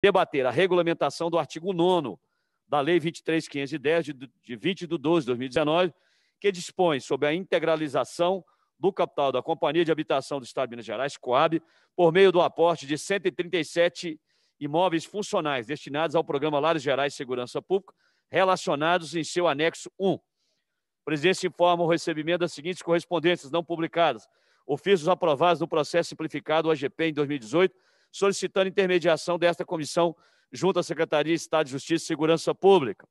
debater a regulamentação do artigo 9 da Lei 23.510, de 20 de 12 de 2019, que dispõe sobre a integralização do capital da Companhia de Habitação do Estado de Minas Gerais, Coab, por meio do aporte de 137 imóveis funcionais destinados ao programa Lares Gerais Segurança Pública, relacionados em seu anexo 1. O presidente informa o recebimento das seguintes correspondências não publicadas. Ofícios aprovados no processo simplificado AGP em 2018, solicitando intermediação desta comissão junto à Secretaria de Estado de Justiça e Segurança Pública.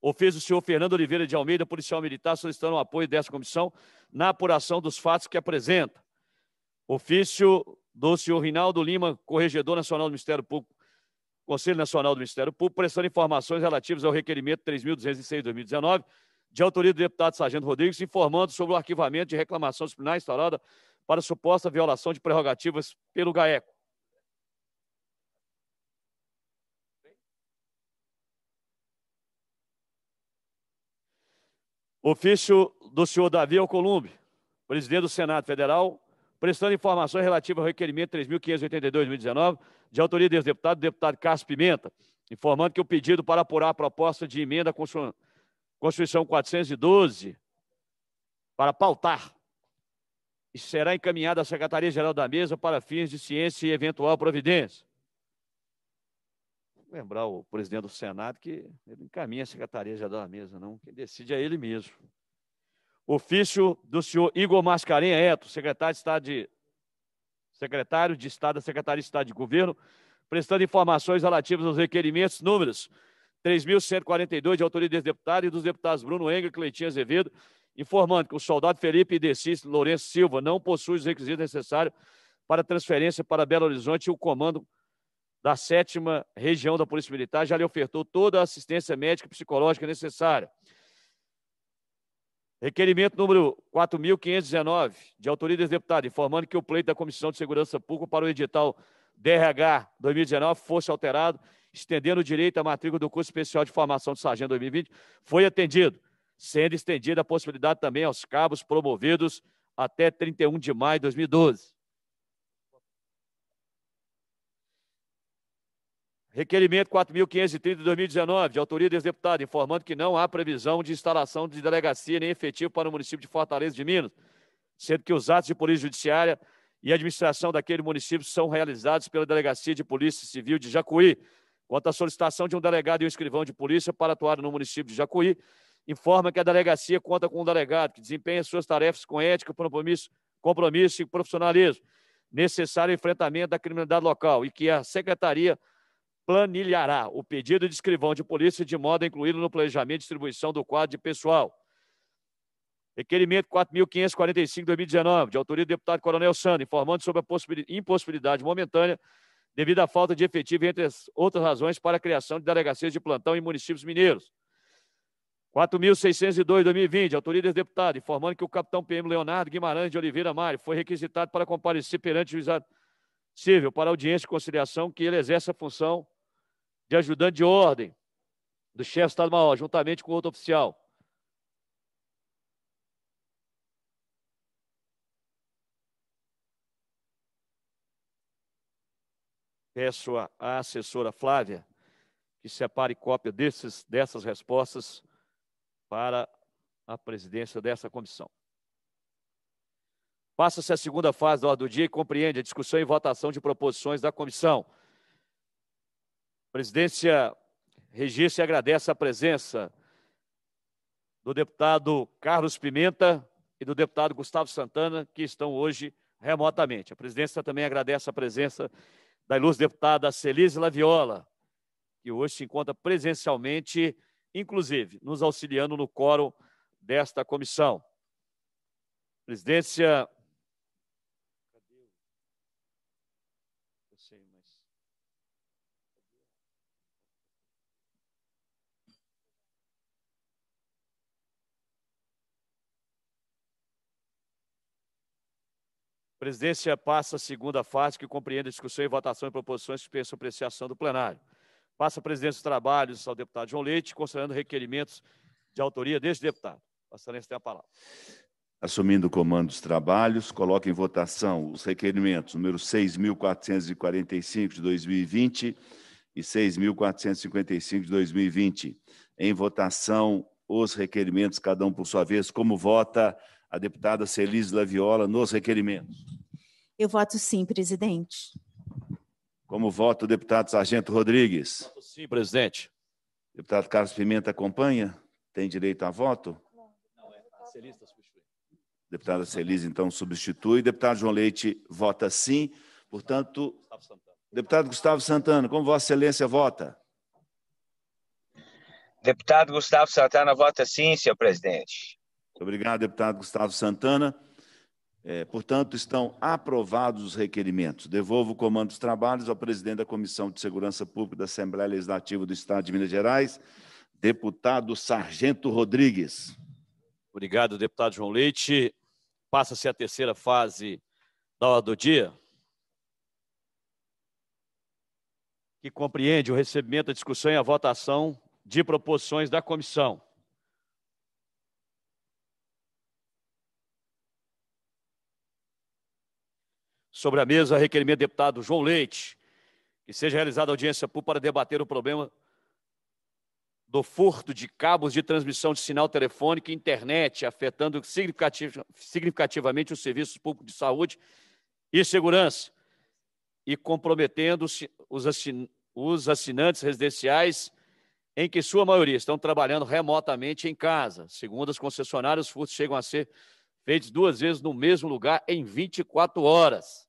Ofício do senhor Fernando Oliveira de Almeida, policial militar, solicitando o apoio desta comissão na apuração dos fatos que apresenta. Ofício do senhor Rinaldo Lima, corregedor nacional do Ministério Público, Conselho Nacional do Ministério Público, prestando informações relativas ao requerimento 3.206-2019, de autoria do deputado Sargento Rodrigues, informando sobre o arquivamento de reclamação disciplinar instaurada para suposta violação de prerrogativas pelo GAECO. Ofício do senhor Davi Alcolumbre, presidente do Senado Federal, prestando informações relativas ao requerimento 3.582-2019, de autoria do deputado, deputado Cássio Pimenta, informando que o pedido para apurar a proposta de emenda Constituição 412, para pautar e será encaminhada à Secretaria-Geral da Mesa para fins de ciência e eventual providência. Vou lembrar o presidente do Senado que ele encaminha a Secretaria-Geral da Mesa, não, quem decide é ele mesmo. Ofício do senhor Igor Mascarenha Eto, secretário de Estado de secretário de Estado da Secretaria de Estado de Governo, prestando informações relativas aos requerimentos, números 3.142, de autoria dos e dos deputados Bruno Enga, Cleitinho Azevedo, informando que o soldado Felipe Decis Lourenço Silva não possui os requisitos necessários para transferência para Belo Horizonte e o comando da sétima região da Polícia Militar já lhe ofertou toda a assistência médica e psicológica necessária. Requerimento número 4.519, de autoria dos informando que o pleito da Comissão de Segurança Pública para o edital DRH 2019 fosse alterado estendendo o direito à matrícula do curso especial de formação de sargento 2020, foi atendido, sendo estendida a possibilidade também aos cabos promovidos até 31 de maio de 2012. Requerimento 4.530 de 2019, de autoria do ex-deputado, informando que não há previsão de instalação de delegacia nem efetivo para o município de Fortaleza de Minas, sendo que os atos de polícia judiciária e administração daquele município são realizados pela Delegacia de Polícia Civil de Jacuí, quanto à solicitação de um delegado e um escrivão de polícia para atuar no município de Jacuí, informa que a delegacia conta com um delegado que desempenha suas tarefas com ética, compromisso, compromisso e profissionalismo necessário enfrentamento da criminalidade local e que a secretaria planilhará o pedido de escrivão de polícia de modo a incluí-lo no planejamento e distribuição do quadro de pessoal. Requerimento 4.545-2019, de autoria do deputado Coronel Sando, informando sobre a impossibilidade momentânea devido à falta de efetivo, entre as outras razões, para a criação de delegacias de plantão em municípios mineiros. 4.602, 2020, autoriza o deputado, informando que o capitão PM Leonardo Guimarães de Oliveira Mário foi requisitado para comparecer perante o juizado cível para audiência de conciliação, que ele exerce a função de ajudante de ordem do chefe do Estado-Maior, juntamente com outro oficial. Peço à assessora Flávia que separe cópia desses, dessas respostas para a presidência dessa comissão. Passa-se a segunda fase da ordem do dia e compreende a discussão e votação de proposições da comissão. A presidência registra e agradece a presença do deputado Carlos Pimenta e do deputado Gustavo Santana, que estão hoje remotamente. A presidência também agradece a presença da ilustre deputada Celise Laviola, que hoje se encontra presencialmente, inclusive nos auxiliando no quórum desta comissão. Presidência presidência passa a segunda fase, que compreende a discussão e votação de proposições que pensam apreciação do plenário. Passa a presidência dos trabalhos ao deputado João Leite, considerando requerimentos de autoria deste deputado. Excelência tem a palavra. Assumindo o comando dos trabalhos, coloca em votação os requerimentos número 6.445 de 2020 e 6.455 de 2020. Em votação, os requerimentos, cada um por sua vez, como vota a deputada Celise Laviola nos requerimentos? Eu voto sim, presidente. Como voto, o deputado Sargento Rodrigues? Voto sim, presidente. Deputado Carlos Pimenta acompanha? Tem direito a voto? Não, é a Celis está substituindo. Deputada Celise então, substitui. Deputado João Leite vota sim. Portanto, deputado Gustavo Santana, como Vossa Excelência vota? Deputado Gustavo Santana vota sim, senhor presidente. Obrigado, deputado Gustavo Santana. É, portanto, estão aprovados os requerimentos. Devolvo o comando dos trabalhos ao presidente da Comissão de Segurança Pública da Assembleia Legislativa do Estado de Minas Gerais, deputado Sargento Rodrigues. Obrigado, deputado João Leite. Passa-se a terceira fase da hora do dia, que compreende o recebimento, a discussão e a votação de proposições da comissão sobre a mesa requerimento do deputado João Leite, que seja realizada audiência pública para debater o problema do furto de cabos de transmissão de sinal telefônico e internet, afetando significativamente os serviços públicos de saúde e segurança e comprometendo os assinantes residenciais em que sua maioria estão trabalhando remotamente em casa. Segundo as concessionárias, os furtos chegam a ser feitos duas vezes no mesmo lugar em 24 horas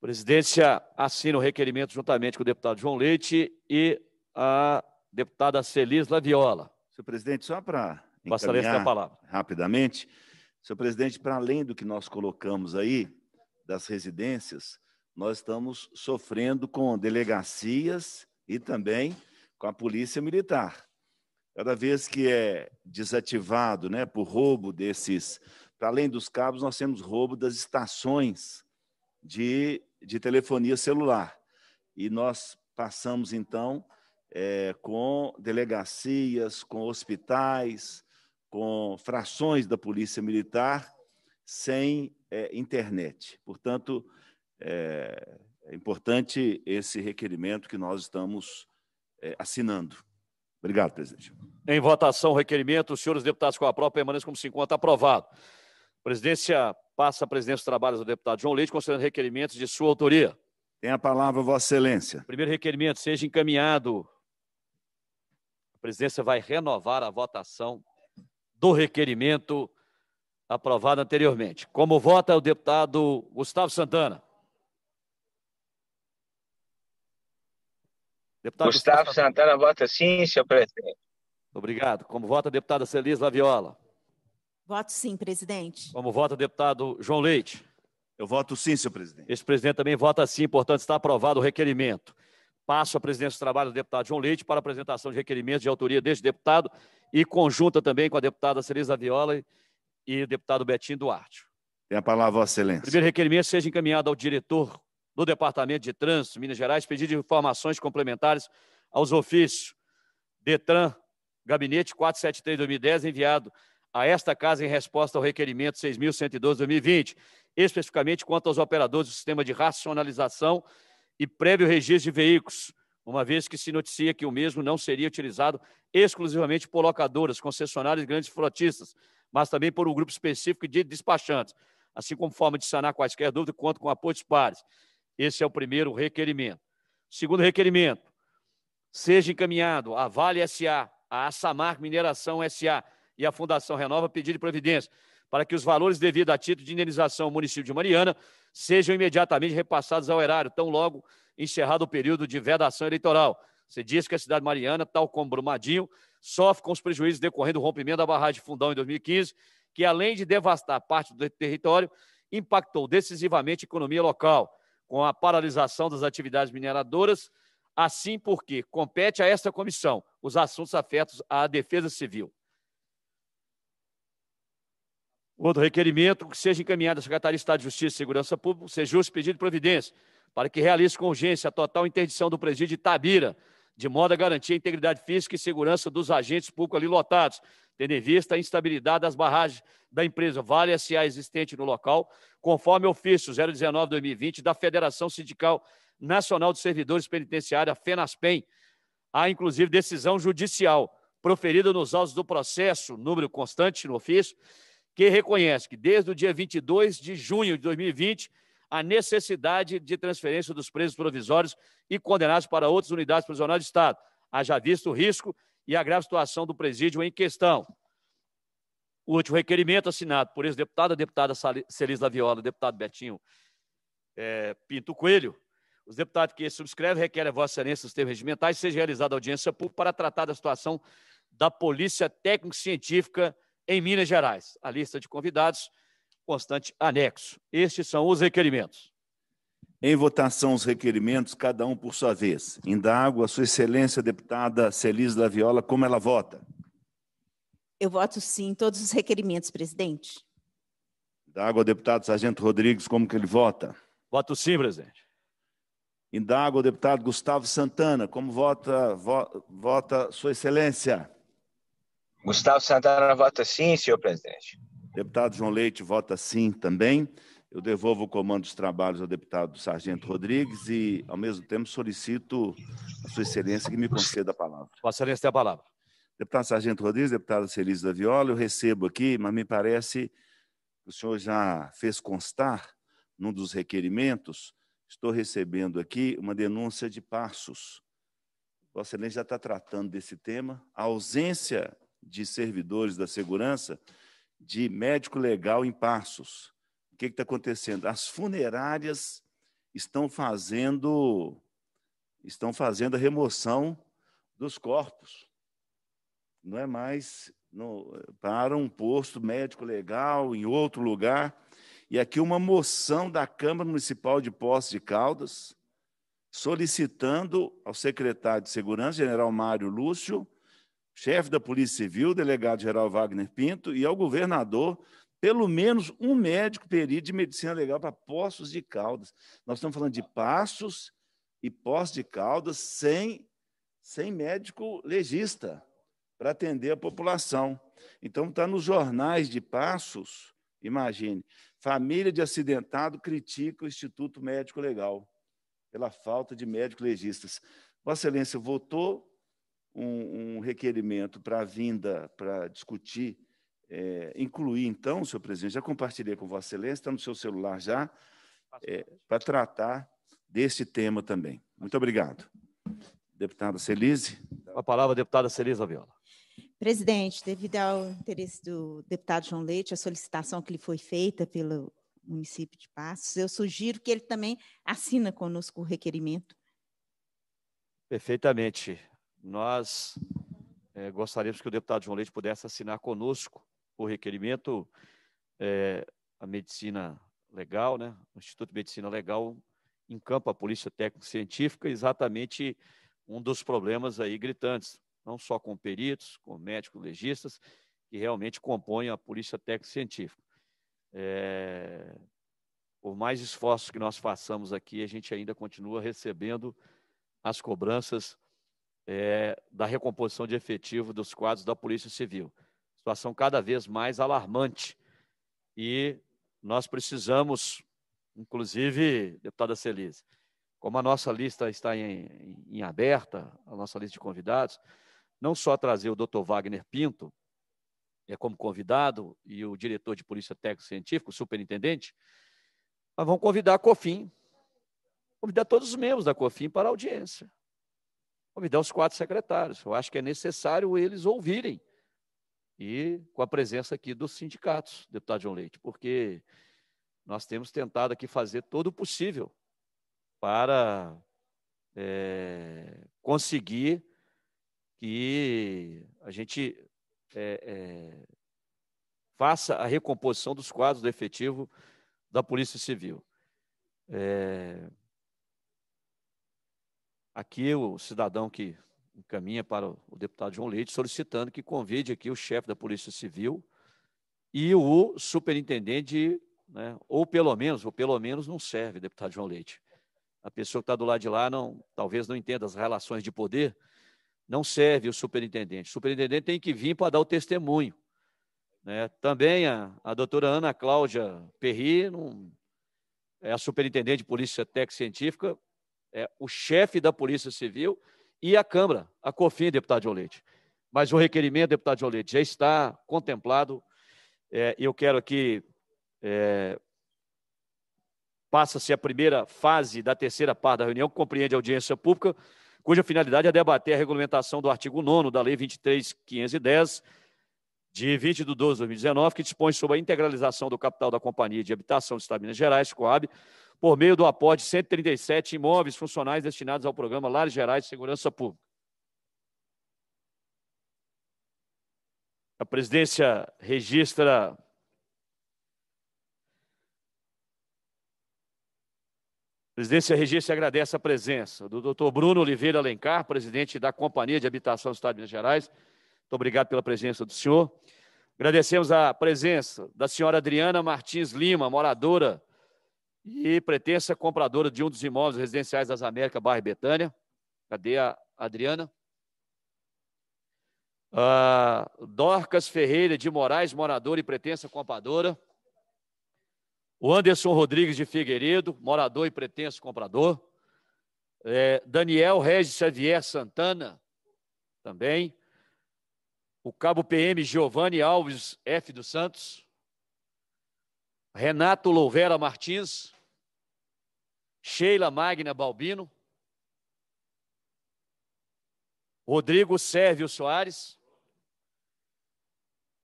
presidência assina o requerimento juntamente com o deputado João Leite e a deputada Celis Laviola. Senhor presidente, só para encaminhar a palavra. rapidamente, senhor presidente, para além do que nós colocamos aí, das residências, nós estamos sofrendo com delegacias e também com a polícia militar. Cada vez que é desativado né, por roubo desses, para além dos cabos, nós temos roubo das estações de, de telefonia celular. E nós passamos, então, é, com delegacias, com hospitais, com frações da Polícia Militar sem é, internet. Portanto, é, é, importante esse requerimento que nós estamos é, assinando. Obrigado, presidente. Em votação, requerimento. Os senhores deputados com a própria permanência como 50. Aprovado. Presidência Passa a presidência dos trabalhos ao deputado João Leite, considerando requerimentos de sua autoria. Tem a palavra, Vossa Excelência. Primeiro requerimento seja encaminhado. A presidência vai renovar a votação do requerimento aprovado anteriormente. Como vota o deputado Gustavo Santana? Deputado Gustavo, Gustavo Santana, Santana vota sim, senhor presidente. Obrigado. Como vota a deputada Celis Laviola? Voto sim, presidente. Como vota deputado João Leite? Eu voto sim, senhor presidente. Esse presidente também vota sim, portanto está aprovado o requerimento. Passo a presidência do trabalho do deputado João Leite para apresentação de requerimentos de autoria deste deputado e conjunta também com a deputada Celisa Viola e o deputado Betinho Duarte. Tem a palavra, Vossa Excelência. Primeiro requerimento seja encaminhado ao diretor do Departamento de Trânsito, Minas Gerais, pedido de informações complementares aos ofícios Detran, gabinete 473-2010, enviado a esta casa em resposta ao requerimento 6.112-2020, especificamente quanto aos operadores do sistema de racionalização e prévio registro de veículos, uma vez que se noticia que o mesmo não seria utilizado exclusivamente por locadoras, concessionárias e grandes frotistas, mas também por um grupo específico de despachantes, assim como forma de sanar quaisquer dúvidas quanto com apoios pares. Esse é o primeiro requerimento. Segundo requerimento, seja encaminhado à Vale SA, à Assamar Mineração SA, e a Fundação Renova pedir de providência para que os valores devidos a título de indenização ao município de Mariana sejam imediatamente repassados ao erário, tão logo encerrado o período de vedação eleitoral. Você diz que a cidade de Mariana, tal como Brumadinho, sofre com os prejuízos decorrendo do rompimento da barragem Fundão em 2015, que além de devastar parte do território, impactou decisivamente a economia local, com a paralisação das atividades mineradoras, assim porque compete a esta comissão os assuntos afetos à defesa civil. Outro requerimento, que seja encaminhado à Secretaria de Estado de Justiça e Segurança Pública, seja justo pedido de providência, para que realize com urgência a total interdição do presídio de Tabira, de modo a garantir a integridade física e segurança dos agentes públicos ali lotados, tendo em vista a instabilidade das barragens da empresa Vale SA existente no local, conforme ofício 019-2020 da Federação Sindical Nacional de Servidores Penitenciários, a FENASPEN. Há, inclusive, decisão judicial proferida nos autos do processo, número constante no ofício, que reconhece que desde o dia 22 de junho de 2020 a necessidade de transferência dos presos provisórios e condenados para outras unidades prisionais do Estado, haja visto o risco e a grave situação do presídio em questão. O último requerimento assinado por ex-deputada, deputada Celis Laviola, deputado Betinho é, Pinto Coelho, os deputados que subscrevem requerem a Vossa Excelência dos termos regimentais seja realizada audiência pública para tratar da situação da Polícia Técnico-Científica em Minas Gerais. A lista de convidados, constante anexo. Estes são os requerimentos. Em votação, os requerimentos, cada um por sua vez. Indago a Sua Excelência, a deputada Celis da Viola, como ela vota. Eu voto sim em todos os requerimentos, presidente. Indago ao deputado Sargento Rodrigues, como que ele vota? Voto sim, presidente. Indago ao deputado Gustavo Santana, como vota, vo, vota Sua Excelência? Gustavo Santana vota sim, senhor presidente. Deputado João Leite vota sim também. Eu devolvo o comando dos trabalhos ao deputado Sargento Rodrigues e, ao mesmo tempo, solicito a Sua Excelência que me conceda a palavra. Vossa Excelência tem a palavra. Deputado Sargento Rodrigues, deputada Celise da Viola, eu recebo aqui, mas me parece que o senhor já fez constar num dos requerimentos, estou recebendo aqui uma denúncia de passos. Vossa Excelência já está tratando desse tema. A ausência de servidores da segurança de médico legal em Passos. O que está acontecendo? As funerárias estão fazendo estão fazendo a remoção dos corpos. Não é mais no, para um posto médico legal em outro lugar. E aqui uma moção da Câmara Municipal de Poços de Caldas solicitando ao secretário de Segurança, General Mário Lúcio, chefe da Polícia Civil, delegado-geral Wagner Pinto, e ao governador pelo menos um médico perito de medicina legal para Poços de Caldas. Nós estamos falando de Passos e Poços de Caldas sem, sem médico legista para atender a população. Então, está nos jornais de Passos, imagine, família de acidentado critica o Instituto Médico Legal pela falta de médicos legistas. Vossa Excelência votou um, um requerimento para a vinda, para discutir, é, incluir, então, senhor presidente, já compartilhei com Vossa Excelência, está no seu celular já, é, para tratar desse tema também. Muito obrigado. Deputada Celise. A palavra, deputada Celise Aviola. Presidente, devido ao interesse do deputado João Leite, a solicitação que lhe foi feita pelo município de Passos, eu sugiro que ele também assina conosco o requerimento. Perfeitamente nós é, gostaríamos que o deputado João Leite pudesse assinar conosco o requerimento, é, a medicina legal, né? o Instituto de Medicina Legal encampa a Polícia Técnico-Científica exatamente um dos problemas aí gritantes, não só com peritos, com médicos legistas, que realmente compõem a Polícia Técnico-Científica. É, por mais esforços que nós façamos aqui, a gente ainda continua recebendo as cobranças é, da recomposição de efetivo dos quadros da Polícia Civil. Situação cada vez mais alarmante. E nós precisamos, inclusive, deputada Celise, como a nossa lista está em, em, em aberta, a nossa lista de convidados, não só trazer o doutor Wagner Pinto, é como convidado, e o diretor de Polícia Técnico-Científico, o superintendente, mas vão convidar a COFIN, convidar todos os membros da COFIN para a audiência convidar os quatro secretários. Eu acho que é necessário eles ouvirem e com a presença aqui dos sindicatos, deputado João Leite, porque nós temos tentado aqui fazer todo o possível para é, conseguir que a gente é, é, faça a recomposição dos quadros do efetivo da Polícia Civil. É, Aqui o cidadão que encaminha para o deputado João Leite solicitando que convide aqui o chefe da Polícia Civil e o superintendente, né, ou pelo menos, ou pelo menos não serve, deputado João Leite. A pessoa que está do lado de lá não, talvez não entenda as relações de poder, não serve o superintendente. O superintendente tem que vir para dar o testemunho. Né? Também a, a doutora Ana Cláudia Perri, não, é a superintendente de Polícia Técnica Científica, é, o chefe da Polícia Civil e a Câmara, a COFIN, deputado de Leite. Mas o requerimento, deputado de Leite, já está contemplado. É, eu quero aqui. É, Passa-se a primeira fase da terceira parte da reunião, que compreende a audiência pública, cuja finalidade é debater a regulamentação do artigo 9 da Lei 23.510, de 20 de 12 de 2019, que dispõe sobre a integralização do capital da Companhia de Habitação de Estado de Minas Gerais, COAB, por meio do aporte de 137 imóveis funcionais destinados ao programa Lares Gerais de Segurança Pública. A presidência registra Presidência Regista agradece a presença do Dr. Bruno Oliveira Alencar, presidente da Companhia de Habitação do Estado de Minas Gerais. Muito obrigado pela presença do senhor. Agradecemos a presença da senhora Adriana Martins Lima, moradora e pretensa compradora de um dos imóveis residenciais das Américas, bairro Betânia. Cadê a Adriana? Ah, Dorcas Ferreira de Moraes, morador e pretensa compradora. O Anderson Rodrigues de Figueiredo, morador e pretenso comprador. É, Daniel Regis Xavier Santana, também. O cabo PM Giovanni Alves F. dos Santos. Renato Louvera Martins, Sheila Magna Balbino, Rodrigo Sérvio Soares,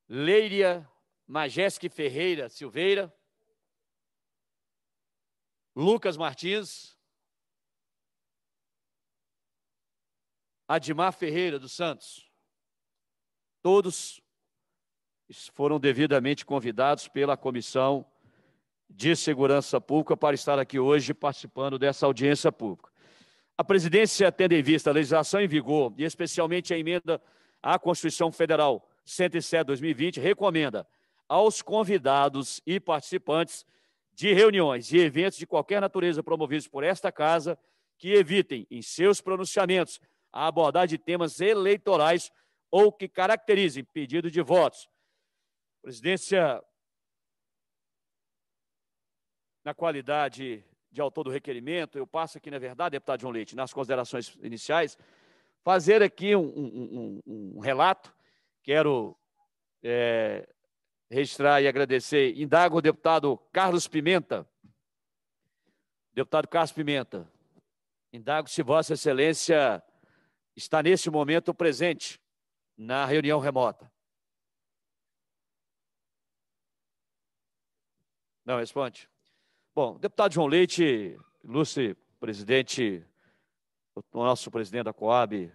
Leiria Majesque Ferreira Silveira, Lucas Martins, Admar Ferreira dos Santos. Todos foram devidamente convidados pela comissão de Segurança Pública para estar aqui hoje participando dessa audiência pública. A presidência, tendo em vista a legislação em vigor e especialmente a emenda à Constituição Federal 107/2020, recomenda aos convidados e participantes de reuniões e eventos de qualquer natureza promovidos por esta casa que evitem em seus pronunciamentos a abordagem de temas eleitorais ou que caracterizem pedido de votos. A presidência na qualidade de autor do requerimento, eu passo aqui, na verdade, deputado João Leite, nas considerações iniciais, fazer aqui um, um, um, um relato. Quero é, registrar e agradecer. Indago o deputado Carlos Pimenta. Deputado Carlos Pimenta, indago se Vossa Excelência está neste momento presente na reunião remota. Não responde. Bom, deputado João Leite, ilustre presidente, o nosso presidente da Coab,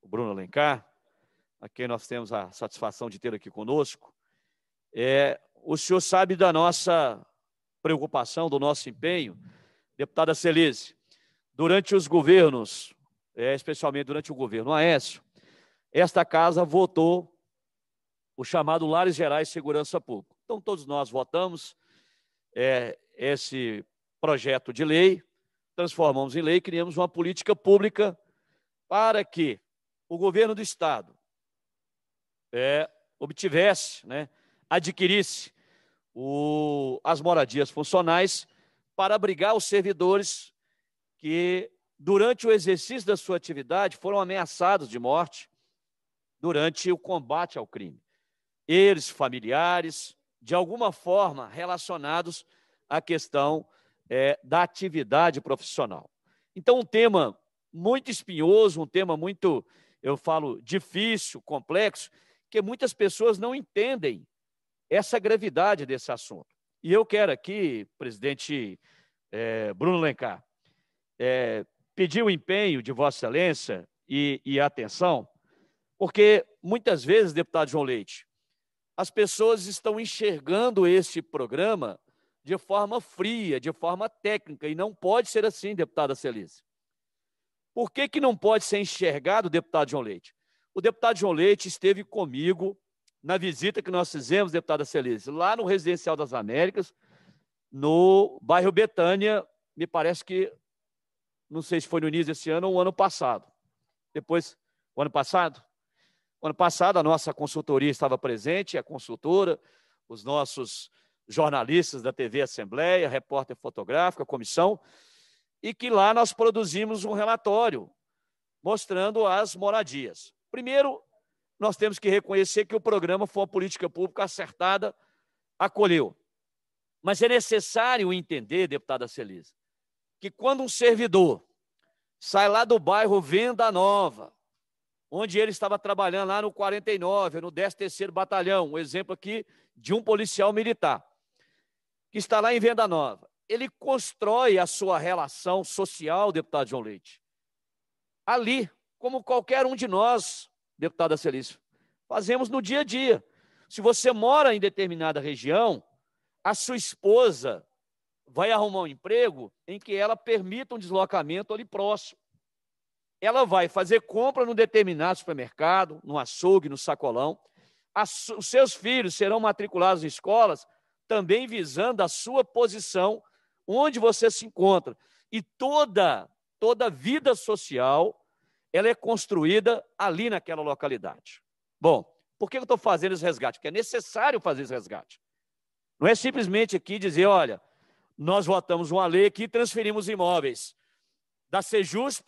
o Bruno Alencar, a quem nós temos a satisfação de ter aqui conosco, é, o senhor sabe da nossa preocupação, do nosso empenho, deputada Celise, durante os governos, é, especialmente durante o governo Aécio, esta casa votou o chamado Lares Gerais Segurança Pública. Então, todos nós votamos é, esse projeto de lei, transformamos em lei, criamos uma política pública para que o governo do Estado é, obtivesse, né, adquirisse o, as moradias funcionais para abrigar os servidores que, durante o exercício da sua atividade, foram ameaçados de morte durante o combate ao crime. Eles, familiares, de alguma forma relacionados à questão é, da atividade profissional. Então, um tema muito espinhoso, um tema muito, eu falo, difícil, complexo, que muitas pessoas não entendem essa gravidade desse assunto. E eu quero aqui, presidente é, Bruno Lencar, é, pedir o empenho de Vossa Excelência e, e atenção, porque muitas vezes, deputado João Leite, as pessoas estão enxergando este programa de forma fria, de forma técnica, e não pode ser assim, deputada Celice. Por que, que não pode ser enxergado, deputado João Leite? O deputado João Leite esteve comigo na visita que nós fizemos, deputada Celice, lá no Residencial das Américas, no bairro Betânia, me parece que, não sei se foi no início desse ano ou ano passado. Depois, o ano passado? ano passado, a nossa consultoria estava presente, a consultora, os nossos jornalistas da TV Assembleia, repórter fotográfica, comissão, e que lá nós produzimos um relatório mostrando as moradias. Primeiro, nós temos que reconhecer que o programa foi uma política pública acertada, acolheu. Mas é necessário entender, deputada Celisa, que quando um servidor sai lá do bairro Venda Nova, onde ele estava trabalhando lá no 49, no 13º Batalhão, um exemplo aqui de um policial militar, que está lá em Venda Nova. Ele constrói a sua relação social, deputado João Leite, ali, como qualquer um de nós, deputada Celício, fazemos no dia a dia. Se você mora em determinada região, a sua esposa vai arrumar um emprego em que ela permita um deslocamento ali próximo ela vai fazer compra num determinado supermercado, no açougue, no sacolão. As, os seus filhos serão matriculados em escolas, também visando a sua posição, onde você se encontra. E toda, toda vida social, ela é construída ali naquela localidade. Bom, por que eu estou fazendo esse resgate? Porque é necessário fazer esse resgate. Não é simplesmente aqui dizer, olha, nós votamos uma lei que transferimos imóveis da Sejusp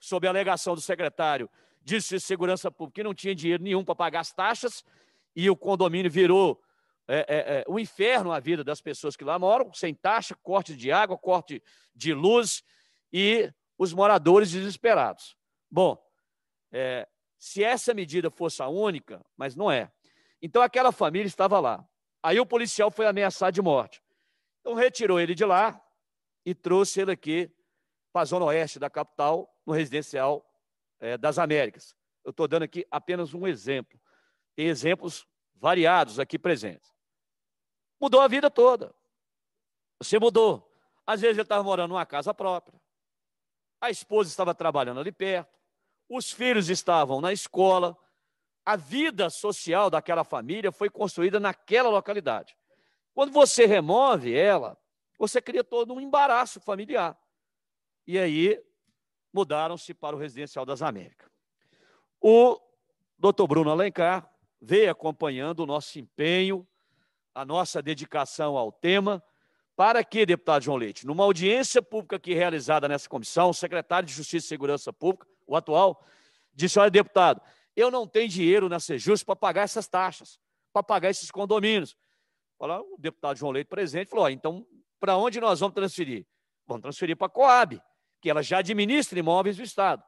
sob a alegação do secretário de Segurança Pública, que não tinha dinheiro nenhum para pagar as taxas, e o condomínio virou é, é, é, um inferno a vida das pessoas que lá moram, sem taxa, corte de água, corte de luz e os moradores desesperados. Bom, é, se essa medida fosse a única, mas não é. Então aquela família estava lá. Aí o policial foi ameaçado de morte. Então retirou ele de lá e trouxe ele aqui para a zona oeste da capital, no residencial é, das Américas. Eu estou dando aqui apenas um exemplo. Tem exemplos variados aqui presentes. Mudou a vida toda. Você mudou. Às vezes ele estava morando numa casa própria, a esposa estava trabalhando ali perto, os filhos estavam na escola. A vida social daquela família foi construída naquela localidade. Quando você remove ela, você cria todo um embaraço familiar e aí mudaram-se para o Residencial das Américas. O doutor Bruno Alencar veio acompanhando o nosso empenho, a nossa dedicação ao tema, para que, deputado João Leite, numa audiência pública aqui realizada nessa comissão, o secretário de Justiça e Segurança Pública, o atual, disse: olha, deputado, eu não tenho dinheiro na CEJUS para pagar essas taxas, para pagar esses condomínios. o deputado João Leite presente falou: então, para onde nós vamos transferir? Vamos transferir para a Coab que ela já administra imóveis do Estado.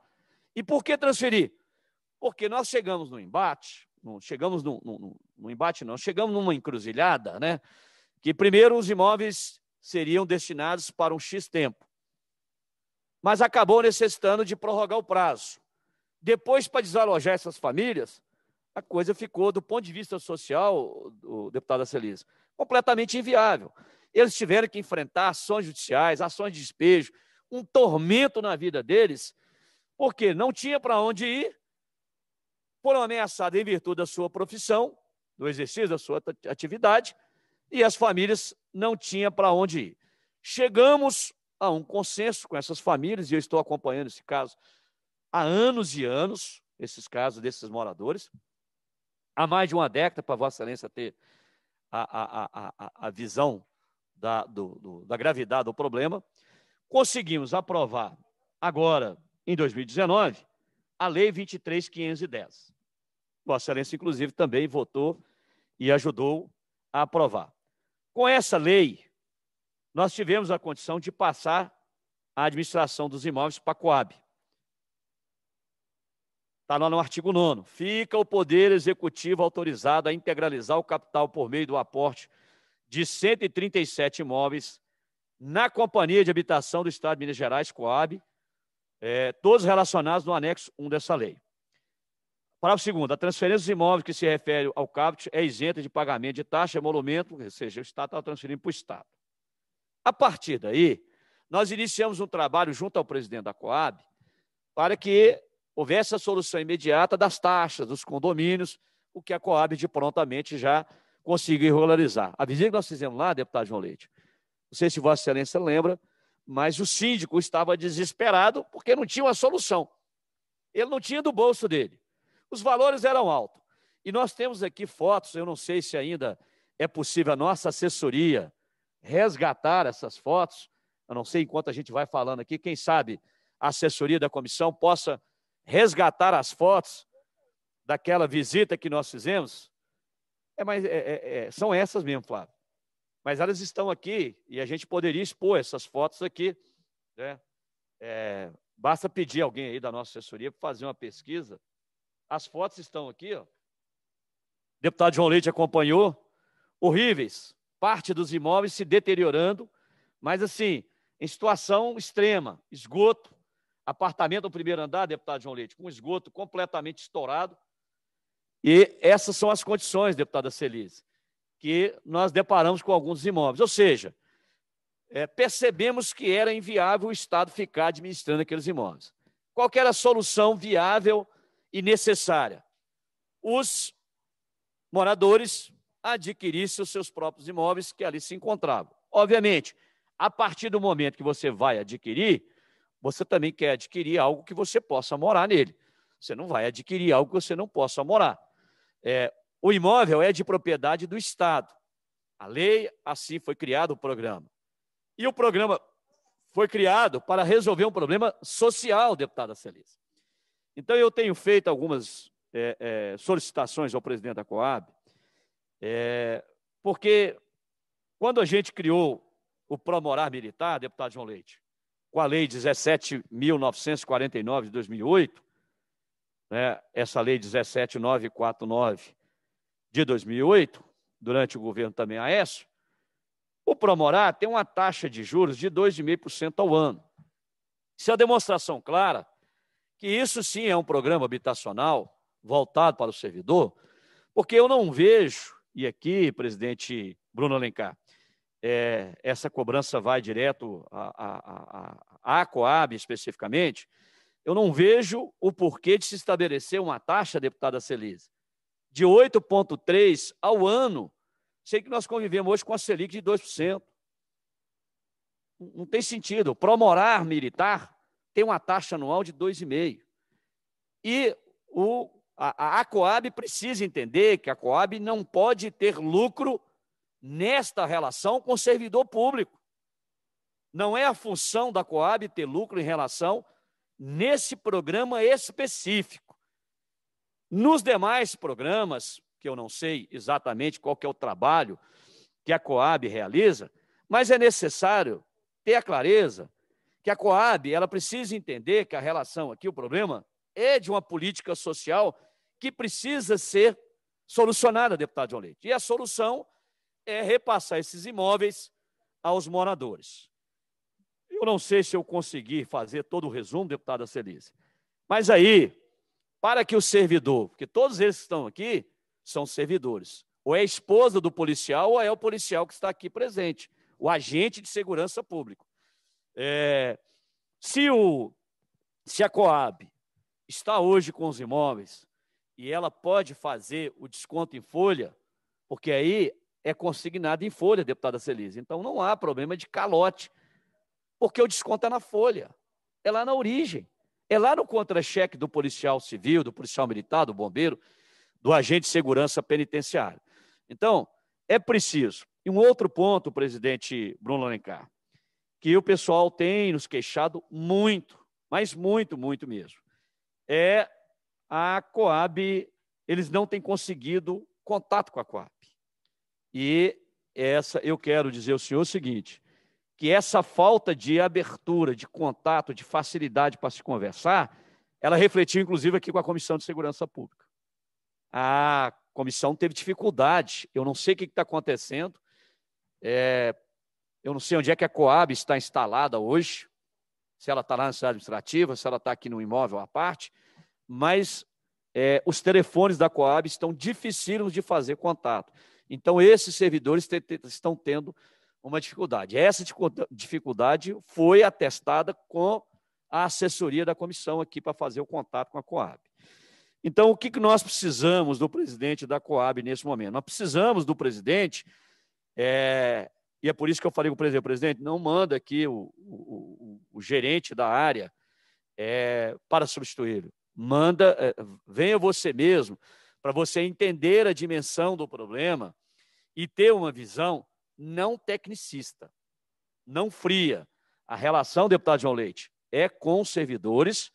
E por que transferir? Porque nós chegamos no embate, não chegamos no, no, no embate não, chegamos numa encruzilhada, né? Que primeiro os imóveis seriam destinados para um X tempo, mas acabou necessitando de prorrogar o prazo. Depois, para desalojar essas famílias, a coisa ficou, do ponto de vista social, o deputado Acelis, completamente inviável. Eles tiveram que enfrentar ações judiciais, ações de despejo, um tormento na vida deles, porque não tinha para onde ir, foram ameaçados em virtude da sua profissão, do exercício da sua atividade, e as famílias não tinham para onde ir. Chegamos a um consenso com essas famílias, e eu estou acompanhando esse caso há anos e anos, esses casos desses moradores, há mais de uma década, para Vossa Excelência ter a, a, a, a visão da, do, do, da gravidade do problema conseguimos aprovar agora, em 2019, a Lei 23.510. Vossa Excelência, inclusive, também votou e ajudou a aprovar. Com essa lei, nós tivemos a condição de passar a administração dos imóveis para a Coab. Está lá no artigo 9. Fica o Poder Executivo autorizado a integralizar o capital por meio do aporte de 137 imóveis na Companhia de Habitação do Estado de Minas Gerais, Coab, é, todos relacionados no anexo 1 dessa lei. Parágrafo segundo, a transferência dos imóveis que se refere ao CAPT é isenta de pagamento de taxa, emolumento, ou seja, o Estado está transferindo para o Estado. A partir daí, nós iniciamos um trabalho junto ao presidente da Coab para que houvesse a solução imediata das taxas dos condomínios, o que a Coab de prontamente já conseguiu regularizar. A visita que nós fizemos lá, deputado João Leite, não sei se Vossa Excelência lembra, mas o síndico estava desesperado porque não tinha uma solução. Ele não tinha do bolso dele. Os valores eram altos. E nós temos aqui fotos, eu não sei se ainda é possível a nossa assessoria resgatar essas fotos. Eu não sei enquanto a gente vai falando aqui, quem sabe a assessoria da comissão possa resgatar as fotos daquela visita que nós fizemos. É, mas é, é, é são essas mesmo, Flávio. Mas elas estão aqui e a gente poderia expor essas fotos aqui. Né? É, basta pedir alguém aí da nossa assessoria para fazer uma pesquisa. As fotos estão aqui. Ó. O deputado João Leite acompanhou. Horríveis. Parte dos imóveis se deteriorando, mas assim, em situação extrema. Esgoto, apartamento no primeiro andar, deputado João Leite, com esgoto completamente estourado. E essas são as condições, deputada Celise que nós deparamos com alguns imóveis. Ou seja, é, percebemos que era inviável o Estado ficar administrando aqueles imóveis. Qual era a solução viável e necessária? Os moradores adquirissem os seus próprios imóveis que ali se encontravam. Obviamente, a partir do momento que você vai adquirir, você também quer adquirir algo que você possa morar nele. Você não vai adquirir algo que você não possa morar. É, o imóvel é de propriedade do Estado. A lei, assim foi criado o programa. E o programa foi criado para resolver um problema social, deputada Celise. Então, eu tenho feito algumas é, é, solicitações ao presidente da Coab, é, porque quando a gente criou o Promorar Militar, deputado João Leite, com a Lei 17.949 de 2008, né, essa Lei 17.949, de 2008, durante o governo também Aécio, o Promorá tem uma taxa de juros de 2,5% ao ano. Isso é a demonstração clara que isso sim é um programa habitacional voltado para o servidor, porque eu não vejo, e aqui, presidente Bruno Alencar, é, essa cobrança vai direto à Coab especificamente, eu não vejo o porquê de se estabelecer uma taxa, deputada Celise, de 8,3% ao ano, sei que nós convivemos hoje com a Selic de 2%. Não tem sentido. Promorar Militar tem uma taxa anual de 2,5%. E o, a, a Coab precisa entender que a Coab não pode ter lucro nesta relação com o servidor público. Não é a função da Coab ter lucro em relação nesse programa específico. Nos demais programas, que eu não sei exatamente qual é o trabalho que a Coab realiza, mas é necessário ter a clareza que a Coab ela precisa entender que a relação aqui, o problema, é de uma política social que precisa ser solucionada, deputado João Leite. E a solução é repassar esses imóveis aos moradores. Eu não sei se eu consegui fazer todo o resumo, deputada Celise, mas aí para que o servidor, porque todos eles que estão aqui são servidores, ou é a esposa do policial, ou é o policial que está aqui presente, o agente de segurança pública. É, se, o, se a Coab está hoje com os imóveis e ela pode fazer o desconto em folha, porque aí é consignado em folha, deputada Celise. Então não há problema de calote, porque o desconto é na folha, é lá na origem. É lá no contra-cheque do policial civil, do policial militar, do bombeiro, do agente de segurança penitenciário. Então, é preciso. E um outro ponto, presidente Bruno Alencar, que o pessoal tem nos queixado muito, mas muito, muito mesmo, é a Coab, eles não têm conseguido contato com a Coab. E essa, eu quero dizer ao senhor o seguinte: que essa falta de abertura, de contato, de facilidade para se conversar, ela refletiu inclusive aqui com a Comissão de Segurança Pública. A comissão teve dificuldade, eu não sei o que está acontecendo, é, eu não sei onde é que a Coab está instalada hoje, se ela está lá na cidade administrativa, se ela está aqui no imóvel à parte, mas é, os telefones da Coab estão dificílimos de fazer contato. Então, esses servidores estão tendo uma dificuldade. Essa dificuldade foi atestada com a assessoria da comissão aqui para fazer o contato com a Coab. Então, o que nós precisamos do presidente da Coab nesse momento? Nós precisamos do presidente, é, e é por isso que eu falei com o presidente, presidente, não manda aqui o, o, o, o gerente da área é, para substituí-lo. Manda, é, venha você mesmo, para você entender a dimensão do problema e ter uma visão não tecnicista, não fria. A relação, deputado João Leite, é com servidores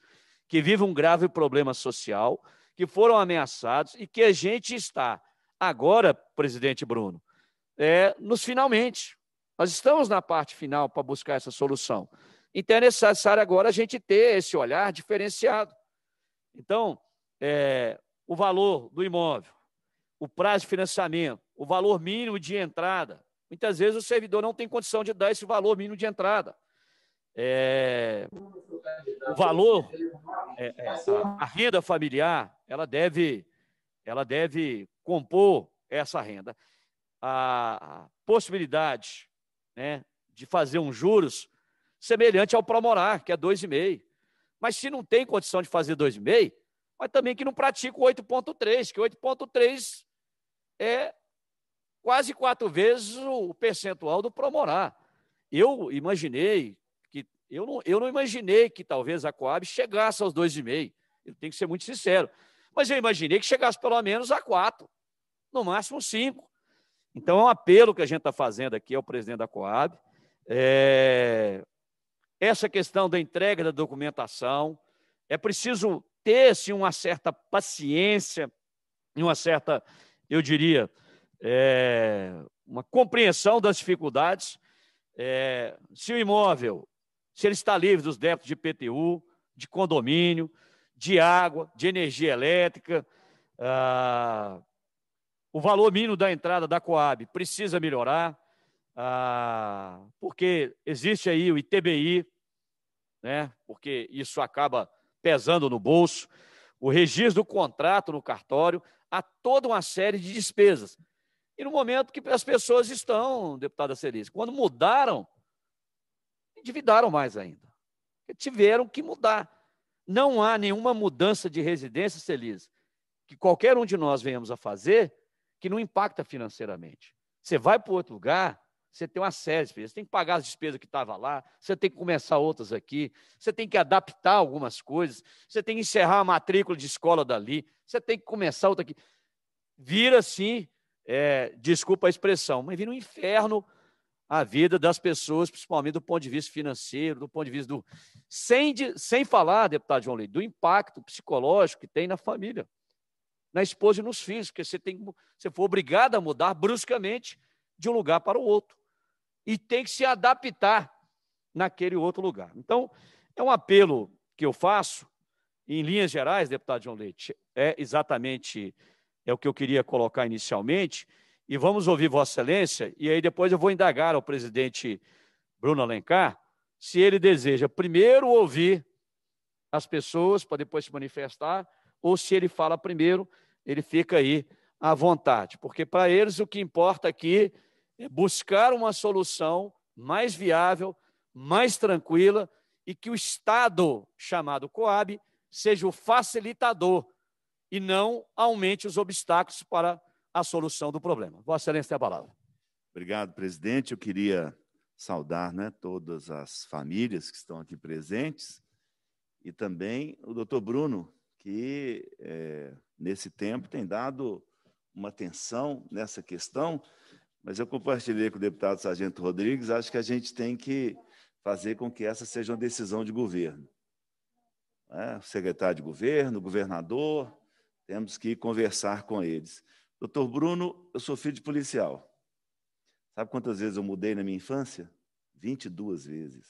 que vivem um grave problema social, que foram ameaçados e que a gente está agora, presidente Bruno, é, nos finalmente. Nós estamos na parte final para buscar essa solução. Então é necessário agora a gente ter esse olhar diferenciado. Então, é, o valor do imóvel, o prazo de financiamento, o valor mínimo de entrada, Muitas vezes o servidor não tem condição de dar esse valor mínimo de entrada. É, o valor, é, é, a, renda familiar, ela deve, ela deve compor essa renda. A, a possibilidade né, de fazer um juros semelhante ao Promorar, que é 2,5. Mas se não tem condição de fazer 2,5, mas também que não pratica o 8,3, que 8,3 é quase quatro vezes o percentual do Promorá. Eu imaginei que eu não, eu não imaginei que talvez a Coab chegasse aos dois meio. Eu tenho que ser muito sincero. Mas eu imaginei que chegasse pelo menos a quatro, no máximo cinco. Então é um apelo que a gente está fazendo aqui ao presidente da Coab. É... Essa questão da entrega da documentação é preciso ter-se assim, uma certa paciência e uma certa, eu diria, é, uma compreensão das dificuldades. É, se o imóvel, se ele está livre dos débitos de PTU, de condomínio, de água, de energia elétrica, ah, o valor mínimo da entrada da Coab precisa melhorar, ah, porque existe aí o ITBI, né, porque isso acaba pesando no bolso, o registro do contrato no cartório, há toda uma série de despesas no momento que as pessoas estão, deputada Celice, quando mudaram, endividaram mais ainda. Tiveram que mudar. Não há nenhuma mudança de residência, Celice, que qualquer um de nós venhamos a fazer que não impacta financeiramente. Você vai para outro lugar, você tem uma série de despesas. Você tem que pagar as despesas que estava lá, você tem que começar outras aqui, você tem que adaptar algumas coisas, você tem que encerrar a matrícula de escola dali, você tem que começar outra aqui. Vira, sim, é, desculpa a expressão, mas vira um inferno a vida das pessoas, principalmente do ponto de vista financeiro, do ponto de vista do. Sem, de, sem falar, deputado João Leite, do impacto psicológico que tem na família, na esposa e nos filhos, porque você, tem, você foi obrigado a mudar bruscamente de um lugar para o outro. E tem que se adaptar naquele outro lugar. Então, é um apelo que eu faço, em linhas gerais, deputado João Leite, é exatamente é o que eu queria colocar inicialmente, e vamos ouvir Vossa Excelência, e aí depois eu vou indagar ao presidente Bruno Alencar se ele deseja primeiro ouvir as pessoas para depois se manifestar, ou se ele fala primeiro, ele fica aí à vontade, porque para eles o que importa aqui é buscar uma solução mais viável, mais tranquila e que o Estado, chamado Coab, seja o facilitador e não aumente os obstáculos para a solução do problema. Vossa Excelência tem a palavra. Obrigado, presidente. Eu queria saudar né, todas as famílias que estão aqui presentes e também o doutor Bruno, que é, nesse tempo tem dado uma atenção nessa questão, mas eu compartilhei com o deputado Sargento Rodrigues, acho que a gente tem que fazer com que essa seja uma decisão de governo. É, né, o secretário de governo, o governador, temos que conversar com eles. Doutor Bruno, eu sou filho de policial. Sabe quantas vezes eu mudei na minha infância? 22 vezes.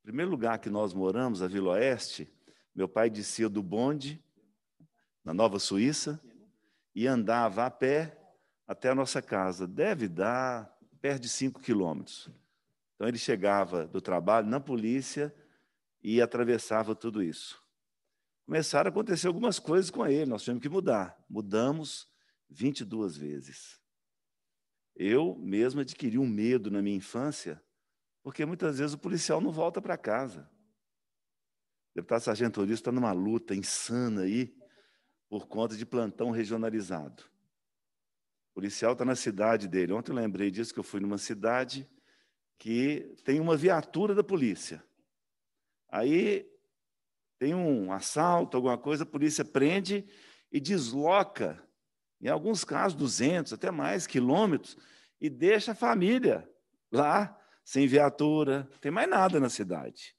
O primeiro lugar que nós moramos, a Vila Oeste, meu pai descia do bonde, na Nova Suíça, e andava a pé até a nossa casa. Deve dar perto de 5 quilômetros. Então ele chegava do trabalho na polícia e atravessava tudo isso começaram a acontecer algumas coisas com ele, nós tivemos que mudar. Mudamos 22 vezes. Eu mesmo adquiri um medo na minha infância, porque muitas vezes o policial não volta para casa. O deputado Sargento Ouriço está numa luta insana aí, por conta de plantão regionalizado. O policial está na cidade dele. Ontem eu lembrei disso, que eu fui numa cidade que tem uma viatura da polícia. Aí tem um assalto, alguma coisa, a polícia prende e desloca, em alguns casos 200, até mais quilômetros, e deixa a família lá, sem viatura, não tem mais nada na cidade.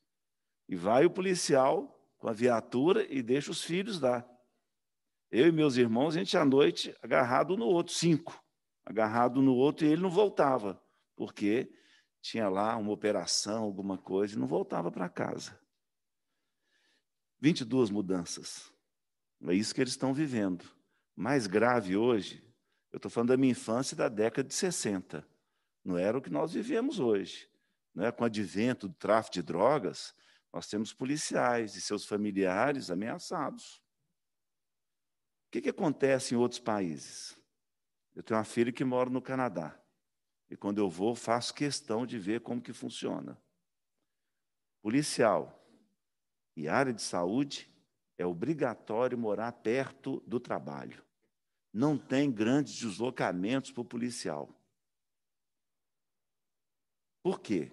E vai o policial com a viatura e deixa os filhos lá. Eu e meus irmãos, a gente à noite agarrado no outro, cinco, agarrado no outro, e ele não voltava, porque tinha lá uma operação, alguma coisa, e não voltava para casa. 22 mudanças. É isso que eles estão vivendo. Mais grave hoje, eu estou falando da minha infância da década de 60. Não era o que nós vivemos hoje. Né? Com o advento do tráfico de drogas, nós temos policiais e seus familiares ameaçados. O que, que acontece em outros países? Eu tenho uma filha que mora no Canadá. E quando eu vou, faço questão de ver como que funciona. Policial e área de saúde, é obrigatório morar perto do trabalho. Não tem grandes deslocamentos para o policial. Por quê?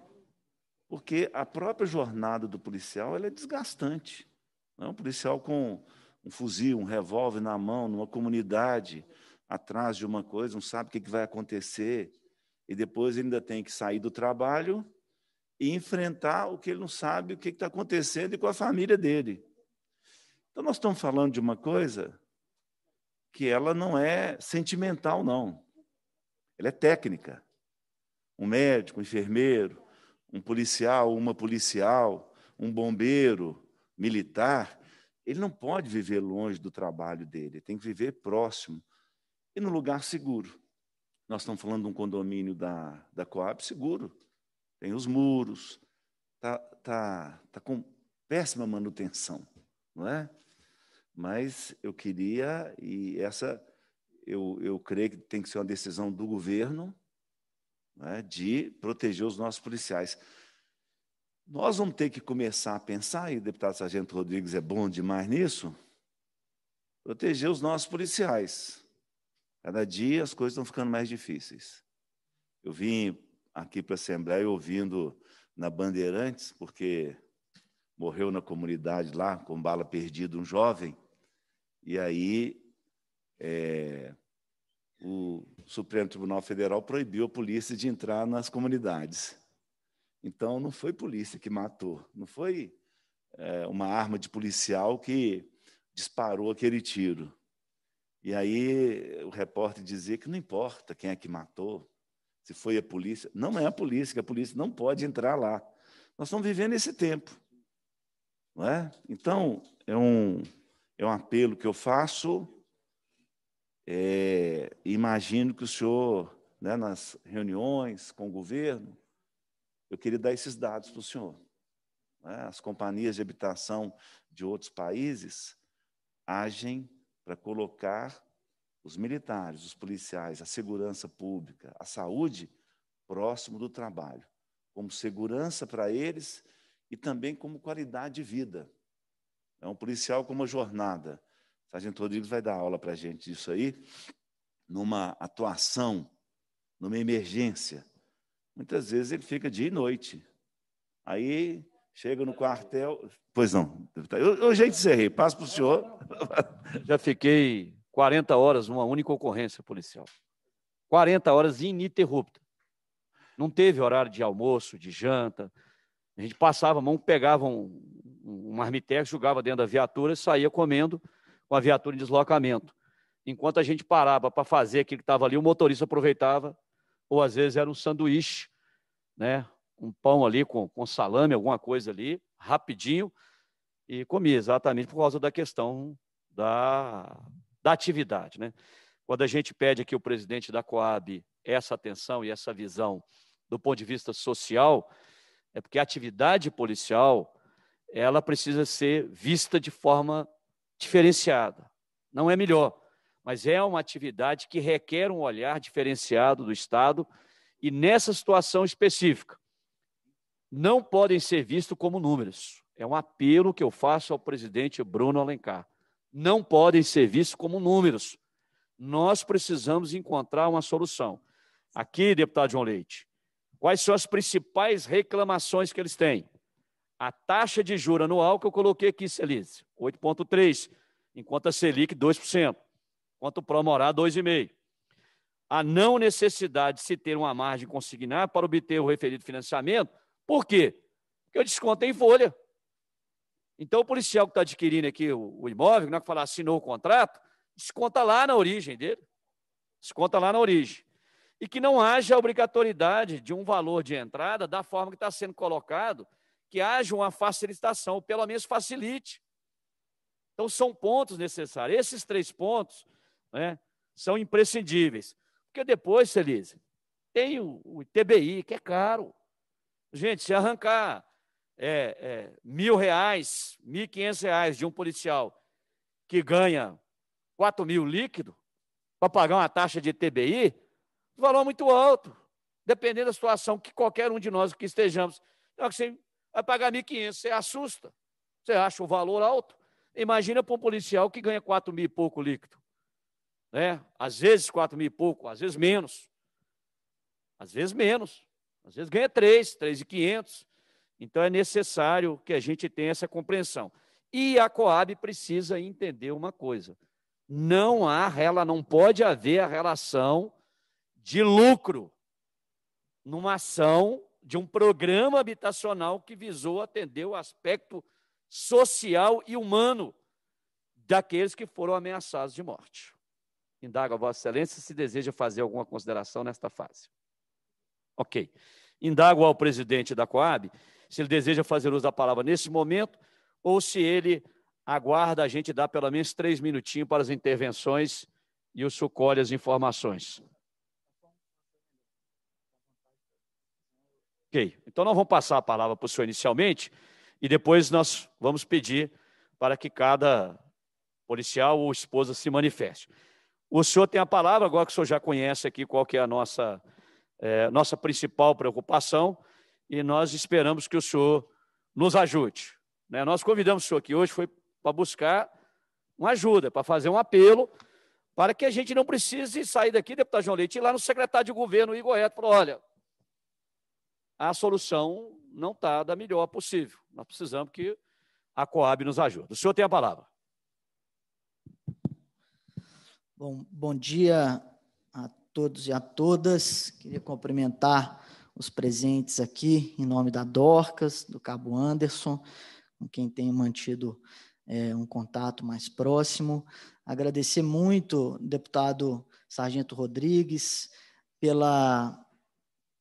Porque a própria jornada do policial ela é desgastante. Não? É policial com um fuzil, um revólver na mão, numa comunidade, atrás de uma coisa, não sabe o que vai acontecer, e depois ainda tem que sair do trabalho e enfrentar o que ele não sabe, o que está acontecendo e com a família dele. Então, nós estamos falando de uma coisa que ela não é sentimental, não. Ela é técnica. Um médico, um enfermeiro, um policial, uma policial, um bombeiro, militar, ele não pode viver longe do trabalho dele, tem que viver próximo e no lugar seguro. Nós estamos falando de um condomínio da, da Coab seguro tem os muros, está tá, tá com péssima manutenção, não é? Mas eu queria, e essa eu, eu creio que tem que ser uma decisão do governo, né de proteger os nossos policiais. Nós vamos ter que começar a pensar, e o deputado Sargento Rodrigues é bom demais nisso, proteger os nossos policiais. Cada dia as coisas estão ficando mais difíceis. Eu vim aqui para a Assembleia ouvindo na Bandeirantes, porque morreu na comunidade lá, com bala perdida, um jovem. E aí é, o Supremo Tribunal Federal proibiu a polícia de entrar nas comunidades. Então, não foi polícia que matou, não foi é, uma arma de policial que disparou aquele tiro. E aí o repórter dizia que não importa quem é que matou, se foi a polícia. Não é a polícia, que a polícia não pode entrar lá. Nós estamos vivendo esse tempo. Não é? Então, é um, é um apelo que eu faço. É, imagino que o senhor, né, nas reuniões com o governo, eu queria dar esses dados para o senhor. É? As companhias de habitação de outros países agem para colocar os militares, os policiais, a segurança pública, a saúde, próximo do trabalho, como segurança para eles e também como qualidade de vida. É um policial com uma jornada. O Sargento Rodrigues vai dar aula para a gente disso aí, numa atuação, numa emergência. Muitas vezes ele fica dia e noite. Aí chega no quartel. Pois não, eu, eu já encerrei, passo para o senhor. Já fiquei 40 horas numa única ocorrência policial. 40 horas ininterrupta. Não teve horário de almoço, de janta. A gente passava a mão, pegava um, um marmitex, jogava dentro da viatura e saía comendo com a viatura em deslocamento. Enquanto a gente parava para fazer aquilo que estava ali, o motorista aproveitava, ou às vezes era um sanduíche, né? um pão ali com, com salame, alguma coisa ali, rapidinho, e comia, exatamente por causa da questão da da atividade. Né? Quando a gente pede aqui o presidente da Coab essa atenção e essa visão do ponto de vista social, é porque a atividade policial ela precisa ser vista de forma diferenciada. Não é melhor, mas é uma atividade que requer um olhar diferenciado do Estado e nessa situação específica não podem ser vistos como números. É um apelo que eu faço ao presidente Bruno Alencar não podem ser vistos como números. Nós precisamos encontrar uma solução. Aqui, deputado João Leite, quais são as principais reclamações que eles têm? A taxa de juro anual que eu coloquei aqui, Celise, 8,3%, enquanto a Selic, 2%, enquanto o Promorá, 2,5%. A não necessidade de se ter uma margem consignar para obter o referido financiamento, por quê? Porque o desconto é em folha. Então, o policial que está adquirindo aqui o, o imóvel, não é que falar assinou o contrato, desconta lá na origem dele. Desconta lá na origem. E que não haja obrigatoriedade de um valor de entrada da forma que está sendo colocado, que haja uma facilitação, ou pelo menos facilite. Então, são pontos necessários. Esses três pontos né, são imprescindíveis. Porque depois, Celise, tem o, o TBI, que é caro. Gente, se arrancar é, é, mil reais, mil e quinhentos reais de um policial que ganha quatro mil líquido para pagar uma taxa de TBI, valor muito alto, dependendo da situação que qualquer um de nós que estejamos. Não, você vai pagar mil e quinhentos, você assusta, você acha o valor alto. Imagina para um policial que ganha quatro mil e pouco líquido. Né? Às vezes quatro mil e pouco, às vezes menos. Às vezes menos. Às vezes ganha três, três e quinhentos. Então, é necessário que a gente tenha essa compreensão. E a Coab precisa entender uma coisa: não há, ela não pode haver a relação de lucro numa ação de um programa habitacional que visou atender o aspecto social e humano daqueles que foram ameaçados de morte. Indaga Vossa Excelência se deseja fazer alguma consideração nesta fase. Ok. Indago ao presidente da Coab se ele deseja fazer uso da palavra nesse momento ou se ele aguarda a gente dar pelo menos três minutinhos para as intervenções e o sucolhe as informações. Ok, então nós vamos passar a palavra para o senhor inicialmente e depois nós vamos pedir para que cada policial ou esposa se manifeste. O senhor tem a palavra, agora que o senhor já conhece aqui qual que é a nossa, é, nossa principal preocupação, e nós esperamos que o senhor nos ajude. Né? Nós convidamos o senhor aqui hoje foi para buscar uma ajuda, para fazer um apelo, para que a gente não precise sair daqui, deputado João Leite, e ir lá no secretário de governo, Igor Eto, falou, olha, a solução não está da melhor possível. Nós precisamos que a Coab nos ajude. O senhor tem a palavra. Bom, bom dia a todos e a todas. Queria cumprimentar os presentes aqui, em nome da Dorcas, do Cabo Anderson, com quem tenho mantido é, um contato mais próximo. Agradecer muito, deputado Sargento Rodrigues, pela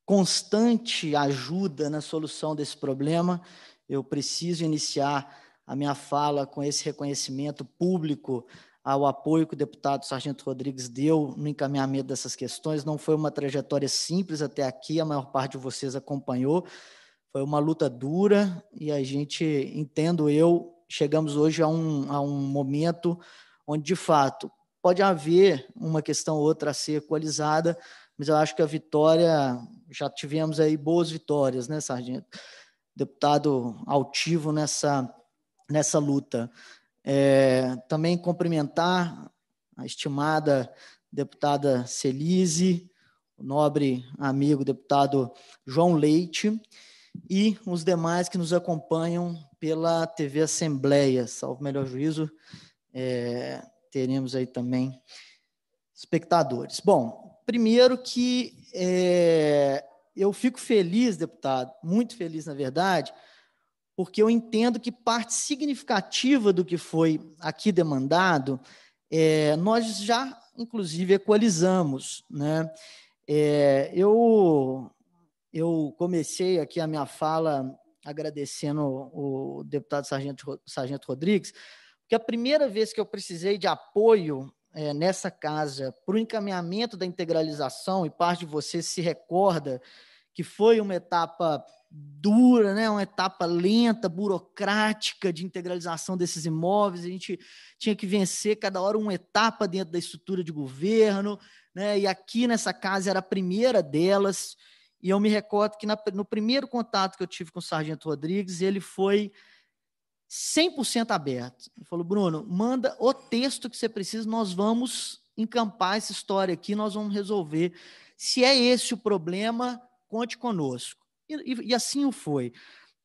constante ajuda na solução desse problema. Eu preciso iniciar a minha fala com esse reconhecimento público ao apoio que o deputado Sargento Rodrigues deu no encaminhamento dessas questões. Não foi uma trajetória simples até aqui, a maior parte de vocês acompanhou. Foi uma luta dura e a gente, entendo eu, chegamos hoje a um, a um momento onde, de fato, pode haver uma questão ou outra a ser equalizada, mas eu acho que a vitória, já tivemos aí boas vitórias, né, Sargento? Deputado altivo nessa, nessa luta. É, também cumprimentar a estimada deputada Celise, o nobre amigo deputado João Leite e os demais que nos acompanham pela TV Assembleia, salvo melhor juízo, é, teremos aí também espectadores. Bom, primeiro que é, eu fico feliz, deputado, muito feliz, na verdade, porque eu entendo que parte significativa do que foi aqui demandado, é, nós já, inclusive, equalizamos. Né? É, eu, eu comecei aqui a minha fala agradecendo o, deputado Sargento, Sargento Rodrigues, porque a primeira vez que eu precisei de apoio é, nessa casa para o encaminhamento da integralização, e parte de vocês se recorda que foi uma etapa dura, né? uma etapa lenta, burocrática de integralização desses imóveis. A gente tinha que vencer cada hora uma etapa dentro da estrutura de governo. Né? E aqui nessa casa era a primeira delas. E eu me recordo que na, no primeiro contato que eu tive com o Sargento Rodrigues, ele foi 100% aberto. Ele falou: Bruno, manda o texto que você precisa, nós vamos encampar essa história aqui, nós vamos resolver. Se é esse o problema, conte conosco. E, e, e assim o foi.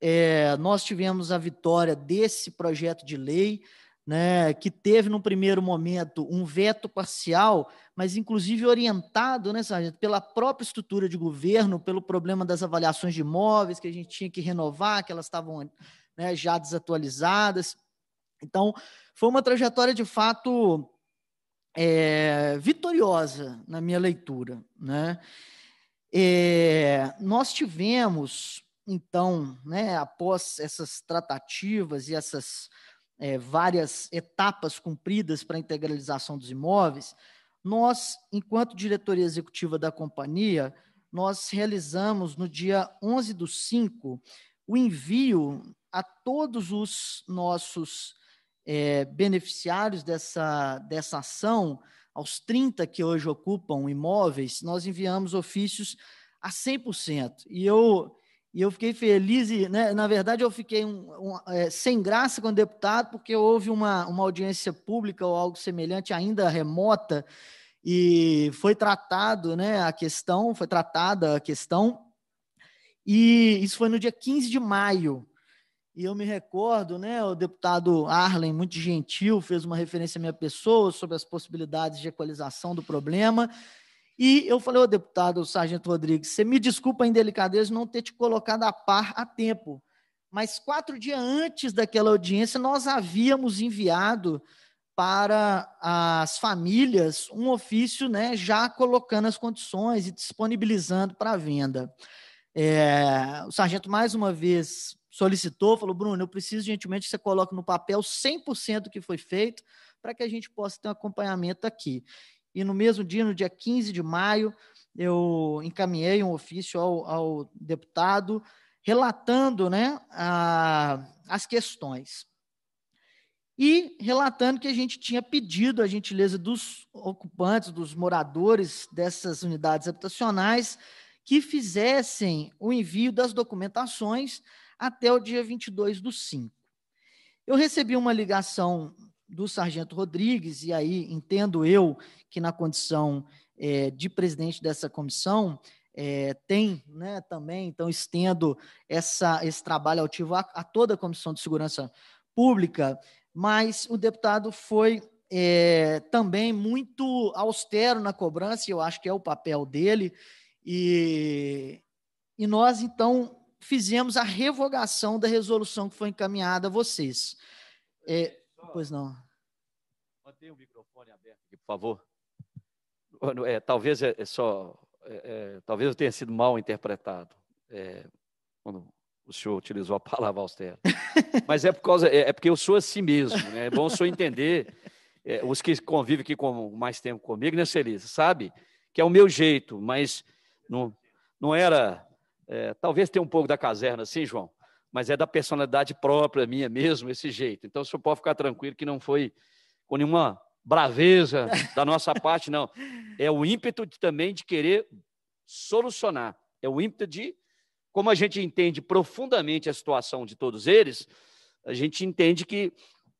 É, nós tivemos a vitória desse projeto de lei, né, que teve no primeiro momento um veto parcial, mas inclusive orientado, né, Sargento, pela própria estrutura de governo, pelo problema das avaliações de imóveis que a gente tinha que renovar, que elas estavam né, já desatualizadas. Então, foi uma trajetória de fato é, vitoriosa na minha leitura, né? É, nós tivemos, então, né, após essas tratativas e essas é, várias etapas cumpridas para a integralização dos imóveis, nós, enquanto diretoria executiva da companhia, nós realizamos no dia 11 do 5 o envio a todos os nossos é, beneficiários dessa, dessa ação aos 30 que hoje ocupam imóveis, nós enviamos ofícios a 100%. E eu, e eu fiquei feliz, e, né, na verdade, eu fiquei um, um, é, sem graça com o deputado, porque houve uma, uma audiência pública ou algo semelhante, ainda remota, e foi tratado né, a questão, foi tratada a questão, e isso foi no dia 15 de maio. E eu me recordo, né, o deputado Arlen, muito gentil, fez uma referência à minha pessoa sobre as possibilidades de equalização do problema. E eu falei, ô deputado Sargento Rodrigues, você me desculpa a indelicadeza não ter te colocado a par a tempo, mas quatro dias antes daquela audiência, nós havíamos enviado para as famílias um ofício né, já colocando as condições e disponibilizando para venda. É, o sargento, mais uma vez, solicitou, falou, Bruno, eu preciso gentilmente que você coloque no papel 100% do que foi feito para que a gente possa ter um acompanhamento aqui. E no mesmo dia, no dia 15 de maio, eu encaminhei um ofício ao, ao deputado relatando né, a, as questões. E relatando que a gente tinha pedido a gentileza dos ocupantes, dos moradores dessas unidades habitacionais, que fizessem o envio das documentações até o dia 22 do 5. Eu recebi uma ligação do Sargento Rodrigues, e aí entendo eu que, na condição é, de presidente dessa comissão, é, tem né, também, então estendo essa, esse trabalho ativo a, a, toda a Comissão de Segurança Pública, mas o deputado foi é, também muito austero na cobrança, e eu acho que é o papel dele, e, e nós, então, fizemos a revogação da resolução que foi encaminhada a vocês. É, pois não. Mantenha o microfone aberto aqui, por favor. É, talvez é, é só, é, é, talvez eu tenha sido mal interpretado é, quando o senhor utilizou a palavra austera. Mas é por causa, é, porque eu sou assim mesmo. Né? É bom o senhor entender. os que convivem aqui com mais tempo comigo, né, Celisa, sabe? Que é o meu jeito, mas não, não era é, talvez tenha um pouco da caserna, sim, João, mas é da personalidade própria minha mesmo, esse jeito. Então, o senhor pode ficar tranquilo que não foi com nenhuma braveza da nossa parte, não. É o ímpeto de, também de querer solucionar, é o ímpeto de, como a gente entende profundamente a situação de todos eles, a gente entende que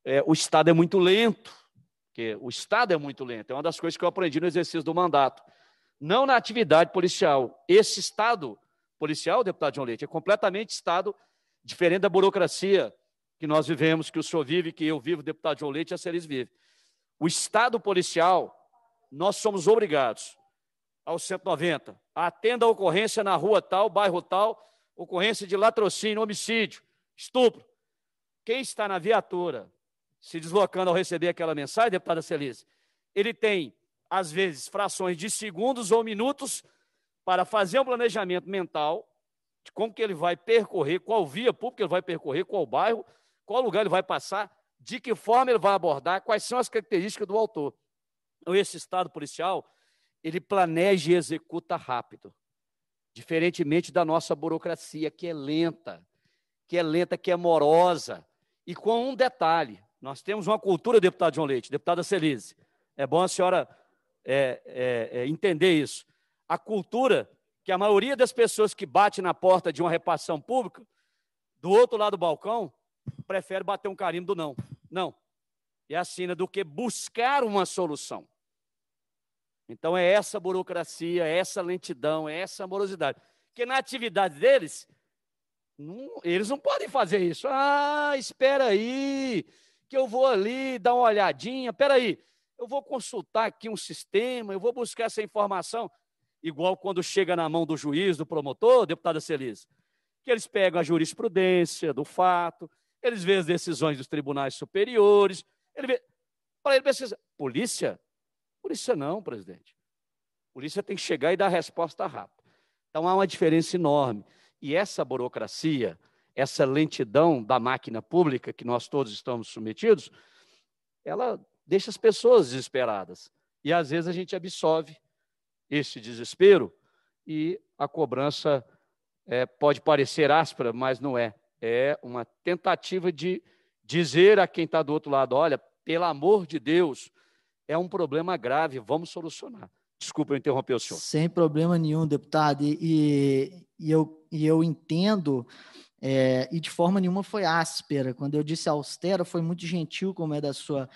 é, o Estado é muito lento, porque o Estado é muito lento. É uma das coisas que eu aprendi no exercício do mandato. Não na atividade policial. Esse Estado policial, deputado João Leite, é completamente Estado diferente da burocracia que nós vivemos, que o senhor vive, que eu vivo, deputado João Leite e a Celis vive. O Estado policial, nós somos obrigados ao 190, atenda a ocorrência na rua tal, bairro tal, ocorrência de latrocínio, homicídio, estupro. Quem está na viatura se deslocando ao receber aquela mensagem, deputada Celise, ele tem, às vezes, frações de segundos ou minutos para fazer um planejamento mental de como que ele vai percorrer, qual via pública ele vai percorrer, qual bairro, qual lugar ele vai passar, de que forma ele vai abordar, quais são as características do autor. Então, esse Estado policial, ele planeja e executa rápido, diferentemente da nossa burocracia, que é lenta, que é lenta, que é morosa. E com um detalhe, nós temos uma cultura, deputado João Leite, deputada Celise, é bom a senhora é, é, é, entender isso a cultura que a maioria das pessoas que bate na porta de uma repartição pública, do outro lado do balcão, prefere bater um carimbo do não. Não. E assina do que buscar uma solução. Então é essa burocracia, é essa lentidão, é essa morosidade. Porque na atividade deles, não, eles não podem fazer isso. Ah, espera aí, que eu vou ali dar uma olhadinha. Espera aí, eu vou consultar aqui um sistema, eu vou buscar essa informação igual quando chega na mão do juiz, do promotor, deputada Celis, que eles pegam a jurisprudência do fato, eles vêem as decisões dos tribunais superiores, ele vê, para ele precisa, polícia? Polícia não, presidente. Polícia tem que chegar e dar resposta rápida. Então há uma diferença enorme. E essa burocracia, essa lentidão da máquina pública que nós todos estamos submetidos, ela deixa as pessoas desesperadas. E às vezes a gente absorve este desespero e a cobrança é, pode parecer áspera, mas não é. É uma tentativa de dizer a quem está do outro lado: olha, pelo amor de Deus, é um problema grave, vamos solucionar. Desculpa eu interromper o senhor. Sem problema nenhum, deputado. E, e, eu, e eu entendo, é, e de forma nenhuma foi áspera. Quando eu disse austera, foi muito gentil, como é da sua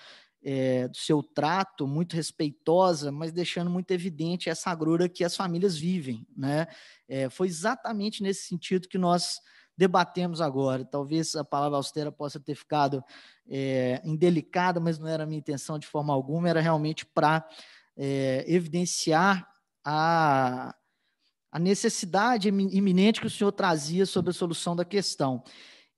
é, do seu trato, muito respeitosa, mas deixando muito evidente essa agrura que as famílias vivem. Né? É, foi exatamente nesse sentido que nós debatemos agora. Talvez a palavra austera possa ter ficado é, indelicada, mas não era a minha intenção de forma alguma, era realmente para evidenciar a, a necessidade iminente que o senhor trazia sobre a solução da questão.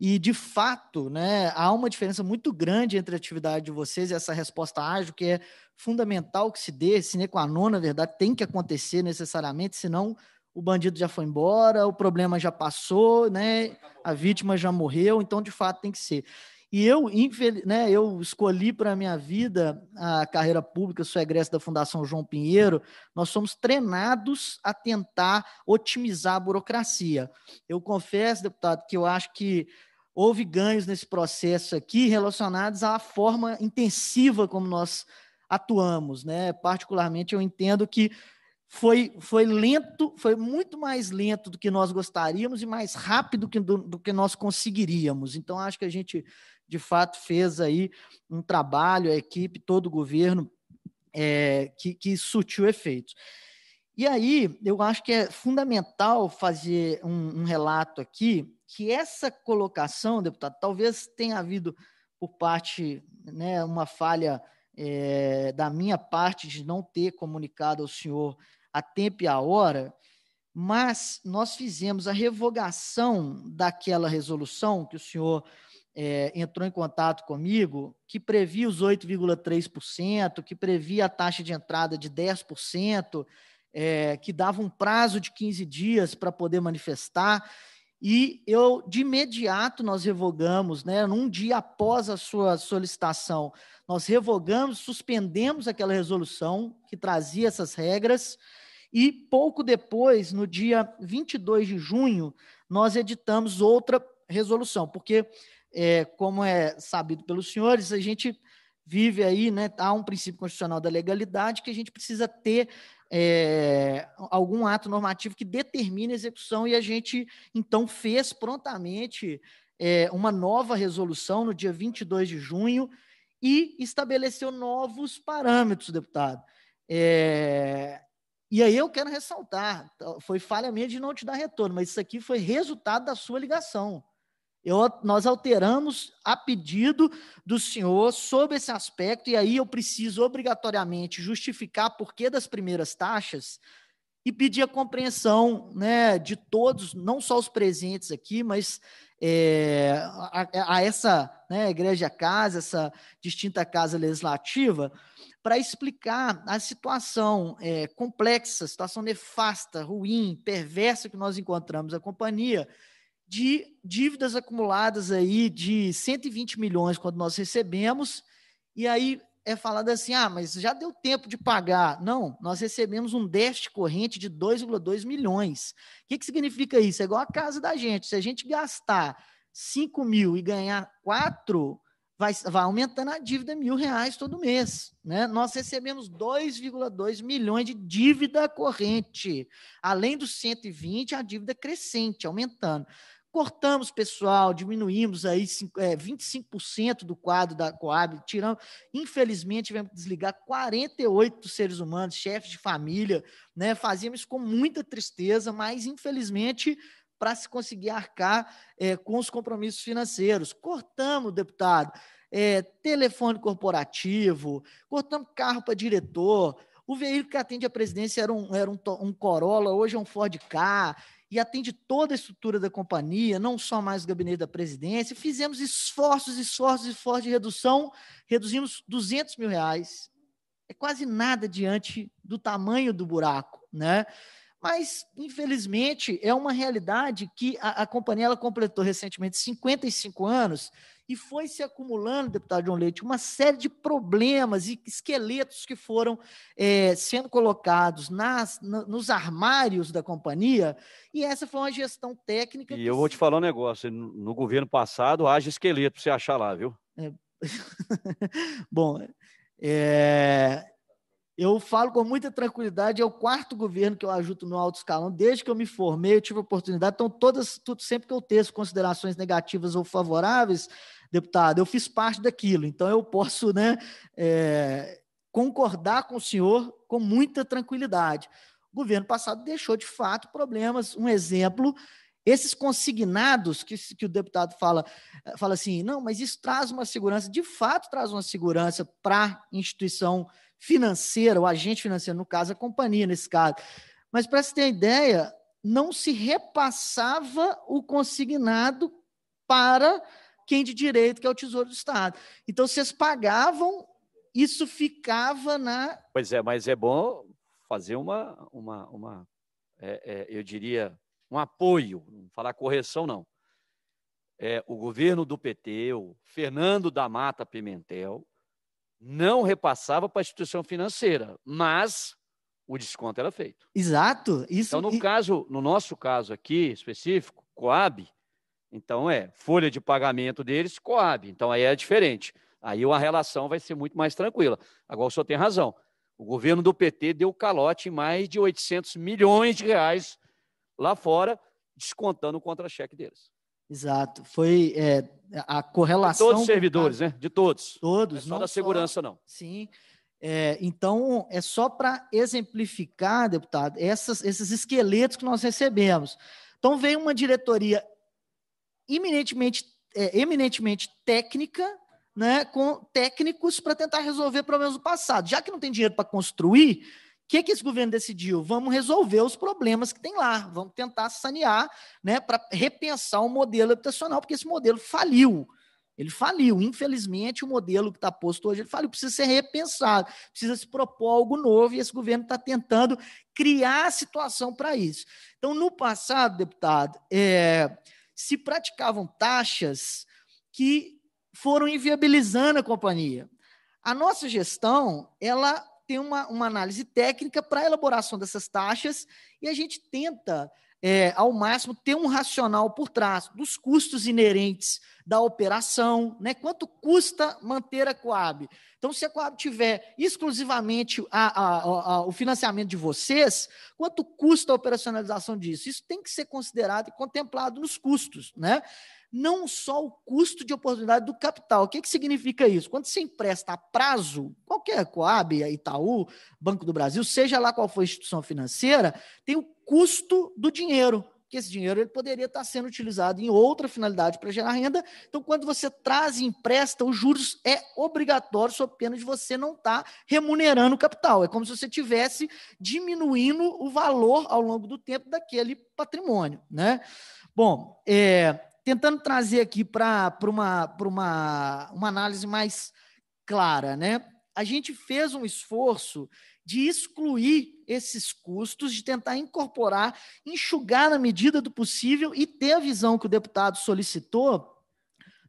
E, de fato, né, há uma diferença muito grande entre a atividade de vocês e essa resposta ágil, que é fundamental que se dê, sine qua non, na verdade, tem que acontecer necessariamente, senão o bandido já foi embora, o problema já passou, né? A vítima já morreu, então de fato tem que ser. E eu, infeliz, né, eu escolhi para a minha vida a carreira pública, sou egresso da Fundação João Pinheiro. Nós somos treinados a tentar otimizar a burocracia. Eu confesso, deputado, que eu acho que houve ganhos nesse processo aqui relacionados à forma intensiva como nós atuamos, né? Particularmente eu entendo que foi, foi lento, foi muito mais lento do que nós gostaríamos e mais rápido que, do, do que nós conseguiríamos. Então acho que a gente de fato fez aí um trabalho, a equipe, todo o governo é, que, que sutil efeitos. E aí, eu acho que é fundamental fazer um, um relato aqui que essa colocação, deputado, talvez tenha havido por parte, né, uma falha é, da minha parte de não ter comunicado ao senhor a tempo e a hora, mas nós fizemos a revogação daquela resolução que o senhor é, entrou em contato comigo, que previa os 8,3%, que previa a taxa de entrada de 10%, é, eh, que dava um prazo de 15 dias para poder manifestar. E eu, de imediato, nós revogamos, né? Num dia após a sua solicitação, nós revogamos, suspendemos aquela resolução que trazia essas regras. E pouco depois, no dia 22 de junho, nós editamos outra resolução, porque, é, como é sabido pelos senhores, a gente vive aí, né? Há um princípio constitucional da legalidade que a gente precisa ter é, algum ato normativo que determine a execução, e a gente então fez prontamente é, uma nova resolução no dia 22 de junho e estabeleceu novos parâmetros, deputado. É, e aí eu quero ressaltar, foi falha minha de não te dar retorno, mas isso aqui foi resultado da sua ligação. Eu, nós alteramos a pedido do senhor sobre esse aspecto, e aí eu preciso obrigatoriamente justificar porquê das primeiras taxas e pedir a compreensão né, de todos, não só os presentes aqui, mas é, a, a, essa né, igreja casa, essa distinta casa legislativa, para explicar a situação é, complexa, situação nefasta, ruim, perversa que nós encontramos a companhia de dívidas acumuladas aí de 120 milhões quando nós recebemos, e aí é falado assim: ah, mas já deu tempo de pagar. Não, nós recebemos um déficit corrente de 2,2 milhões. O que, que significa isso? É igual a casa da gente. Se a gente gastar 5 mil e ganhar 4, vai, vai aumentando a dívida mil reais todo mês. Né? Nós recebemos 2,2 milhões de dívida corrente. Além dos 120, a dívida crescente, aumentando. Cortamos, pessoal, diminuímos aí 25% é, do quadro da Coab, tiramos, infelizmente, tivemos que desligar 48 seres humanos, chefes de família, né? Fazíamos com muita tristeza, mas infelizmente para se conseguir arcar é, com os compromissos financeiros. Cortamos, deputado, é, telefone corporativo, cortamos carro para diretor, o veículo que atende a presidência era um, era um, um Corolla, hoje é um Ford Car, e atende toda a estrutura da companhia, não só mais o gabinete da presidência. Fizemos esforços, esforços, esforços de redução, reduzimos 200 mil reais. É quase nada diante do tamanho do buraco, né? Mas, infelizmente, é uma realidade que a, a companhia ela completou recentemente 55 anos e foi se acumulando, deputado João Leite, uma série de problemas e esqueletos que foram é, sendo colocados nas, na, nos armários da companhia, e essa foi uma gestão técnica. E eu vou te falar um negócio: no governo passado, haja esqueleto para você achar lá, viu? É... Bom, é, eu falo com muita tranquilidade, é o quarto governo que eu ajudo no alto escalão. Desde que eu me formei, eu tive oportunidade. Então, todas, tudo, sempre que eu teço considerações negativas ou favoráveis, deputado, eu fiz parte daquilo. Então, eu posso né, é, concordar com o senhor com muita tranquilidade. O governo passado deixou, de fato, problemas. Um exemplo esses consignados que, que, o deputado fala, eh, fala assim, não, mas isso traz uma segurança, de fato traz uma segurança para a instituição financeira, o agente financeiro, no caso, a companhia, nesse caso. Mas para se ter uma ideia, não se repassava o consignado para quem de direito, que é o Tesouro do Estado. Então, vocês pagavam, isso ficava na. Pois é, mas é bom fazer uma, uma, uma é, é, eu diria, um apoio, não falar correção, não. É, o governo do PT, o Fernando da Mata Pimentel, não repassava para a instituição financeira, mas o desconto era feito. Exato. Isso, então, no e... caso, no nosso caso aqui específico, Coab, então é folha de pagamento deles, Coab. Então aí é diferente. Aí a relação vai ser muito mais tranquila. Agora o senhor tem razão. O governo do PT deu calote em mais de 800 milhões de reais lá fora, descontando o contra-cheque deles. Exato. Foi é, a correlação. De todos os servidores, né? De todos. Todos. É só não da só, segurança, não. Sim. É, então, é só para exemplificar, deputado, essas, esses esqueletos que nós recebemos. Então, veio uma diretoria eminentemente, é, eminentemente técnica, né, com técnicos para tentar resolver problemas do passado. Já que não tem dinheiro para construir, que, que esse governo decidiu? Vamos resolver os problemas que tem lá, vamos tentar sanear, né, para repensar o modelo habitacional, porque esse modelo faliu. Ele faliu. Infelizmente, o modelo que está posto hoje, ele faliu. Precisa ser repensado, precisa se propor algo novo, e esse governo está tentando criar a situação para isso. Então, no passado, deputado, é, se praticavam taxas que foram inviabilizando a companhia. A nossa gestão, ela tem uma, uma análise técnica para a elaboração dessas taxas e a gente tenta, é, ao máximo, ter um racional por trás dos custos inerentes da operação, né? quanto custa manter a Coab. Então, se a Coab tiver exclusivamente a, a, a, o financiamento de vocês, quanto custa a operacionalização disso? Isso tem que ser considerado e contemplado nos custos. Né? não só o custo de oportunidade do capital. O que, que significa isso? Quando você empresta a prazo, qualquer Coab, Itaú, Banco do Brasil, seja lá qual for a instituição financeira, tem o custo do dinheiro que esse dinheiro ele poderia estar sendo utilizado em outra finalidade para gerar renda. Então, quando você traz e empresta, os juros é obrigatório, sob pena de você não estar tá remunerando o capital. É como se você estivesse diminuindo o valor ao longo do tempo daquele patrimônio. Né? Bom, é, tentando trazer aqui para uma, uma, uma análise mais clara, né? A gente fez um esforço de excluir esses custos, de tentar incorporar, enxugar na medida do possível e ter a visão que o deputado solicitou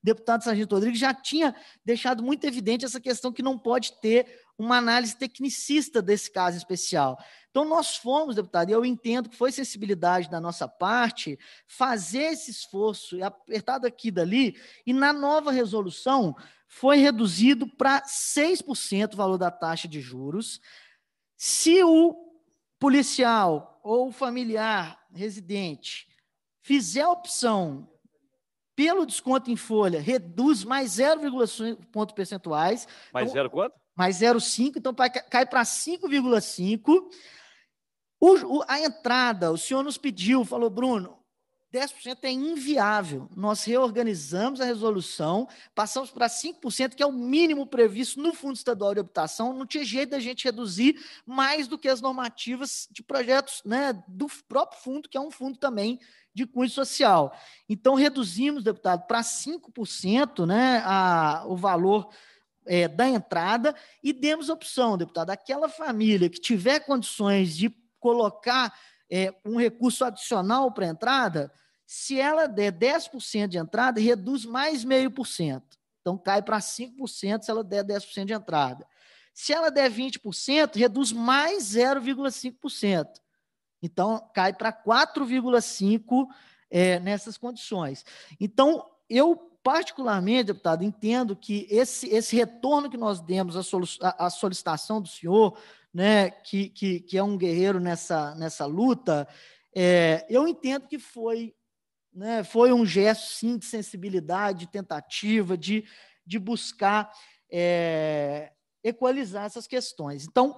deputado Sargento Rodrigues já tinha deixado muito evidente essa questão que não pode ter uma análise tecnicista desse caso especial. Então, nós fomos, deputado, e eu entendo que foi sensibilidade da nossa parte fazer esse esforço, apertado aqui e dali, e na nova resolução foi reduzido para 6% o valor da taxa de juros. Se o policial ou o familiar residente fizer a opção pelo desconto em folha, reduz mais 0,5 pontos percentuais. Mais então, zero quanto? mais 0,5, então cai para 5,5. A entrada, o senhor nos pediu, falou, Bruno, 10% é inviável. Nós reorganizamos a resolução, passamos para 5%, que é o mínimo previsto no Fundo Estadual de Habitação. Não tinha jeito da gente reduzir mais do que as normativas de projetos né, do próprio fundo, que é um fundo também de cunho social. Então, reduzimos, deputado, para 5% né, a, o valor é, da entrada e demos opção, deputado, aquela família que tiver condições de colocar é, um recurso adicional para entrada, se ela der 10% de entrada, reduz mais meio por cento. Então cai para 5% se ela der 10% de entrada. Se ela der 20%, reduz mais 0,5%. Então cai para 4,5% é, nessas condições. Então, eu particularmente, deputado, entendo que esse, esse retorno que nós demos à, solicitação do senhor, né, que, que, que é um guerreiro nessa, nessa luta, é, eu entendo que foi, né, foi um gesto, sim, de sensibilidade, de tentativa, de, de buscar é, equalizar essas questões. Então,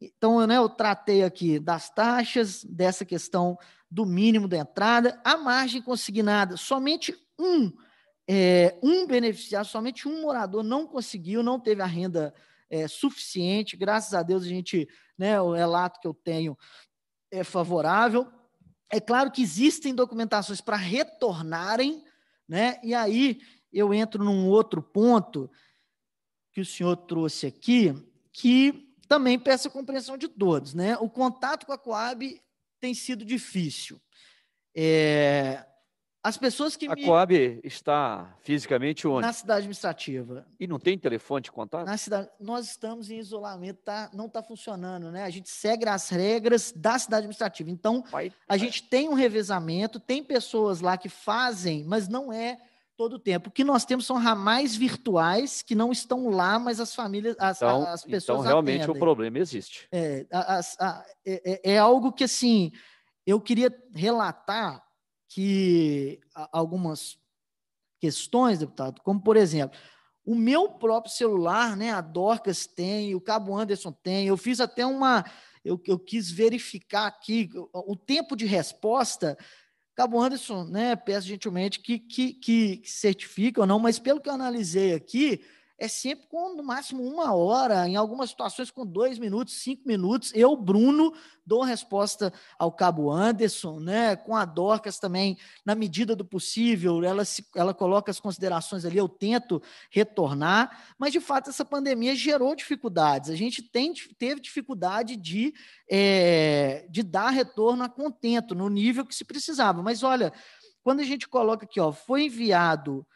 então né, eu tratei aqui das taxas, dessa questão do mínimo da entrada, a margem consignada, somente um é, um beneficiário, somente um morador não conseguiu, não teve a renda é, suficiente. Graças a Deus, a gente, né, o relato que eu tenho é favorável. É claro que existem documentações para retornarem, né? E aí eu entro num outro ponto que o senhor trouxe aqui, que também peço a compreensão de todos, né? O contato com a Coab tem sido difícil. É, as pessoas que a me... Coab está fisicamente onde? Na cidade administrativa. E não tem telefone de contato? Na cidade, nós estamos em isolamento, tá? Não está funcionando, né? A gente segue as regras da cidade administrativa. Então, vai, a vai. gente tem um revezamento, tem pessoas lá que fazem, mas não é todo o tempo. O que nós temos são ramais virtuais que não estão lá, mas as famílias, as, então, as pessoas Então, realmente atendem. o problema existe. É, a, a, a, é, é, é algo que assim, eu queria relatar que algumas questões, deputado, como por exemplo, o meu próprio celular, né, a Dorcas tem, o Cabo Anderson tem, eu fiz até uma, eu, eu quis verificar aqui o tempo de resposta. Cabo Anderson, né, peço gentilmente que, que, que certifique ou não, mas pelo que eu analisei aqui, é sempre com no máximo uma hora, em algumas situações com dois minutos, cinco minutos. Eu, Bruno, dou resposta ao Cabo Anderson, né? Com a Dorcas também, na medida do possível, ela, se, ela coloca as considerações ali, eu tento retornar, mas de fato essa pandemia gerou dificuldades. A gente tem, teve dificuldade de, é, de dar retorno a contento, no nível que se precisava. Mas olha, quando a gente coloca aqui, ó, foi enviado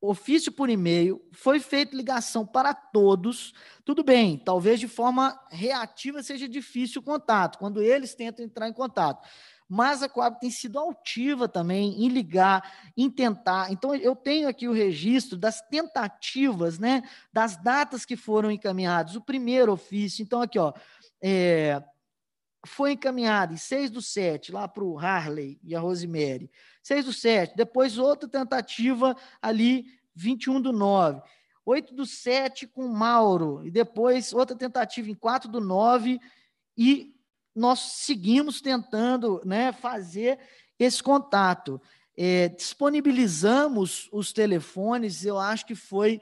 ofício por e-mail, foi feita ligação para todos. Tudo bem, talvez de forma reativa seja difícil o contato, quando eles tentam entrar em contato. Mas a Coab tem sido altiva também em ligar, em tentar. Então, eu tenho aqui o registro das tentativas, né? Das datas que foram encaminhadas. O primeiro ofício, então, aqui, ó. É, foi encaminhada em 6 do 7 lá para o Harley e a Rosemary. 6 do 7, depois outra tentativa ali, 21 do 9. 8 do 7 com o Mauro, e depois outra tentativa em 4 do 9, e nós seguimos tentando né, fazer esse contato. É, disponibilizamos os telefones, eu acho que foi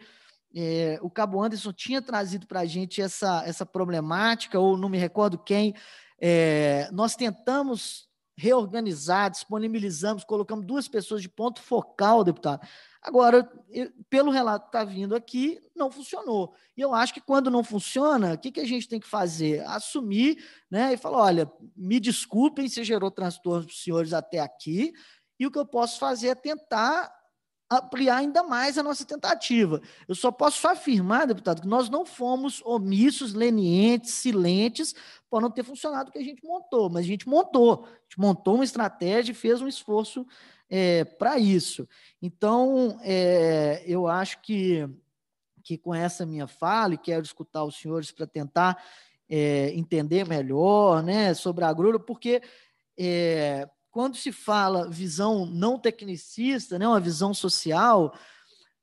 é, o Cabo Anderson tinha trazido para a gente essa, essa problemática, ou não me recordo quem é, nós tentamos reorganizar, disponibilizamos, colocamos duas pessoas de ponto focal, deputado. Agora, pelo relato que está vindo aqui, não funcionou. E eu acho que quando não funciona, o que, que a gente tem que fazer? Assumir né, e falar: olha, me desculpem se gerou transtorno para os senhores até aqui, e o que eu posso fazer é tentar ampliar ainda mais a nossa tentativa. Eu só posso afirmar, deputado, que nós não fomos omissos, lenientes, silentes, por não ter funcionado o que a gente montou, mas a gente montou, a gente montou uma estratégia e fez um esforço é, para isso. Então, é, eu acho que, que com essa minha fala, e quero escutar os senhores para tentar é, entender melhor né, sobre a agrura, porque é, quando se fala visão não tecnicista, né, uma visão social,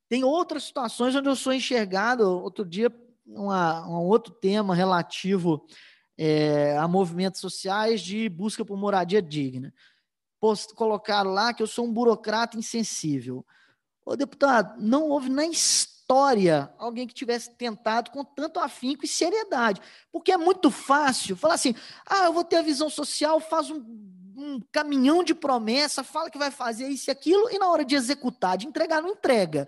tem outras situações onde eu sou enxergado. Outro dia, uma, um outro tema relativo é, a movimentos sociais de busca por moradia digna. Posso colocar lá que eu sou um burocrata insensível. Ô, deputado, não houve na história alguém que tivesse tentado com tanto afinco e seriedade. Porque é muito fácil falar assim: ah, eu vou ter a visão social, faz um um caminhão de promessa, fala que vai fazer isso e aquilo, e na hora de executar, de entregar, não entrega.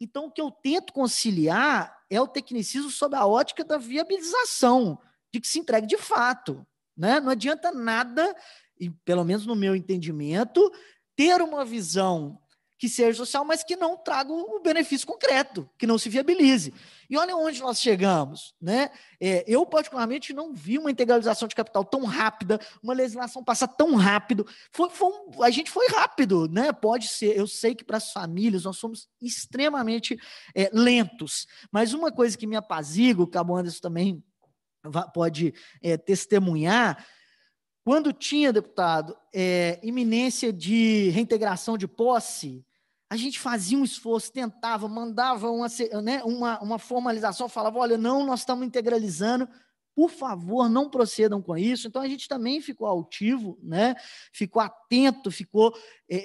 Então, o que eu tento conciliar é o tecnicismo sob a ótica da viabilização, de que se entregue de fato. Né? Não adianta nada, e pelo menos no meu entendimento, ter uma visão que seja social, mas que não traga o benefício concreto, que não se viabilize. E olha onde nós chegamos. Né? É, eu, particularmente, não vi uma integralização de capital tão rápida, uma legislação passar tão rápido. Foi, foi um, a gente foi rápido, né? Pode ser. Eu sei que para as famílias nós somos extremamente é, lentos. Mas uma coisa que me apazigua, o Cabo Anderson também pode é, testemunhar, quando tinha, deputado, é, iminência de reintegração de posse, a gente fazia um esforço, tentava, mandava uma, né, uma, uma formalização, falava: olha, não, nós estamos integralizando, por favor, não procedam com isso. Então a gente também ficou altivo, né? ficou atento, ficou é, é,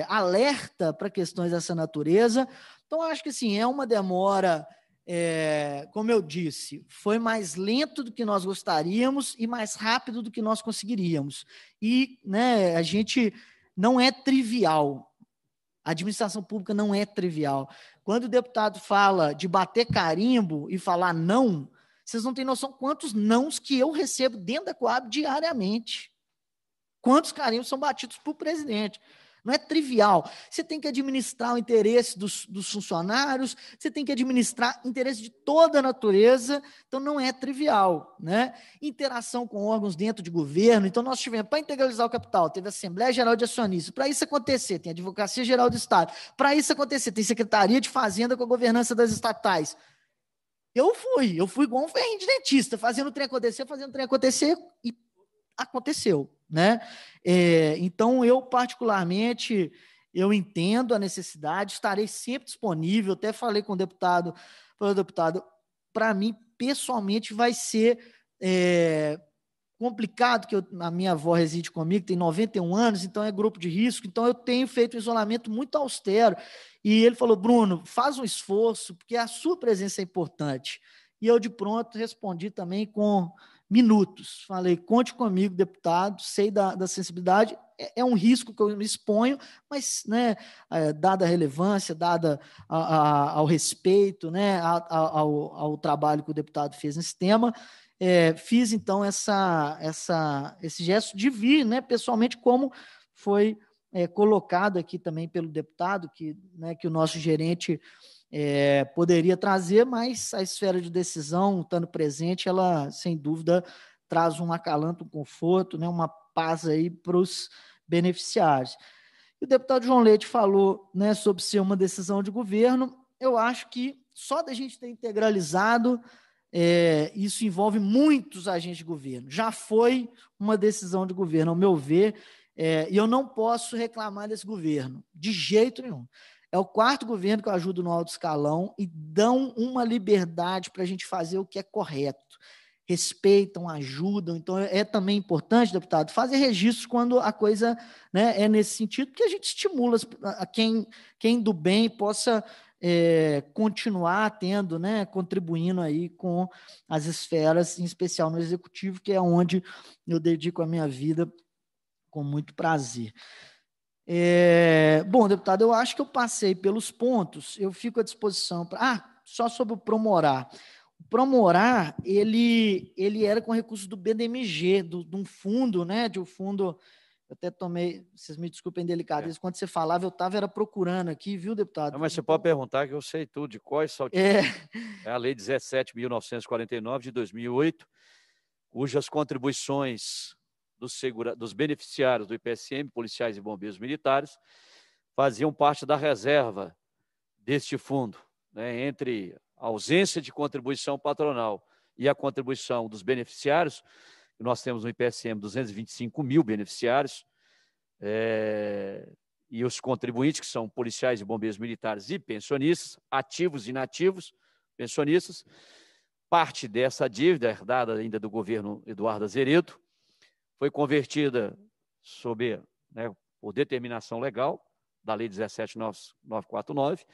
é, alerta para questões dessa natureza. Então, acho que assim, é uma demora. É, como eu disse, foi mais lento do que nós gostaríamos e mais rápido do que nós conseguiríamos. E né, a gente não é trivial a administração pública não é trivial. Quando o deputado fala de bater carimbo e falar não, vocês não têm noção quantos nãos que eu recebo dentro da Coab diariamente. Quantos carimbos são batidos por presidente. Não é trivial. Você tem que administrar o interesse dos, dos funcionários, você tem que administrar interesse de toda a natureza, então não é trivial. Né? Interação com órgãos dentro de governo. Então, nós tivemos, para integralizar o capital, teve Assembleia Geral de Acionistas. Para isso acontecer, tem Advocacia Geral do Estado. Para isso acontecer, tem Secretaria de Fazenda com a governança das estatais. Eu fui, eu fui igual um ferrinho de dentista, fazendo o trem acontecer, fazendo o trem acontecer e aconteceu né? É, então, eu particularmente, eu entendo a necessidade, estarei sempre disponível, até falei com o deputado, falei, deputado, para mim, pessoalmente, vai ser é, complicado, que eu, a minha avó reside comigo, tem 91 anos, então é grupo de risco, então eu tenho feito um isolamento muito austero. E ele falou, Bruno, faz um esforço, porque a sua presença é importante. E eu, de pronto, respondi também com minutos. Falei, conte comigo, deputado, sei da, da sensibilidade, é, é, um risco que eu me exponho, mas, né, é, dada a relevância, dada a, a, ao respeito, né, a, ao, ao, trabalho que o deputado fez nesse tema, é, fiz, então, essa, essa, esse gesto de vir, né, pessoalmente, como foi é, colocado aqui também pelo deputado, que, né, que o nosso gerente é, poderia trazer, mas a esfera de decisão, estando presente, ela, sem dúvida, traz um acalanto, um conforto, né, uma paz aí para os beneficiários. E o deputado João Leite falou né, sobre ser uma decisão de governo. Eu acho que só da gente ter integralizado, é, isso envolve muitos agentes de governo. Já foi uma decisão de governo, ao meu ver, é, e eu não posso reclamar desse governo, de jeito nenhum. É o quarto governo que eu ajudo no alto escalão e dão uma liberdade para a gente fazer o que é correto. Respeitam, ajudam. Então, é, é também importante, deputado, fazer registros quando a coisa né, é nesse sentido, porque a gente estimula a quem, quem do bem possa é, continuar tendo, né, contribuindo aí com as esferas, em especial no executivo, que é onde eu dedico a minha vida com muito prazer. É, bom, deputado, eu acho que eu passei pelos pontos, eu fico à disposição. para ah, só sobre o Promorar. O Promorar, ele, ele era com recursos do BDMG, do, de um fundo, né? De um fundo. Eu até tomei, vocês me desculpem delicadeza, é. quando você falava, eu estava era procurando aqui, viu, deputado? Não, mas você pode perguntar que eu sei tudo, de quais só é. é a Lei 17.949 de 2008, cujas contribuições dos, segura, dos beneficiários do IPSM, policiais e bombeiros militares, faziam parte da reserva deste fundo, né, entre a ausência de contribuição patronal e a contribuição dos beneficiários, nós temos no IPSM 225 mil beneficiários, é, e os contribuintes, que são policiais e bombeiros militares e pensionistas, ativos e inativos, pensionistas, parte dessa dívida herdada ainda do governo Eduardo Azeredo, foi convertida sob, né, por determinação legal da Lei 17949,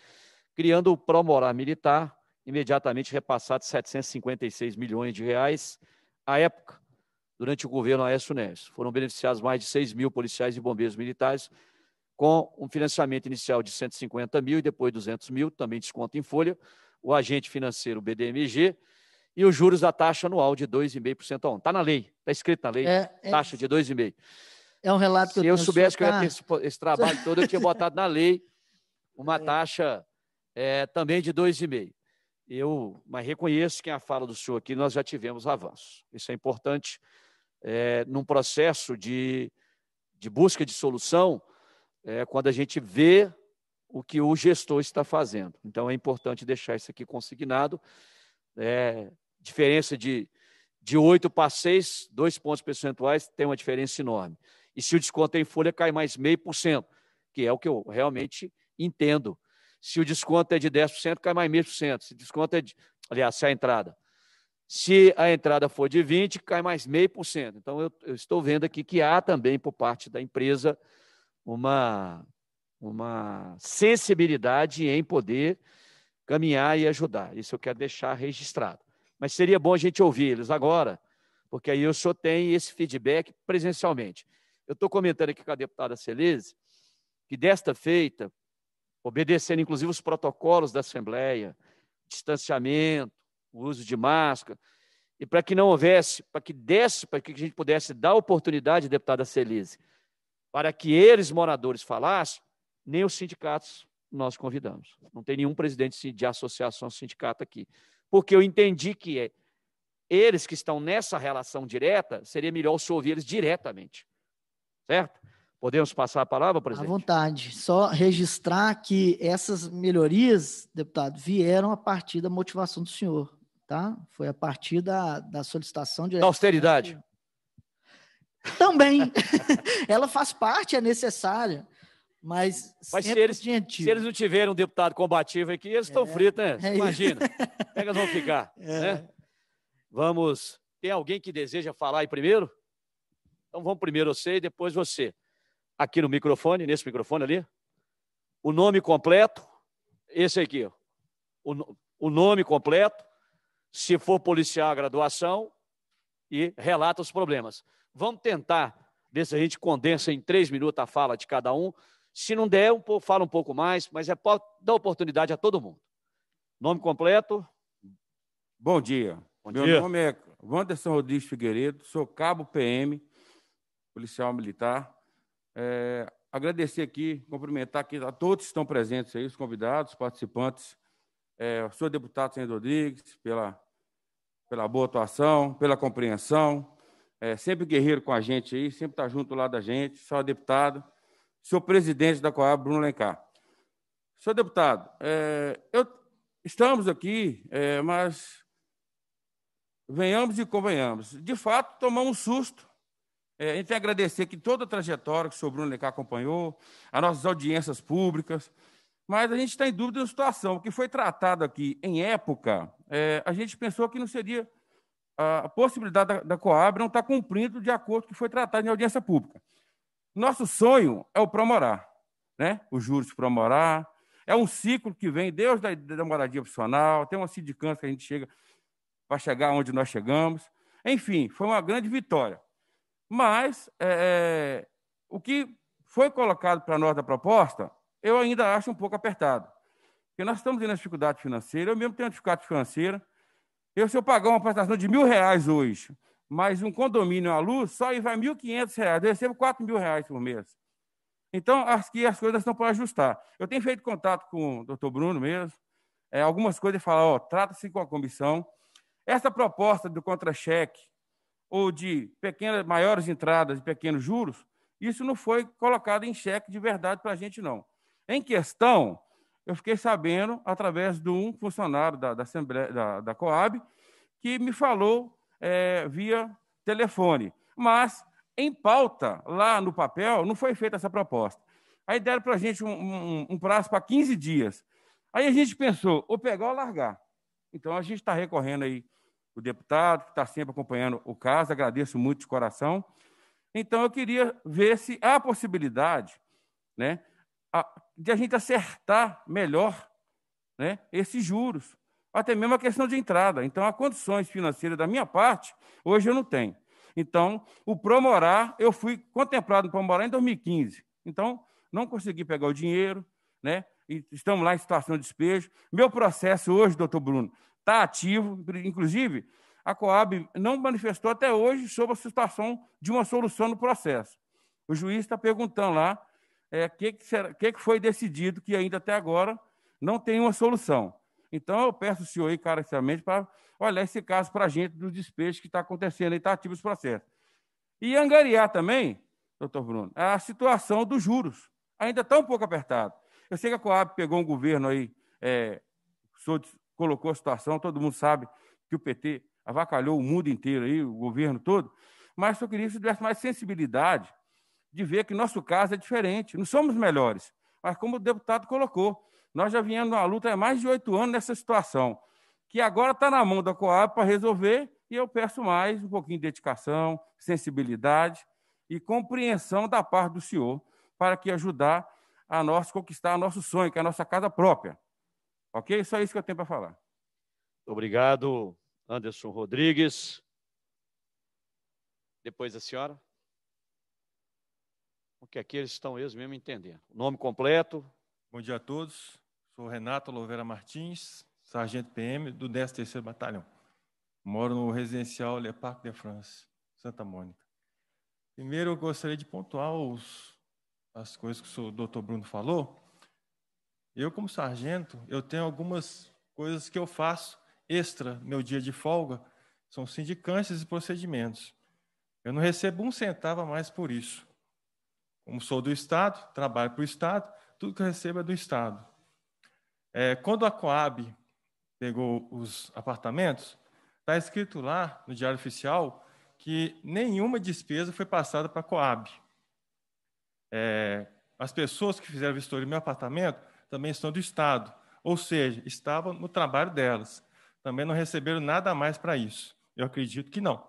criando o Promorar Militar, imediatamente repassado 756 milhões de reais à época, durante o governo Aécio Neves. Foram beneficiados mais de 6 mil policiais e bombeiros militares, com um financiamento inicial de 150 mil e depois 200 mil, também desconto em folha. O agente financeiro BDMG e os juros da taxa anual de 2,5% ao ano. Está na lei, está escrito na lei, é, é, taxa de 2,5%. É um relato que Se eu, eu soubesse que eu ia ter esse, esse trabalho todo, eu tinha botado na lei uma é. taxa é, também de 2,5%. Eu, mas reconheço que a fala do senhor aqui, nós já tivemos avanços. Isso é importante é, num processo de, de busca de solução, é, quando a gente vê o que o gestor está fazendo. Então, é importante deixar isso aqui consignado. É, diferença de, de 8 para 6, dois pontos percentuais, tem uma diferença enorme. E se o desconto é em folha, cai mais meio por cento, que é o que eu realmente entendo. Se o desconto é de 10%, cai mais meio por cento. Se o desconto é de. Aliás, se a entrada. Se a entrada for de 20%, cai mais meio por cento. Então, eu, eu estou vendo aqui que há também, por parte da empresa, uma, uma sensibilidade em poder caminhar e ajudar. Isso eu quero deixar registrado mas seria bom a gente ouvi-los agora, porque aí o senhor tem esse feedback presencialmente. Eu estou comentando aqui com a deputada Celise que desta feita, obedecendo inclusive os protocolos da Assembleia, distanciamento, uso de máscara, e para que não houvesse, para que desse, para que a gente pudesse dar oportunidade, deputada Celise, para que eles, moradores, falassem, nem os sindicatos nós convidamos. Não tem nenhum presidente de associação sindicato aqui porque eu entendi que eles que estão nessa relação direta, seria melhor se ouvir eles diretamente. Certo? Podemos passar a palavra, presidente? À vontade. Só registrar que essas melhorias, deputado, vieram a partir da motivação do senhor, tá? Foi a partir da, da solicitação de Da austeridade. Também. Ela faz parte, é necessária. Mas, Mas se, eles, se, eles, não tiverem um deputado combativo aqui, eles estão é, fritos, né? É Imagina. Como é que eles vão ficar? É. Né? Vamos. Tem alguém que deseja falar aí primeiro? Então vamos primeiro você e depois você. Aqui no microfone, nesse microfone ali. O nome completo, esse aqui, ó. O, o nome completo, se for policial a graduação e relata os problemas. Vamos tentar ver se a gente condensa em três minutos a fala de cada um, se não der, um pouco, fala um pouco mais, mas é dá oportunidade a todo mundo. Nome completo? Bom dia. Bom Meu dia. nome é Wanderson Rodrigues Figueiredo, sou cabo PM, policial militar. É, agradecer aqui, cumprimentar aqui a todos que estão presentes aí, os convidados, participantes. É, sou deputado Senhor Rodrigues, pela, pela boa atuação, pela compreensão. É, sempre guerreiro com a gente aí, sempre está junto lá da gente, só deputado senhor presidente da Coab, Bruno Lencar. Senhor deputado, é, eu, estamos aqui, é, mas venhamos e convenhamos. De fato, tomamos um susto. É, a gente tem que agradecer que toda a trajetória que o senhor Bruno Lencar acompanhou, as nossas audiências públicas, mas a gente está em dúvida da situação. O que foi tratado aqui em época, é, a gente pensou que não seria a possibilidade da, da Coab não estar tá cumprindo de acordo que foi tratado em audiência pública. Nosso sonho é o promorar, né? Os juros promorar. É um ciclo que vem Deus da, da moradia opcional, tem uma sindicância que a gente chega para chegar onde nós chegamos. Enfim, foi uma grande vitória. Mas é, é o que foi colocado para nós da proposta, eu ainda acho um pouco apertado. Porque nós estamos tendo dificuldade financeira, eu mesmo tenho uma dificuldade financeira. Eu, se eu pagar uma prestação de mil reais hoje mas um condomínio à luz só vai R$ 1.500, eu recebo R$ reais por mês. Então, acho que as coisas estão para ajustar. Eu tenho feito contato com o doutor Bruno mesmo, é, algumas coisas e falar ó, trata-se com a comissão. Essa proposta do contra-cheque ou de pequenas, maiores entradas e pequenos juros, isso não foi colocado em cheque de verdade para a gente, não. Em questão, eu fiquei sabendo, através de um funcionário da, da, Assembleia, da, da Coab, que me falou é, via telefone. Mas, em pauta, lá no papel, não foi feita essa proposta. Aí deram para a gente um, um, um prazo para 15 dias. Aí a gente pensou, ou pegar ou largar. Então, a gente está recorrendo aí o deputado, que está sempre acompanhando o caso, agradeço muito de coração. Então, eu queria ver se há possibilidade né, de a gente acertar melhor né, esses juros até mesmo a questão de entrada. Então, as condições financeiras da minha parte, hoje eu não tenho. Então, o promorar eu fui contemplado no morar em 2015. Então, não consegui pegar o dinheiro, né? E estamos lá em situação de despejo. Meu processo hoje, doutor Bruno, está ativo. Inclusive, a Coab não manifestou até hoje sobre a situação de uma solução no processo. O juiz está perguntando lá o é, que, que, que, que foi decidido, que ainda até agora não tem uma solução. Então, eu peço o senhor encarecidamente para olhar esse caso para a gente do despejo que está acontecendo e está ativo esse processo. E angariar também, doutor Bruno, a situação dos juros. Ainda está um pouco apertado. Eu sei que a Coab pegou um governo aí, é, colocou a situação, todo mundo sabe que o PT avacalhou o mundo inteiro aí, o governo todo, mas eu queria que tivesse mais sensibilidade de ver que nosso caso é diferente, não somos melhores, mas como o deputado colocou, nós já viemos numa luta há mais de oito anos nessa situação, que agora está na mão da Coab para resolver, e eu peço mais um pouquinho de dedicação, sensibilidade e compreensão da parte do senhor para que ajudar a nós conquistar nosso sonho, que é a nossa casa própria. Ok? Só isso que eu tenho para falar. Obrigado, Anderson Rodrigues. Depois a senhora. que aqui eles estão eles mesmo entendendo. nome completo. Bom dia a todos. Sou Renato Oliveira Martins, sargento PM do 13º Batalhão. Moro no residencial Le Parc de France, Santa Mônica. Primeiro, eu gostaria de pontuar os, as coisas que o doutor Bruno falou. Eu, como sargento, eu tenho algumas coisas que eu faço extra meu dia de folga, são sindicâncias e procedimentos. Eu não recebo um centavo a mais por isso. Como sou do Estado, trabalho para o Estado, tudo que eu recebo é do Estado. É, quando a Coab pegou os apartamentos, está escrito lá no Diário Oficial que nenhuma despesa foi passada para a Coab. É, as pessoas que fizeram vistoria no meu apartamento também estão do Estado, ou seja, estavam no trabalho delas. Também não receberam nada mais para isso. Eu acredito que não.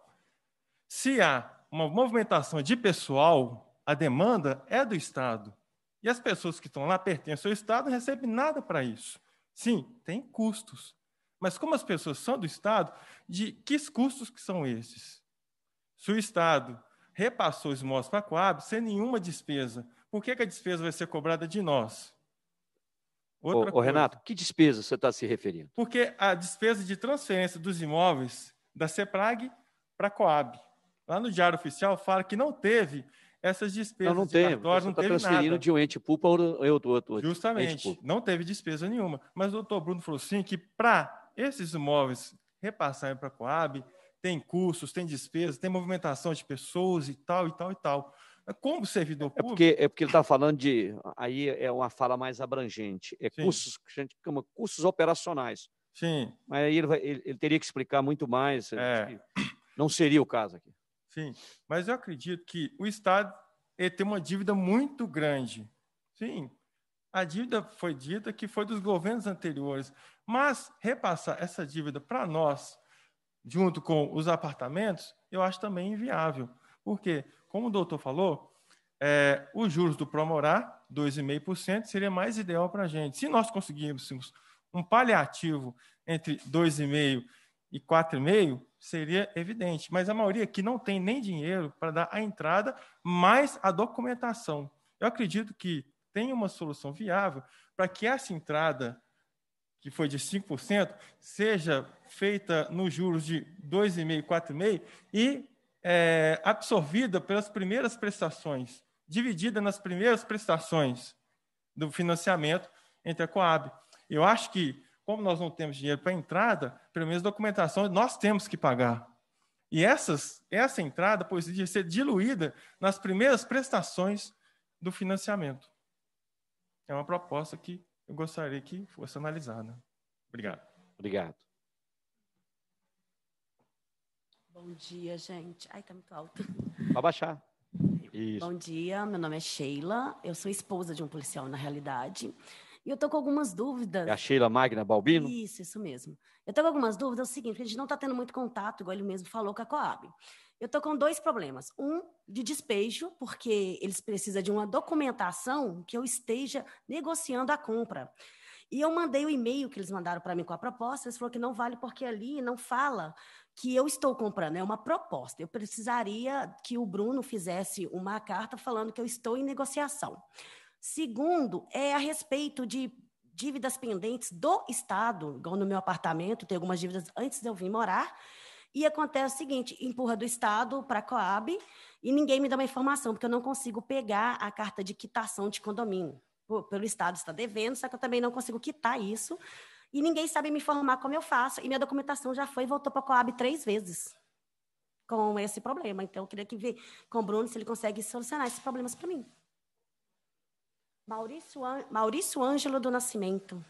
Se há uma movimentação de pessoal, a demanda é do Estado. E as pessoas que estão lá pertencem ao Estado não recebem nada para isso. Sim, tem custos. Mas como as pessoas são do Estado, de que custos que são esses? Se o Estado repassou os imóveis para a Coab sem nenhuma despesa, por que, que a despesa vai ser cobrada de nós? Outra ô, coisa, Renato, que despesa você está se referindo? Porque a despesa de transferência dos imóveis da CEPRAG para a Coab. Lá no Diário Oficial fala que não teve essas despesas. Não, não de tem. Cartório, não está transferindo nada. de um ente público para outro. outro Justamente, ente não teve despesa nenhuma. Mas o doutor Bruno falou sim que para esses imóveis repassarem para a Coab, tem custos, tem despesas, tem movimentação de pessoas e tal, e tal, e tal. Como servidor é público. É porque, é porque ele está falando de. Aí é uma fala mais abrangente. É Sim. custos, que a gente chama custos operacionais. Sim. Mas aí ele, vai, ele, ele teria que explicar muito mais. É. Não seria o caso aqui. Sim, mas eu acredito que o Estado tem uma dívida muito grande. Sim, a dívida foi dita que foi dos governos anteriores, mas repassar essa dívida para nós, junto com os apartamentos, eu acho também inviável. Porque, como o doutor falou, é, os juros do Promorar, 2,5%, seria mais ideal para a gente. Se nós conseguíssemos um paliativo entre 2,5% e 4,5 seria evidente, mas a maioria que não tem nem dinheiro para dar a entrada mais a documentação. Eu acredito que tem uma solução viável para que essa entrada que foi de 5%, seja feita nos juros de 2,5%, 4,5% e é, absorvida pelas primeiras prestações, dividida nas primeiras prestações do financiamento entre a Coab. Eu acho que como nós não temos dinheiro para entrada, pelo menos documentação nós temos que pagar. E essas, essa entrada poderia ser diluída nas primeiras prestações do financiamento. É uma proposta que eu gostaria que fosse analisada. Obrigado. Obrigado. Bom dia, gente. Ai, está muito alto. Pode baixar. Isso. Bom dia, meu nome é Sheila, eu sou esposa de um policial, na realidade. E eu tô com algumas dúvidas. É a Sheila Magna Balbino? Isso, isso mesmo. Eu tô com algumas dúvidas, é o seguinte, a gente não está tendo muito contato, igual ele mesmo falou, com a Coab. Eu tô com dois problemas. Um de despejo, porque eles precisam de uma documentação que eu esteja negociando a compra. E eu mandei o e-mail que eles mandaram para mim com a proposta, eles falaram que não vale porque ali não fala que eu estou comprando, é uma proposta. Eu precisaria que o Bruno fizesse uma carta falando que eu estou em negociação. Segundo, é a respeito de dívidas pendentes do Estado, igual no meu apartamento, tem algumas dívidas antes de eu vir morar, e acontece o seguinte, empurra do Estado para a Coab e ninguém me dá uma informação, porque eu não consigo pegar a carta de quitação de condomínio. Pelo Estado está devendo, só que eu também não consigo quitar isso, e ninguém sabe me informar como eu faço, e minha documentação já foi e voltou para a Coab três vezes com esse problema. Então, eu queria que ver com o Bruno se ele consegue solucionar esses problemas para mim. Maurício, Maurício Ângelo do Nascimento.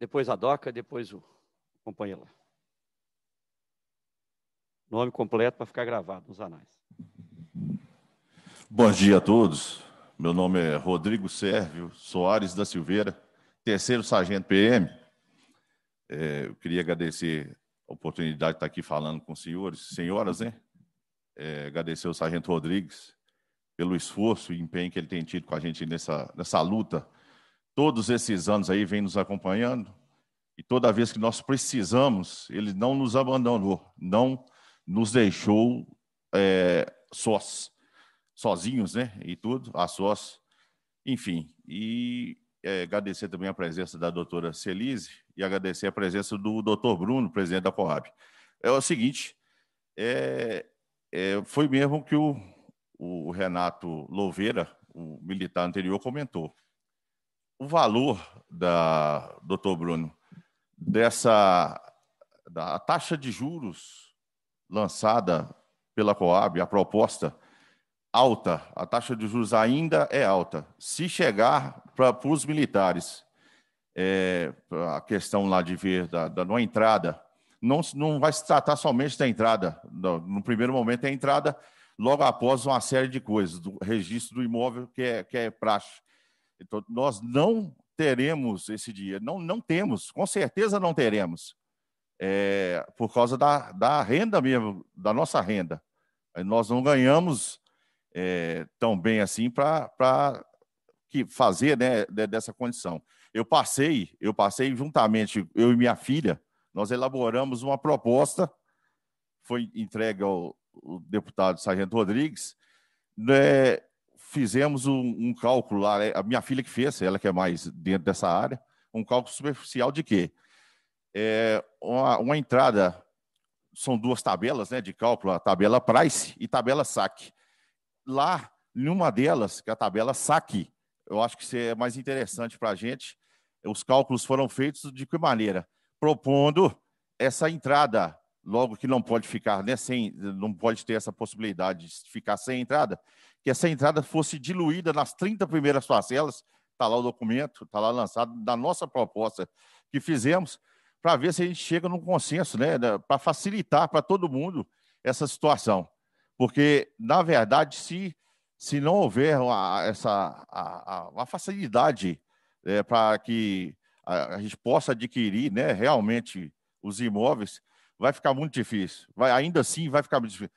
Depois a DOCA, depois o companheiro Nome completo para ficar gravado nos anais. Bom dia a todos. Meu nome é Rodrigo Sérvio Soares da Silveira, terceiro sargento PM. É, eu queria agradecer a oportunidade de estar aqui falando com os senhores, senhoras, né? É, agradecer ao Sargento Rodrigues pelo esforço e empenho que ele tem tido com a gente nessa, nessa luta. Todos esses anos aí vem nos acompanhando e toda vez que nós precisamos, ele não nos abandonou, não nos deixou é, sós, sozinhos, né? E tudo, a sós. Enfim, e é, agradecer também a presença da doutora Celise, e agradecer a presença do doutor Bruno, presidente da Coab. É o seguinte, é, é, foi mesmo que o, o Renato Louveira, o militar anterior, comentou. O valor da, doutor Bruno, dessa da taxa de juros lançada pela Coab, a proposta alta, a taxa de juros ainda é alta. Se chegar para os militares é, a questão lá de ver da, da, da entrada, não, não vai se tratar somente da entrada. No, no primeiro momento é a entrada, logo após uma série de coisas, do registro do imóvel, que é, que é praxe. Então, nós não teremos esse dia, não, não temos, com certeza não teremos, é, por causa da, da renda mesmo, da nossa renda. Nós não ganhamos é, tão bem assim para que fazer né, dessa condição. Eu passei, eu passei juntamente, eu e minha filha, nós elaboramos uma proposta, foi entregue ao, ao deputado Sargento Rodrigues, né, fizemos um, um cálculo lá, a minha filha que fez, ela que é mais dentro dessa área, um cálculo superficial de quê? É, uma, uma entrada, são duas tabelas né, de cálculo, a tabela price e tabela saque. Lá, uma delas, que é a tabela saque, eu acho que isso é mais interessante para a gente. Os cálculos foram feitos de que maneira? Propondo essa entrada, logo que não pode ficar, né, sem, não pode ter essa possibilidade de ficar sem entrada, que essa entrada fosse diluída nas 30 primeiras parcelas, está lá o documento, está lá lançado, da nossa proposta que fizemos, para ver se a gente chega num consenso, né, para facilitar para todo mundo essa situação. Porque, na verdade, se se não houver uma, essa a, a, facilidade é, para que a, a, gente possa adquirir né, realmente os imóveis, vai ficar muito difícil. Vai, ainda assim, vai ficar muito difícil.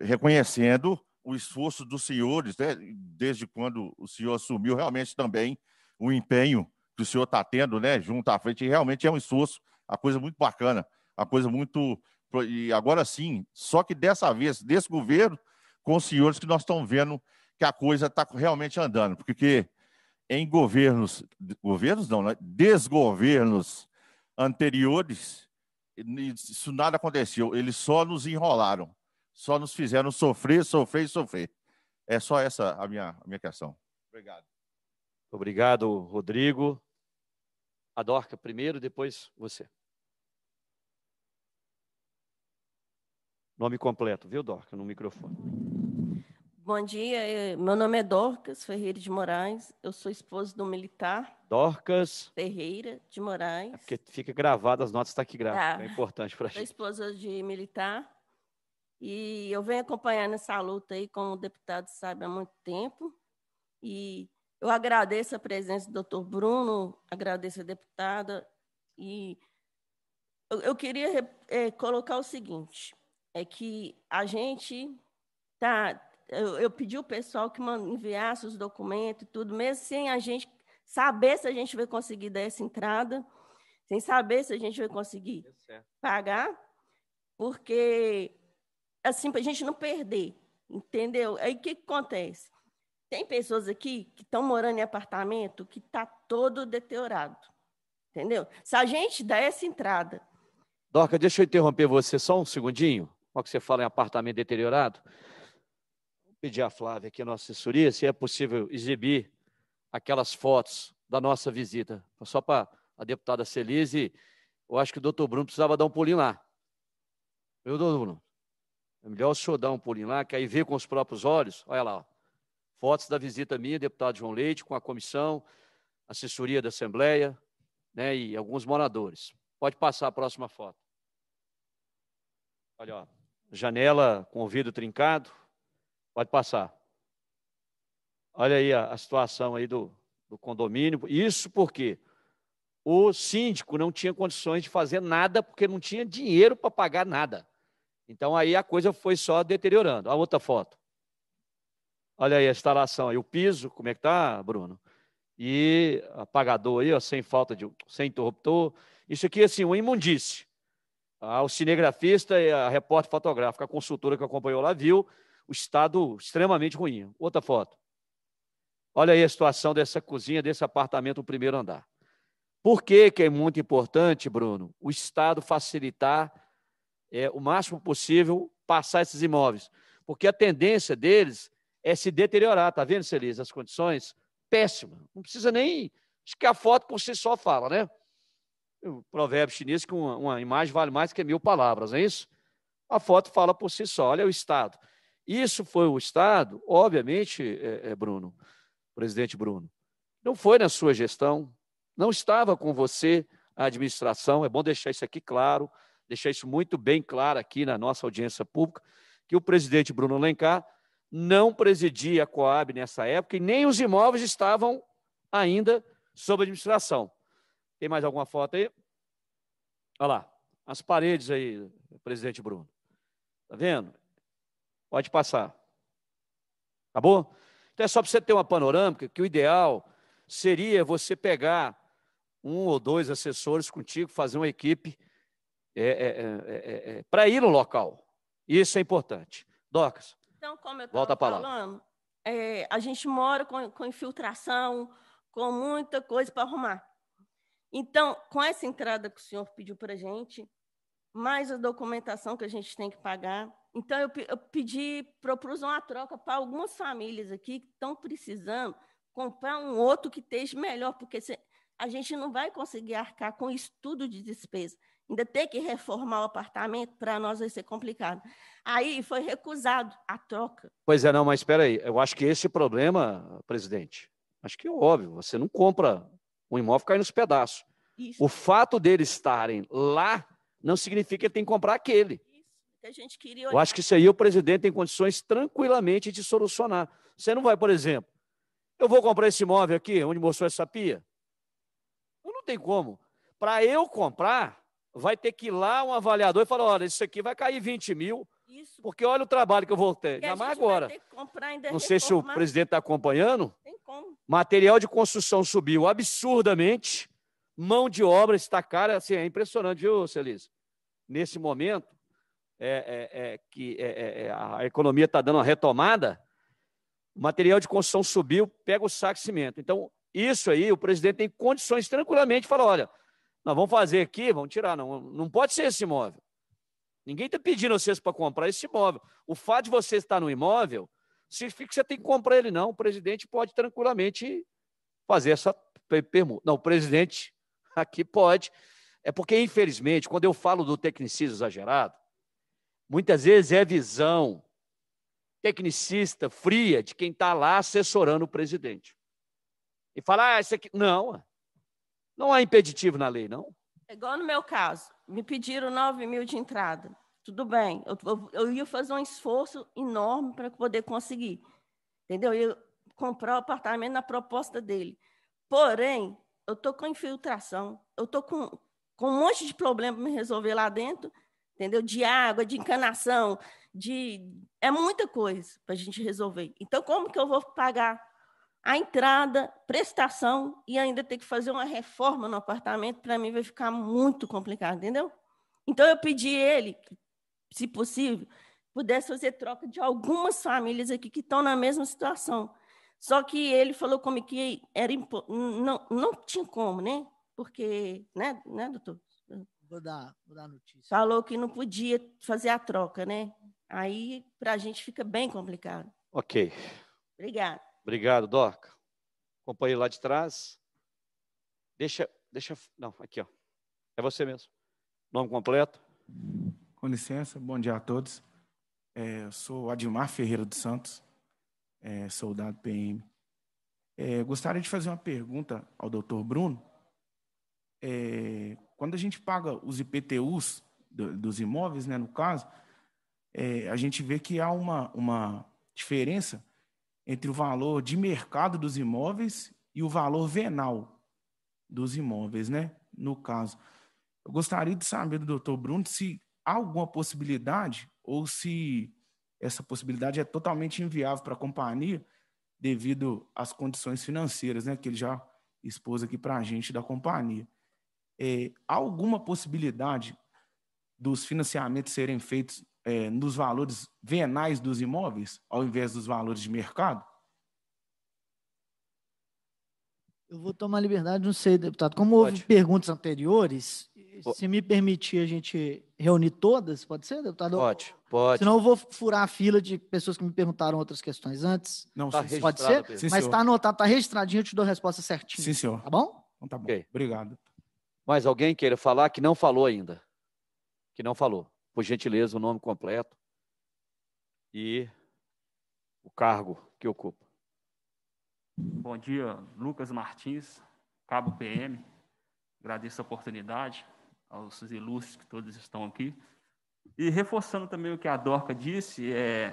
Reconhecendo o esforço dos senhores, né, desde quando o senhor assumiu, realmente também o empenho que o senhor está tendo né, junto à frente, realmente é um esforço, uma coisa muito bacana, uma coisa muito. E agora sim, só que dessa vez, desse governo, com os senhores que nós estamos vendo que a coisa está realmente andando, porque em governos, governos não, né? desgovernos anteriores, isso nada aconteceu, eles só nos enrolaram, só nos fizeram sofrer, sofrer e sofrer. É só essa a minha, a minha questão. Obrigado. Obrigado, Rodrigo. Adorca primeiro, depois você. Nome completo, viu, Dorca, no microfone. Bom dia, meu nome é Dorcas Ferreira de Moraes, eu sou esposa do militar. Dorcas Ferreira de Moraes. É porque fica gravado, as notas estão tá aqui gravadas, tá. é importante para a gente. Sou esposa de militar e eu venho acompanhando essa luta aí, como o deputado sabe, há muito tempo. E eu agradeço a presença do doutor Bruno, agradeço a deputada. E eu, eu queria é, colocar o seguinte: é que a gente está eu, eu pedi o pessoal que enviasse os documentos, e tudo, mesmo sem a gente saber se a gente vai conseguir dar essa entrada, sem saber se a gente vai conseguir pagar, porque assim para a gente não perder, entendeu? Aí o que, que acontece? Tem pessoas aqui que estão morando em apartamento que está todo deteriorado, entendeu? Se a gente der essa entrada. Dorca, deixa eu interromper você só um segundinho. porque que você fala em apartamento deteriorado? pedir à Flávia, aqui a é nossa assessoria, se é possível exibir aquelas fotos da nossa visita. Só para a deputada Celise, eu acho que o doutor Bruno precisava dar um pulinho lá. Viu, doutor Bruno? É melhor o senhor dar um pulinho lá, que aí vê com os próprios olhos. Olha lá, ó. fotos da visita minha, deputado João Leite, com a comissão, assessoria da Assembleia né, e alguns moradores. Pode passar a próxima foto. Olha, ó. janela com o vidro trincado, Pode passar. Olha aí a, a situação aí do, do condomínio. Isso porque o síndico não tinha condições de fazer nada porque não tinha dinheiro para pagar nada. Então aí a coisa foi só deteriorando. A outra foto. Olha aí a instalação aí, o piso, como é que tá, Bruno? E apagador aí, ó, sem falta de, sem interruptor. Isso aqui assim, uma imundice. Ah, o cinegrafista e a repórter fotográfica, a consultora que acompanhou lá viu o estado extremamente ruim. Outra foto. Olha aí a situação dessa cozinha, desse apartamento, o primeiro andar. Por que, que é muito importante, Bruno, o Estado facilitar é, o máximo possível passar esses imóveis? Porque a tendência deles é se deteriorar, tá vendo, Celise? As condições péssimas. Não precisa nem. Acho que a foto por si só fala, né? O provérbio chinês que uma, uma imagem vale mais que mil palavras, não é isso? A foto fala por si só. Olha o Estado. Isso foi o Estado, obviamente, é, é Bruno, presidente Bruno, não foi na sua gestão, não estava com você a administração. É bom deixar isso aqui claro, deixar isso muito bem claro aqui na nossa audiência pública, que o presidente Bruno Lencar não presidia a Coab nessa época e nem os imóveis estavam ainda sob administração. Tem mais alguma foto aí? Olha lá, as paredes aí, presidente Bruno. Está vendo? Pode passar. Tá bom? Então é só para você ter uma panorâmica que o ideal seria você pegar um ou dois assessores contigo, fazer uma equipe é, é, é, para ir no local. Isso é importante. Docas. Então, como eu estava falando, a gente mora com, com infiltração, com muita coisa para arrumar. Então, com essa entrada que o senhor pediu para a gente, mais a documentação que a gente tem que pagar, então, eu, eu pedi, propus uma troca para algumas famílias aqui que estão precisando comprar um outro que esteja melhor, porque se, a gente não vai conseguir arcar com estudo de despesa. Ainda tem que reformar o apartamento, para nós vai ser complicado. Aí foi recusado a troca. Pois é, não, mas espera aí. Eu acho que esse problema, presidente, acho que é óbvio. Você não compra um imóvel cai nos pedaços. Isso. O fato deles estarem lá não significa que ele tem que comprar aquele que a gente queria. Olhar. Eu acho que isso aí o presidente tem condições tranquilamente de solucionar. Você não vai, por exemplo, eu vou comprar esse imóvel aqui, onde mostrou essa pia? Não tem como. Para eu comprar, vai ter que ir lá um avaliador e falar: olha, isso aqui vai cair 20 mil. Isso. Porque olha o trabalho que eu voltei. Já mais agora. Não sei se o presidente está acompanhando. Tem como. Material de construção subiu absurdamente. Mão de obra está cara. Assim, é impressionante, viu, Celise? Nesse momento, é, é, é, que é, é, a economia está dando uma retomada, o material de construção subiu, pega o saco de cimento. Então, isso aí, o presidente tem condições tranquilamente de falar: olha, nós vamos fazer aqui, vamos tirar. Não, não pode ser esse imóvel. Ninguém está pedindo vocês para comprar esse imóvel. O fato de você estar no imóvel significa que você tem que comprar ele, não. O presidente pode tranquilamente fazer essa permuta. Não, o presidente aqui pode. É porque, infelizmente, quando eu falo do tecnicismo exagerado, Muitas vezes é visão tecnicista, fria, de quem está lá assessorando o presidente. E falar, ah, isso aqui. Não, não há impeditivo na lei, não. É igual no meu caso, me pediram 9 mil de entrada. Tudo bem, eu, eu, eu ia fazer um esforço enorme para poder conseguir. Entendeu? Eu ia comprar o apartamento na proposta dele. Porém, eu estou com infiltração, eu estou com, com um monte de problema para me resolver lá dentro entendeu? De água, de encanação, de é muita coisa para a gente resolver. Então, como que eu vou pagar a entrada, prestação e ainda ter que fazer uma reforma no apartamento? Para mim vai ficar muito complicado, entendeu? Então, eu pedi ele, se possível, pudesse fazer troca de algumas famílias aqui que estão na mesma situação. Só que ele falou como que era impo... não, não tinha como, né? Porque, né, né doutor? Vou dar, vou dar notícia. Falou que não podia fazer a troca, né? Aí, para a gente, fica bem complicado. Ok. Obrigado. Obrigado, Doca. Companheiro lá de trás. Deixa, deixa, não, aqui, ó. É você mesmo. Nome completo. Com licença, bom dia a todos. É, sou Admar Ferreira dos Santos, é, soldado PM. É, gostaria de fazer uma pergunta ao doutor Bruno. É, quando a gente paga os IPTUs dos imóveis, né, no caso, é, a gente vê que há uma, uma diferença entre o valor de mercado dos imóveis e o valor venal dos imóveis, né? No caso, eu gostaria de saber do doutor Bruno se há alguma possibilidade ou se essa possibilidade é totalmente inviável para a companhia devido às condições financeiras, né? Que ele já expôs aqui para a gente da companhia é, alguma possibilidade dos financiamentos serem feitos é, nos valores venais dos imóveis, ao invés dos valores de mercado? Eu vou tomar liberdade, não sei, deputado. Como houve perguntas anteriores, se me permitir a gente reunir todas, pode ser, deputado? Pode, pode. Senão eu vou furar a fila de pessoas que me perguntaram outras questões antes. Não, tá pode ser? Mas está anotado, está registradinho, eu te dou a resposta certinha. Sim, senhor. Tá bom? Então, tá bom. Okay. Obrigado. Mais alguém queira falar que não falou ainda? Que não falou. Por gentileza, o nome completo e o cargo que ocupa. Bom dia, Lucas Martins, Cabo PM. Agradeço a oportunidade aos ilustres que todos estão aqui. E reforçando também o que a Dorca disse, é,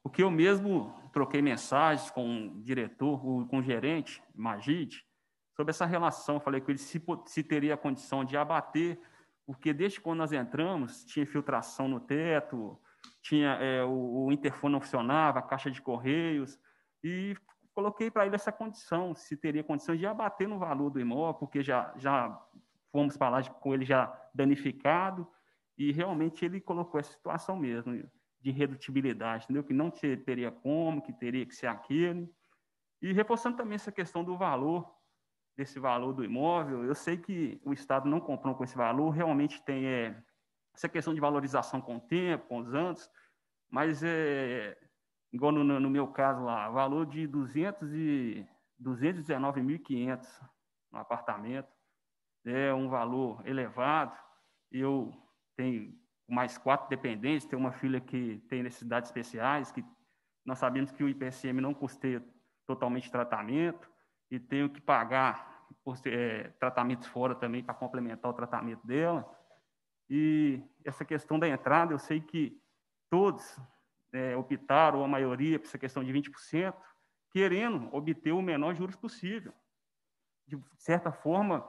porque eu mesmo troquei mensagens com o diretor, com o gerente, Magid, sobre essa relação. Falei com ele se, se teria a condição de abater, porque desde quando nós entramos, tinha filtração no teto, tinha é, o, o, interfone não funcionava, a caixa de correios, e coloquei para ele essa condição, se teria condição de abater no valor do imóvel, porque já, já fomos falar com ele já danificado, e realmente ele colocou essa situação mesmo, de redutibilidade, entendeu? que não teria como, que teria que ser aquele. E reforçando também essa questão do valor, desse valor do imóvel. Eu sei que o Estado não comprou com esse valor, realmente tem é, essa questão de valorização com o tempo, com os anos, mas é, igual no, no meu caso lá, valor de 200 e 219.500 no apartamento, é um valor elevado. Eu tenho mais quatro dependentes, tenho uma filha que tem necessidades especiais, que nós sabemos que o IPCM não custeia totalmente tratamento e tenho que pagar por, é, tratamentos fora também para complementar o tratamento dela. E essa questão da entrada, eu sei que todos é, optaram, ou a maioria, por essa questão de 20%, querendo obter o menor juros possível. De certa forma,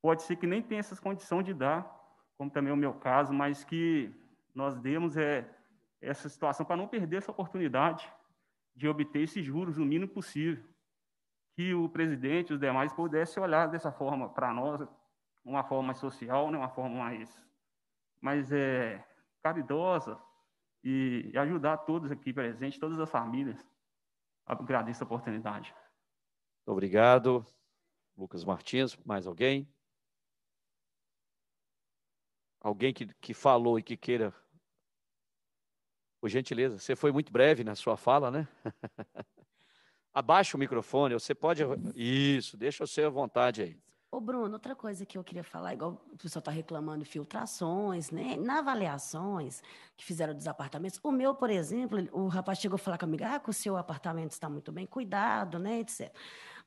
pode ser que nem tenha essas condições de dar, como também é o meu caso, mas que nós demos é, essa situação para não perder essa oportunidade de obter esses juros o mínimo possível que o presidente e os demais pudessem olhar dessa forma para nós, uma forma mais social, né, uma forma mais, mais é, caridosa e, e ajudar todos aqui presentes, todas as famílias. Agradeço a oportunidade. obrigado. Lucas Martins, mais alguém? Alguém que, que falou e que queira. Por gentileza, você foi muito breve na sua fala, né? Abaixa o microfone, você pode. Isso, deixa você à vontade aí. Ô, Bruno, outra coisa que eu queria falar, igual o pessoal está reclamando de filtrações, né? Na avaliações que fizeram dos apartamentos, o meu, por exemplo, o rapaz chegou a falar comigo, ah, que o seu apartamento está muito bem cuidado, né, etc.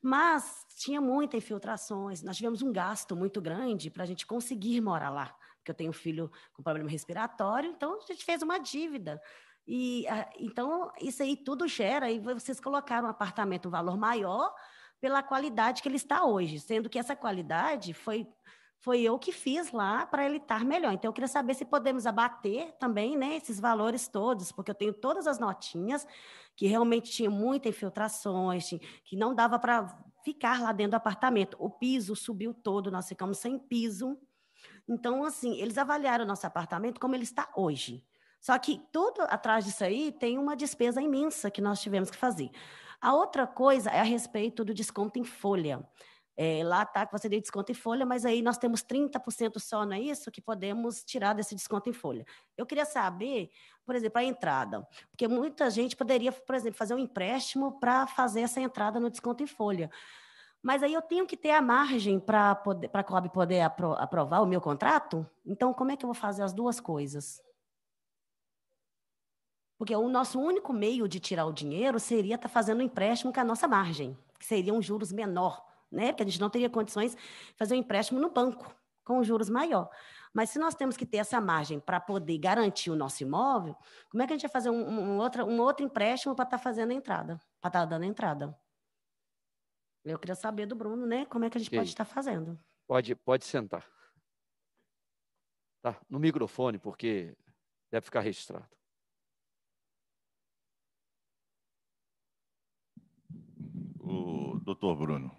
Mas tinha muitas infiltrações, nós tivemos um gasto muito grande para a gente conseguir morar lá, porque eu tenho um filho com problema respiratório, então a gente fez uma dívida e ah, então isso aí tudo gera e vocês colocaram o um apartamento um valor maior pela qualidade que ele está hoje, sendo que essa qualidade foi foi eu que fiz lá para ele estar melhor. Então eu queria saber se podemos abater também, né, esses valores todos, porque eu tenho todas as notinhas que realmente tinha muitas infiltrações, que não dava para ficar lá dentro do apartamento. O piso subiu todo, nós ficamos sem piso. Então assim, eles avaliaram o nosso apartamento como ele está hoje. Só que tudo atrás disso aí tem uma despesa imensa que nós tivemos que fazer. A outra coisa é a respeito do desconto em folha. É, lá está que você tem desconto em folha, mas aí nós temos 30% só, não é isso? Que podemos tirar desse desconto em folha. Eu queria saber, por exemplo, a entrada, porque muita gente poderia, por exemplo, fazer um empréstimo para fazer essa entrada no desconto em folha. Mas aí eu tenho que ter a margem para a COB poder aprovar o meu contrato? Então, como é que eu vou fazer as duas coisas? Porque o nosso único meio de tirar o dinheiro seria estar tá fazendo um empréstimo com é a nossa margem, que seriam juros menor, né? Porque a gente não teria condições de fazer um empréstimo no banco com juros maior. Mas se nós temos que ter essa margem para poder garantir o nosso imóvel, como é que a gente vai fazer um, um, um outro empréstimo para estar tá fazendo a entrada, para estar tá dando a entrada? Eu queria saber do Bruno, né? Como é que a gente pode estar tá fazendo? Pode, pode sentar. Tá, no microfone, porque deve ficar registrado. doutor Bruno.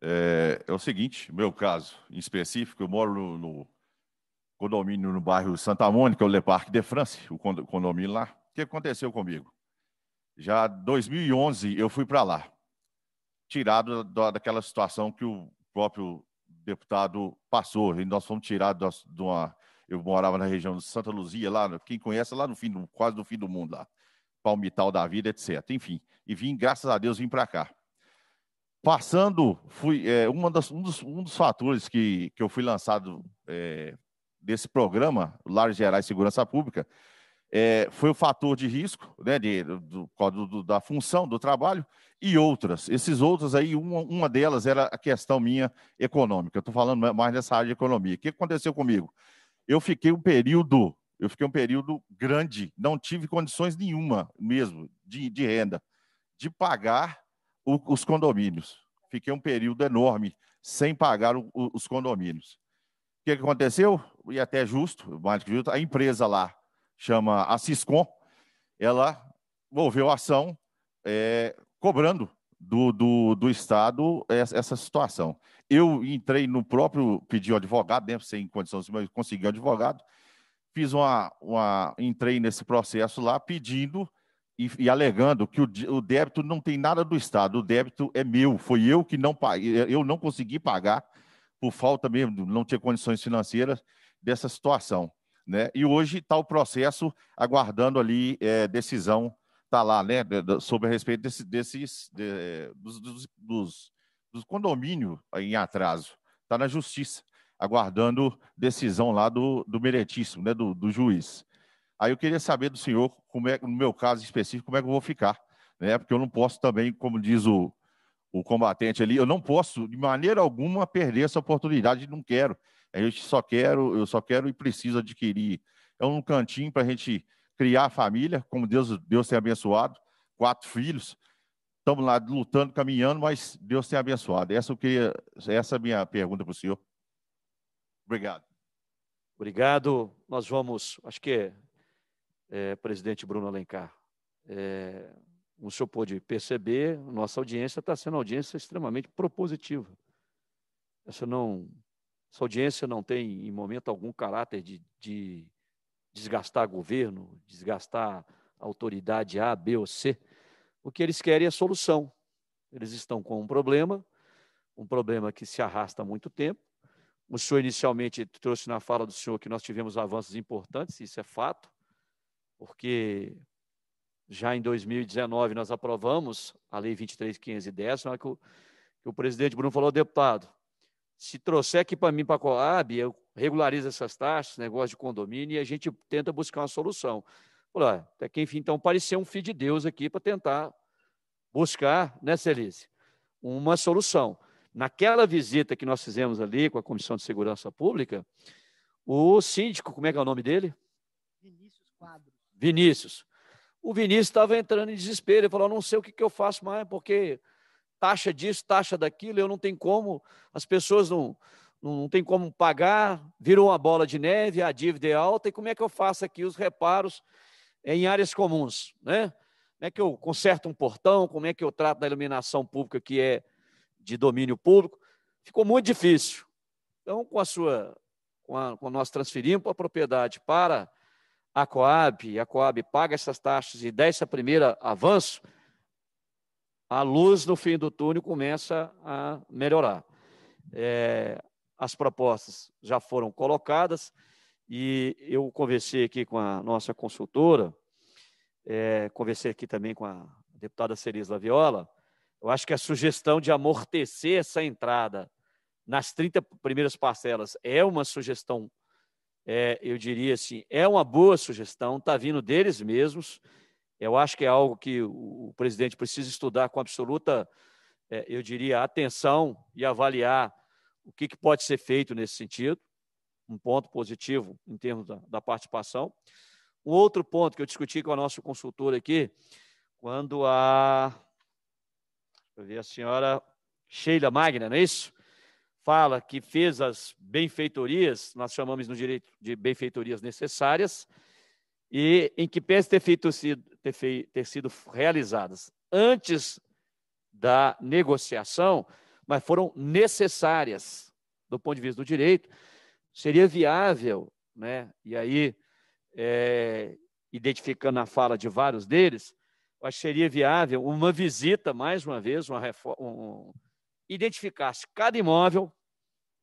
É, é, o seguinte, meu caso em específico, eu moro no, no condomínio no bairro Santa Mônica, o Le Parc de France, o condomínio lá. O que aconteceu comigo? Já 2011 eu fui para lá, tirado da, daquela situação que o próprio deputado passou. E nós fomos tirados de uma. Eu morava na região de Santa Luzia, lá, quem conhece, lá no fim, do, quase no fim do mundo, lá, Palmital da Vida, etc. Enfim, e vim, graças a Deus, vim para cá. Passando, fui é, uma das, um, dos, um dos fatores que, que eu fui lançado é, desse programa, Lar Gerais Segurança Pública, é, foi o fator de risco, né, de, do, do, da função do trabalho e outras. Esses outros aí, uma, uma delas era a questão minha econômica. estou falando mais nessa área de economia. O que aconteceu comigo? Eu fiquei um período, eu fiquei um período grande, não tive condições nenhuma mesmo de, de renda, de pagar o, os condomínios. Fiquei um período enorme sem pagar o, os condomínios. O que, que aconteceu? E até justo, mais que justo, a empresa lá, chama a Ciscom, ela moveu ação é, cobrando do, do, do Estado essa situação. Eu entrei no próprio, pedi um advogado, né, sem condições, mas consegui um advogado, fiz uma, uma, entrei nesse processo lá pedindo e, e, alegando que o, o, débito não tem nada do Estado, o débito é meu, foi eu que não eu não consegui pagar por falta mesmo, não tinha condições financeiras dessa situação. Né? E hoje está o processo aguardando ali é, decisão, está lá, né, sobre a respeito desse, desses, de, dos, dos, dos, dos condomínios em atraso, está na justiça, aguardando decisão lá do, do meritíssimo, né, do, do juiz. Aí eu queria saber do senhor, como é, no meu caso específico, como é que eu vou ficar, né? Porque eu não posso também, como diz o, o combatente ali, eu não posso de maneira alguma perder essa oportunidade, não quero. A é, gente só quero, eu só quero e preciso adquirir. É um cantinho para a gente criar a família, como Deus, Deus tem abençoado, quatro filhos. Estamos lá lutando, caminhando, mas Deus tem abençoado. Essa eu queria, essa é a minha pergunta para o senhor. Obrigado. Obrigado. Nós vamos, acho que é é, presidente Bruno Alencar. É, o senhor pôde perceber, nossa audiência está sendo uma audiência extremamente propositiva. Essa, não, essa audiência não tem, em momento algum, caráter de, de desgastar governo, desgastar autoridade A, B ou C. O que eles querem é solução. Eles estão com um problema, um problema que se arrasta há muito tempo. O senhor inicialmente trouxe na fala do senhor que nós tivemos avanços importantes, isso é fato porque já em 2019 nós aprovamos a Lei 23.510, na hora que o, que o presidente Bruno falou, deputado, se trouxer aqui para mim, para a Coab, eu regularizo essas taxas, negócio de condomínio, e a gente tenta buscar uma solução. Olha, até que enfim, então, pareceu um filho de Deus aqui para tentar buscar, né, Celice, uma solução. Naquela visita que nós fizemos ali com a Comissão de Segurança Pública, o síndico, como é que é o nome dele? Vinícius Quadros. Vinícius. O Vinícius estava entrando em desespero. Ele falou: não sei o que, que eu faço mais, porque taxa disso, taxa daquilo, eu não tenho como, as pessoas não, não, não tem como pagar, virou uma bola de neve, a dívida é alta, e como é que eu faço aqui os reparos em áreas comuns? Né? Como é que eu conserto um portão? Como é que eu trato da iluminação pública que é de domínio público? Ficou muito difícil. Então, com a sua, com a, com nós transferimos a propriedade para a Coab, a Coab paga essas taxas e dá esse primeiro avanço, a luz no fim do túnel começa a melhorar. É, as propostas já foram colocadas e eu conversei aqui com a nossa consultora, é, conversei aqui também com a deputada Ceris Laviola, eu acho que a sugestão de amortecer essa entrada nas 30 primeiras parcelas é uma sugestão é, eu diria assim, é uma boa sugestão, está vindo deles mesmos. Eu acho que é algo que o presidente precisa estudar com absoluta, é, eu diria, atenção e avaliar o que, que, pode ser feito nesse sentido. Um ponto positivo em termos da, da participação. Um outro ponto que eu discuti com a nossa consultora aqui, quando a, eu ver, a senhora Sheila Magna, não é isso? fala que fez as benfeitorias, nós chamamos no direito de benfeitorias necessárias, e em que pese ter, feito, ter, ter sido realizadas antes da negociação, mas foram necessárias do ponto de vista do direito, seria viável, né? e aí, é, identificando a fala de vários deles, acho que seria viável uma visita, mais uma vez, uma reforma, um, identificasse cada imóvel,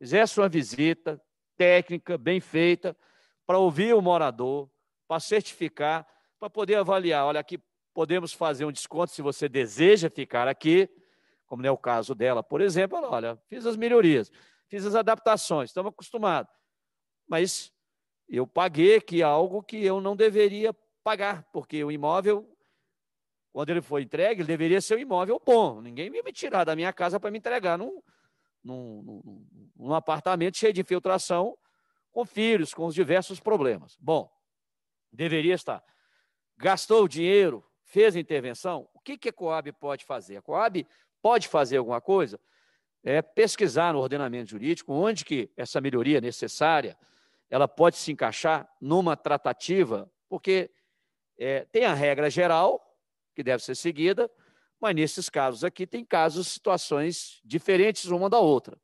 fizesse uma visita técnica, bem feita, para ouvir o morador, para certificar, para poder avaliar. Olha, aqui podemos fazer um desconto se você deseja ficar aqui, como é o caso dela, por exemplo. Ela, olha, fiz as melhorias, fiz as adaptações, estamos acostumados. Mas eu paguei aqui algo que eu não deveria pagar, porque o imóvel, quando ele foi entregue, ele deveria ser um imóvel bom. Ninguém me tirar da minha casa para me entregar. Não, num, num, num apartamento cheio de infiltração, com filhos, com os diversos problemas. Bom, deveria estar. Gastou o dinheiro, fez a intervenção, o que, que a Coab pode fazer? A Coab pode fazer alguma coisa? É pesquisar no ordenamento jurídico onde que essa melhoria necessária ela pode se encaixar numa tratativa, porque é, tem a regra geral que deve ser seguida, mas nesses casos aqui tem casos, situações diferentes uma da outra.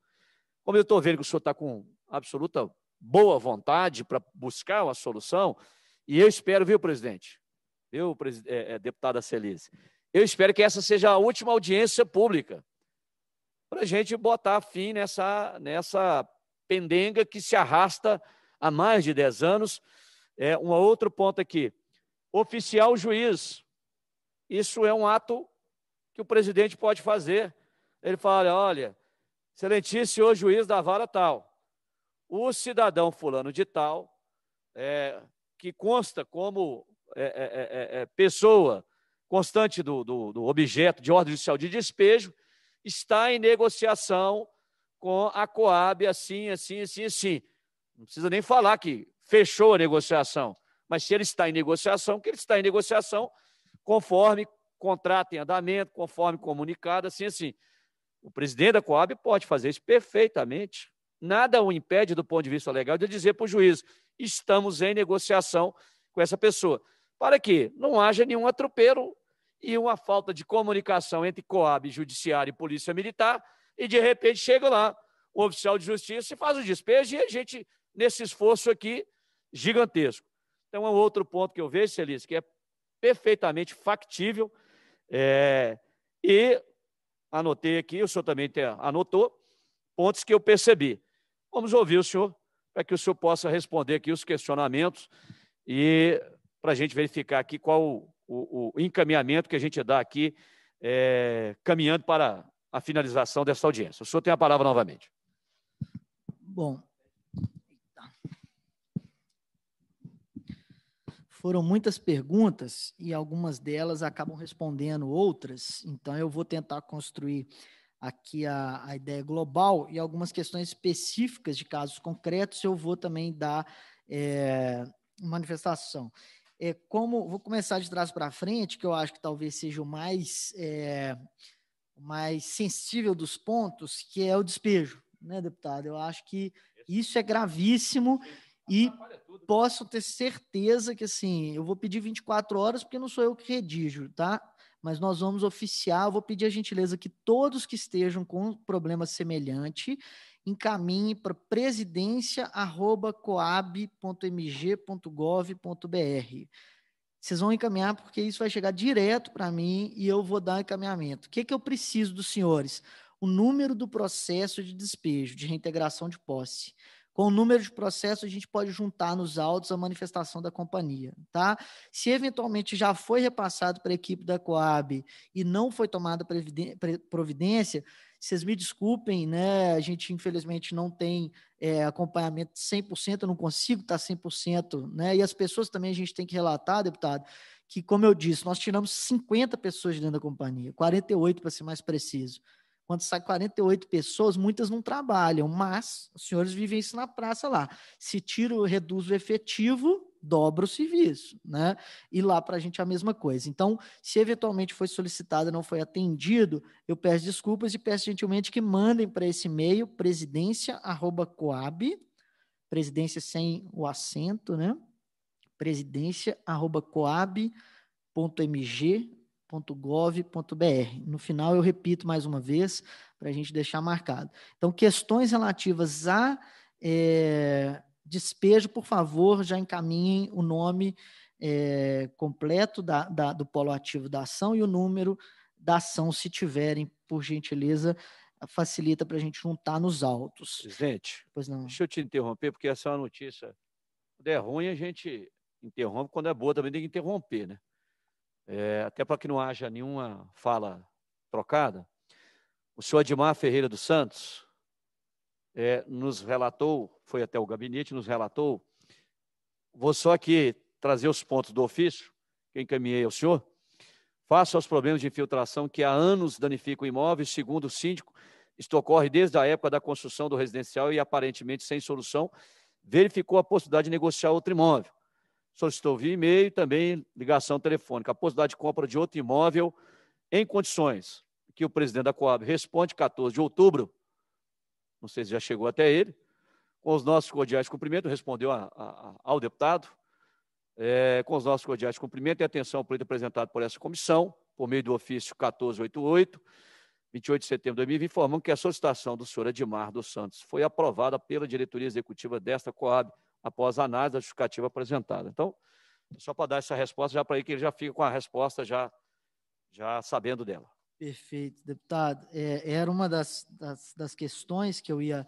Como eu estou vendo que o senhor está com absoluta boa vontade para buscar uma solução, e eu espero, viu, presidente, viu, é, é, deputada Celise, eu espero que essa seja a última audiência pública para a gente botar fim nessa, nessa pendenga que se arrasta há mais de 10 anos. É, um outro ponto aqui. Oficial juiz. Isso é um ato que o presidente pode fazer. Ele fala: olha, excelentíssimo juiz da vara tal, o cidadão fulano de tal, é, que consta como é é, é, é, é, pessoa constante do, do, do objeto de ordem judicial de despejo, está em negociação com a Coab, assim, assim, assim, assim. Não precisa nem falar que fechou a negociação, mas se ele está em negociação, que ele está em negociação conforme contrato em andamento, conforme comunicado, assim, assim. O presidente da Coab pode fazer isso perfeitamente. Nada o impede, do ponto de vista legal, de dizer para o juiz: estamos em negociação com essa pessoa. Para que não haja nenhum atropelo e uma falta de comunicação entre Coab, Judiciário e Polícia Militar, e de repente chega lá um oficial de justiça e faz o despejo, e a gente, nesse esforço aqui, gigantesco. Então, é um outro ponto que eu vejo, Celis, que é perfeitamente factível é, e anotei aqui, o senhor também tem, anotou, pontos que eu percebi. Vamos ouvir o senhor, para que o senhor possa responder aqui os questionamentos e para a gente verificar aqui qual o, o, o, encaminhamento que a gente dá aqui, é, caminhando para a finalização dessa audiência. O senhor tem a palavra novamente. Bom, Foram muitas perguntas e algumas delas acabam respondendo outras, então eu vou tentar construir aqui a, a ideia global e algumas questões específicas de casos concretos eu vou também dar é, manifestação. É, como vou começar de trás para frente, que eu acho que talvez seja o mais, é, mais sensível dos pontos, que é o despejo, né, deputado? Eu acho que isso é gravíssimo e né? posso ter certeza que, assim, eu vou pedir 24 horas, porque não sou eu que redijo, tá? Mas nós vamos oficiar, vou pedir a gentileza que todos que estejam com um problema semelhante encaminhe para presidência@coab.mg.gov.br. Vocês vão encaminhar porque isso vai chegar direto para mim e eu vou dar encaminhamento. O que, que eu preciso dos senhores? O número do processo de despejo, de reintegração de posse. Com o número de processos, a gente pode juntar nos autos a manifestação da companhia, tá? Se eventualmente já foi repassado para a equipe da Coab e não foi tomada providência, vocês me desculpem, né? A gente, infelizmente, não tem é, acompanhamento 100%, eu não consigo tá estar 100%, né? E as pessoas também a gente tem que relatar, deputado, que, como eu disse, nós tiramos 50 pessoas de dentro da companhia, 48 para ser mais preciso. Quando sai 48 pessoas, muitas não trabalham, mas os senhores vivem isso na praça lá. Se tiro, reduz o efetivo, dobra o serviço, né? E lá para a gente é a mesma coisa. Então, se eventualmente foi solicitado e não foi atendido, eu peço desculpas e peço gentilmente que mandem para esse e-mail presidência@coab, presidência sem o acento, né? presidência@coab.mg .gov.br. No final eu repito mais uma vez para a gente deixar marcado. Então, questões relativas a é, despejo, por favor, já encaminhem o nome é, completo da, da, do polo ativo da ação e o número da ação, se tiverem, por gentileza, facilita para a gente juntar nos autos. Presidente, pois não. deixa eu te interromper, porque essa é uma notícia. Quando é ruim, a gente interrompe, quando é boa também tem que interromper, né? é, até para que não haja nenhuma fala trocada, o senhor Admar Ferreira dos Santos é, nos relatou, foi até o gabinete, nos relatou. Vou só aqui trazer os pontos do ofício que encaminhei ao senhor. Face aos problemas de infiltração que há anos danificam imóveis, segundo o síndico, isto ocorre desde a época da construção do residencial e aparentemente sem solução, verificou a possibilidade de negociar outro imóvel solicitou via e-mail também ligação telefônica a possibilidade de compra de outro imóvel em condições que o presidente da Coab responde 14 de outubro, não sei se já chegou até ele, com os nossos cordiais cumprimentos, respondeu a, a, ao deputado, é, com os nossos cordiais cumprimentos e atenção ao pleito apresentado por essa comissão, por meio do ofício 1488, 28 de setembro de 2020, informando que a solicitação do senhor Edmar dos Santos foi aprovada pela diretoria executiva desta Coab, após a análise da justificativa apresentada. Então, só para dar essa resposta, já para aí que ele já fica com a resposta já, já sabendo dela. Perfeito, deputado. É, era uma das, das, das, questões que eu ia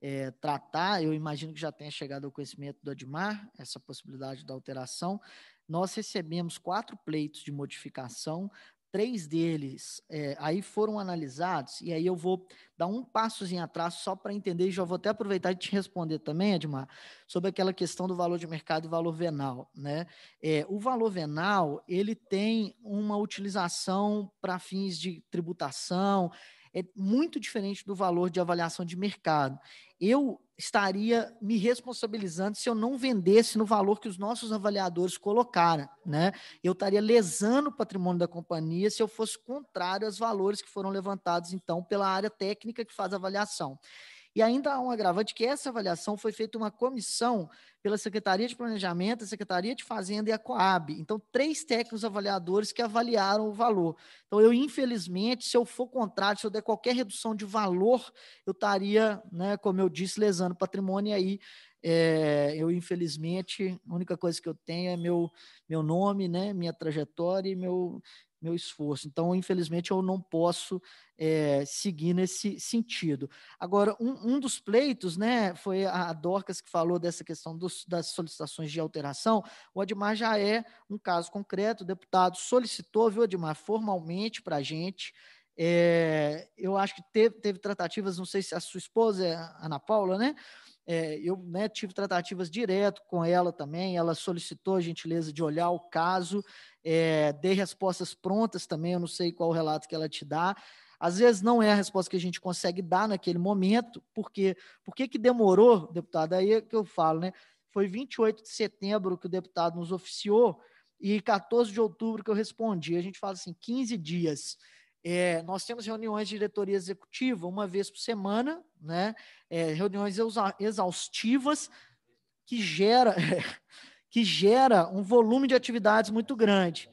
é, tratar. Eu imagino que já tenha chegado ao conhecimento do Admar, essa possibilidade da alteração. Nós recebemos quatro pleitos de modificação, três deles é, aí foram analisados, e aí eu vou dar um passozinho atrás só para entender, e já vou até aproveitar e te responder também, Edmar, sobre aquela questão do valor de mercado e valor venal. Né? É, o valor venal, ele tem uma utilização para fins de tributação, é muito diferente do valor de avaliação de mercado. Eu estaria me responsabilizando se eu não vendesse no valor que os nossos avaliadores colocaram, né? Eu estaria lesando o patrimônio da companhia se eu fosse contrário aos valores que foram levantados então pela área técnica que faz a avaliação. E ainda há um agravante que essa avaliação foi feita uma comissão pela Secretaria de Planejamento, a Secretaria de Fazenda e a Coab. Então, três técnicos avaliadores que avaliaram o valor. Então, eu, infelizmente, se eu for contrário, se eu der qualquer redução de valor, eu estaria, né, como eu disse, lesando patrimônio aí é, eu, infelizmente, a única coisa que eu tenho é meu, meu nome, né, minha trajetória e meu, meu esforço. Então, infelizmente, eu não posso é, seguir nesse sentido. Agora, um, um, dos pleitos, né, foi a Dorcas que falou dessa questão dos, das solicitações de alteração. O Admar já é um caso concreto. O deputado solicitou, viu, Admar, formalmente para a gente. É, eu acho que teve, teve tratativas, não sei se a sua esposa é a Ana Paula, né? É, eu né, tive tratativas direto com ela também, ela solicitou a gentileza de olhar o caso, é, dei respostas prontas também, eu não sei qual o relato que ela te dá. Às vezes não é a resposta que a gente consegue dar naquele momento, porque por que demorou, deputado? Aí é que eu falo, né? Foi 28 de setembro que o deputado nos oficiou e 14 de outubro que eu respondi. A gente fala assim, 15 dias. É, nós temos reuniões de diretoria executiva uma vez por semana, né? É, reuniões exaustivas que gera que gera um volume de atividades muito grande.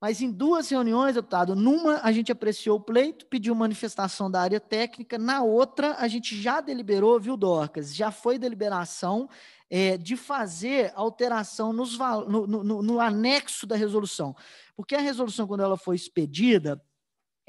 Mas em duas reuniões, deputado, numa a gente apreciou o pleito, pediu manifestação da área técnica, na outra a gente já deliberou, viu, Dorcas? Já foi deliberação é, de fazer alteração nos, no, no, no anexo da resolução. Porque a resolução, quando ela foi expedida,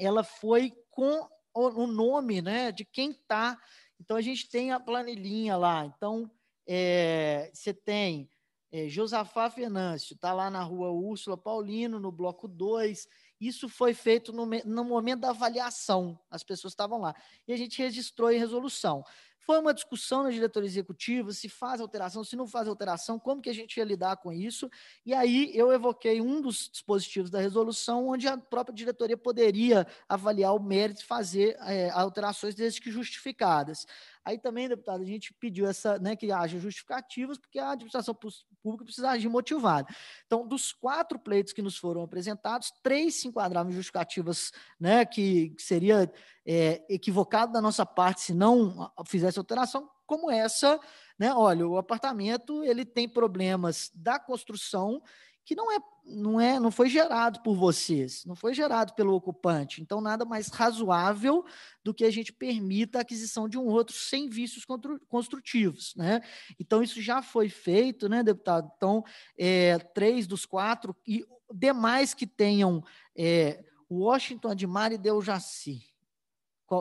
ela foi com o nome né, de quem está. Então, a gente tem a planilhinha lá. Então, é, você tem é, Josafá Fernandes, está lá na rua Úrsula Paulino, no bloco 2. Isso foi feito no, no momento da avaliação, as pessoas estavam lá. E a gente registrou em resolução. Foi uma discussão na diretoria executiva, se faz alteração, se não faz alteração, como que a gente ia lidar com isso. E aí eu evoquei um dos dispositivos da resolução, onde a própria diretoria poderia avaliar o mérito e fazer é, alterações desde que justificadas. Aí também, deputado, a gente pediu essa, né, que haja justificativas, porque a administração pública precisa agir motivada. Então, dos quatro pleitos que nos foram apresentados, três se enquadravam em justificativas, né, que seria é, equivocado da nossa parte se não fizesse alteração, como essa, né? Olha, o apartamento ele tem problemas da construção que não é, não é, não foi gerado por vocês, não foi gerado pelo ocupante. Então, nada mais razoável do que a gente permita a aquisição de um outro sem vícios construtivos, né? Então, isso já foi feito, né, deputado? Então, é, três dos quatro e demais que tenham é, Washington, Admar e Jaci.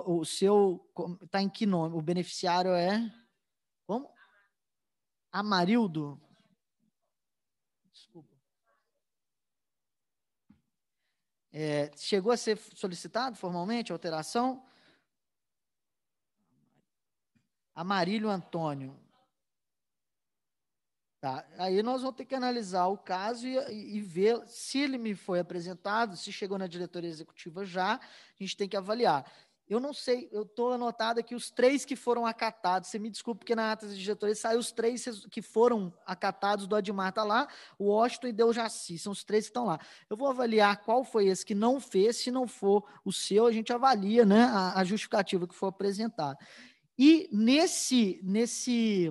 O seu está em que nome? O beneficiário é como? Amarildo. É, chegou a ser solicitado formalmente alteração? Amarílio Antônio. Tá. Aí nós vamos ter que analisar o caso e, e, ver se ele me foi apresentado, se chegou na diretoria executiva já, a gente tem que avaliar. Eu não sei, eu estou anotado aqui os três que foram acatados. Você me desculpe porque na ata de diretoria saiu os três que foram acatados do Admar, tá lá, o Washington e Del Jaci, são os três que estão lá. Eu vou avaliar qual foi esse que não fez, se não for o seu, a gente avalia né, a, a justificativa que foi apresentada. E nesse, nesse,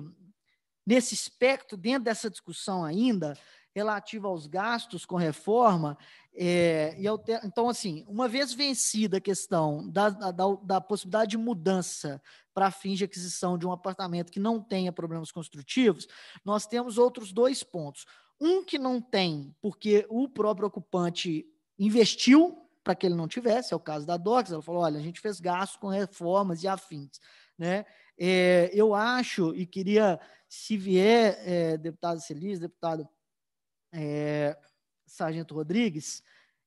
nesse espectro, dentro dessa discussão ainda, relativa aos gastos com reforma, é, e alter... então, assim, uma vez vencida a questão da, da, da possibilidade de mudança para fins de aquisição de um apartamento que não tenha problemas construtivos, nós temos outros dois pontos. Um que não tem, porque o próprio ocupante investiu para que ele não tivesse, é o caso da Docs, ela falou: olha, a gente fez gastos com reformas e afins. Né? É, eu acho, e queria, se vier, é, deputado Celis, deputado é, Sargento Rodrigues,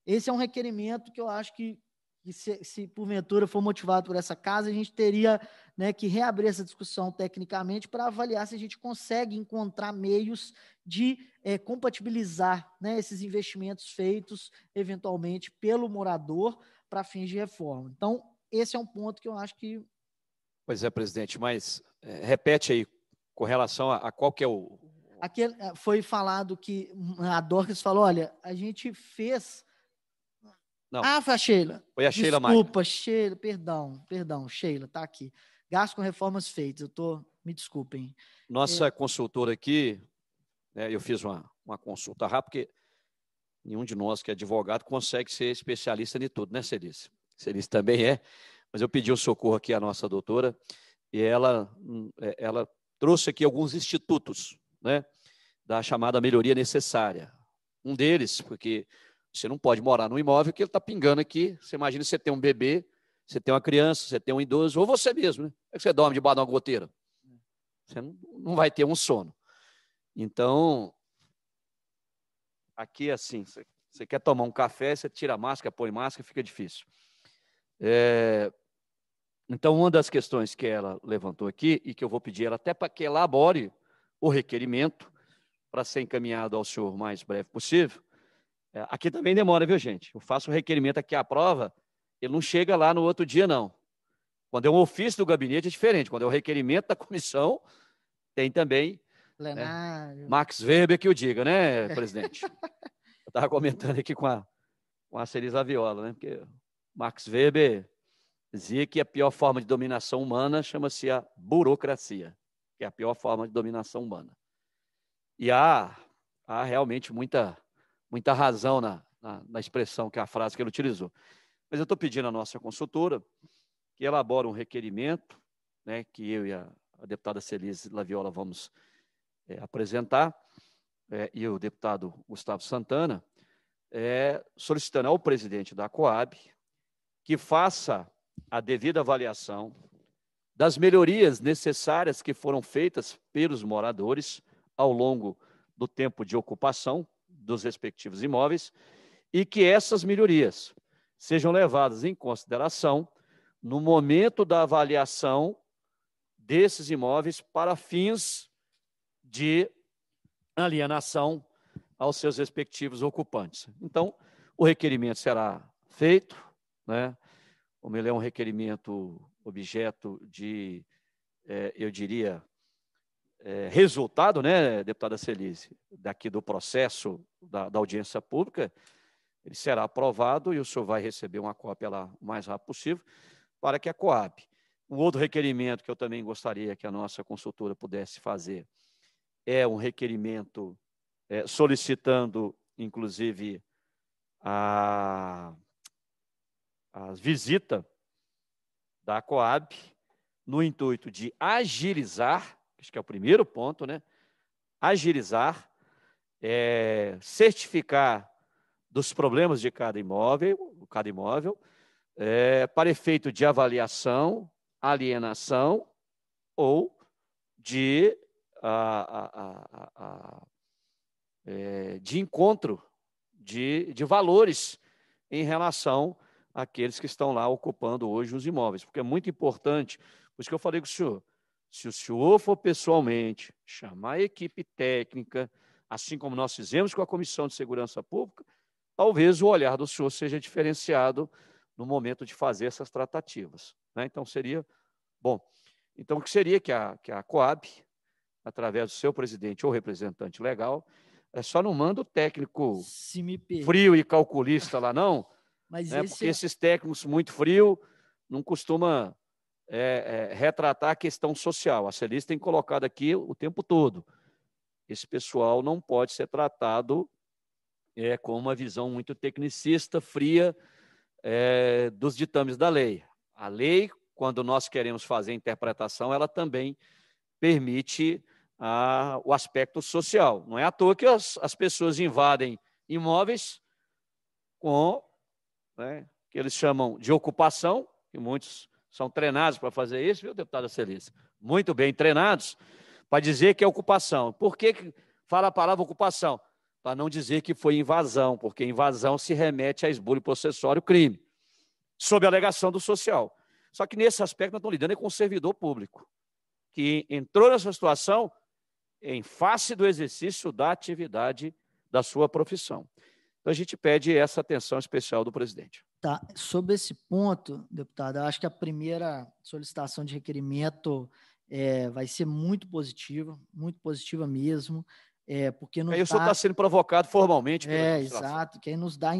esse é um requerimento que eu acho que, que se, se, porventura for motivado por essa casa, a gente teria né, que reabrir essa discussão tecnicamente para avaliar se a gente consegue encontrar meios de é, compatibilizar né, esses investimentos feitos eventualmente pelo morador para fins de reforma. Então, esse é um ponto que eu acho que. Pois é, presidente, mas é, repete aí com relação a, a qual que é o, aquele, eh, foi falado que hum, a Dorcas falou: olha, a gente fez. Não. Ah, foi a Sheila. Foi a Sheila Desculpa, Sheila, perdão, perdão, Sheila, tá aqui. Gasto com reformas feitas, eu tô, me desculpem. Nossa é... consultora aqui, né, eu fiz uma, uma consulta rápida, porque nenhum de nós que é advogado consegue ser especialista em tudo, né, Celice? Celice também é, mas eu pedi o um socorro aqui à nossa doutora e ela, hum, é, ela trouxe aqui alguns institutos, né? da chamada melhoria necessária. Um deles, porque você não pode morar num imóvel que ele está pingando aqui. Você imagina você tem um bebê, você tem uma criança, você tem um idoso, ou você mesmo, né? É que você dorme debaixo de uma goteira. Você não vai ter um sono. Então, aqui é assim, você quer tomar um café, você tira a máscara, põe máscara, fica difícil. É... Então, uma das questões que ela levantou aqui, e que eu vou pedir ela até para que elabore o requerimento, para ser encaminhado ao senhor o mais breve possível. É, aqui também demora, viu, gente? Eu faço o um requerimento aqui à prova, ele não chega lá no outro dia, não. Quando é um ofício do gabinete, é diferente. Quando é o um requerimento da comissão, tem também. Né, Plenário. Né? Max Weber que o diga, né, presidente? Eu estava comentando aqui com a, com a Celisa Viola, né? Porque Max Weber dizia que a pior forma de dominação humana chama-se a burocracia, que é a pior forma de dominação humana. E há, há realmente muita, muita razão na, na, na expressão que a frase que ele utilizou. Mas eu estou pedindo à nossa consultora que elabore um requerimento, né, que eu e a, a deputada Celise Laviola vamos é, apresentar, é, e o deputado Gustavo Santana, é, solicitando ao presidente da Coab que faça a devida avaliação das melhorias necessárias que foram feitas pelos moradores ao longo do tempo de ocupação dos respectivos imóveis e que essas melhorias sejam levadas em consideração no momento da avaliação desses imóveis para fins de alienação aos seus respectivos ocupantes. Então, o requerimento será feito, né? como ele é um requerimento objeto de, é, eu diria, é, resultado, né, deputada Celise, daqui do processo da, da, audiência pública, ele será aprovado e o senhor vai receber uma cópia lá o mais rápido possível para que a Coab. Um outro requerimento que eu também gostaria que a nossa consultora pudesse fazer é um requerimento é, solicitando, inclusive, a, a visita da Coab no intuito de agilizar acho que é o primeiro ponto, né? Agilizar, é, certificar dos problemas de cada imóvel, cada imóvel, é, para efeito de avaliação, alienação ou de, a, a, a, é, de encontro de, de valores em relação àqueles que estão lá ocupando hoje os imóveis, porque é muito importante. Por isso que eu falei com o senhor, se o senhor for pessoalmente chamar a equipe técnica, assim como nós fizemos com a Comissão de Segurança Pública, talvez o olhar do senhor seja diferenciado no momento de fazer essas tratativas. Né? Então, seria bom. Então, o que seria que a, que a Coab, através do seu presidente ou representante legal, é, só não manda o técnico frio e calculista lá, não. Mas né? esse... Porque é esses técnicos muito frio não costuma é, é, retratar a questão social. A celista tem colocado aqui o tempo todo. Esse pessoal não pode ser tratado é, com uma visão muito tecnicista, fria, é, dos ditames da lei. A lei, quando nós queremos fazer interpretação, ela também permite a, o aspecto social. Não é à toa que as, as pessoas invadem imóveis com né, que eles chamam de ocupação, que muitos são treinados para fazer isso, viu, deputada celeste. Muito bem treinados para dizer que é ocupação. Por que, que fala a palavra ocupação? Para não dizer que foi invasão, porque invasão se remete a esbulho processório crime, sob alegação do social. Só que nesse aspecto nós estamos lidando é com o servidor público, que entrou nessa situação em face do exercício da atividade da sua profissão. Então, a gente pede essa atenção especial do presidente. Tá. Sobre esse ponto, deputado, eu acho que a primeira solicitação de requerimento é, vai ser muito positiva, muito positiva mesmo. É, porque não Aí o senhor está sendo provocado formalmente. É, exato, que aí nos dá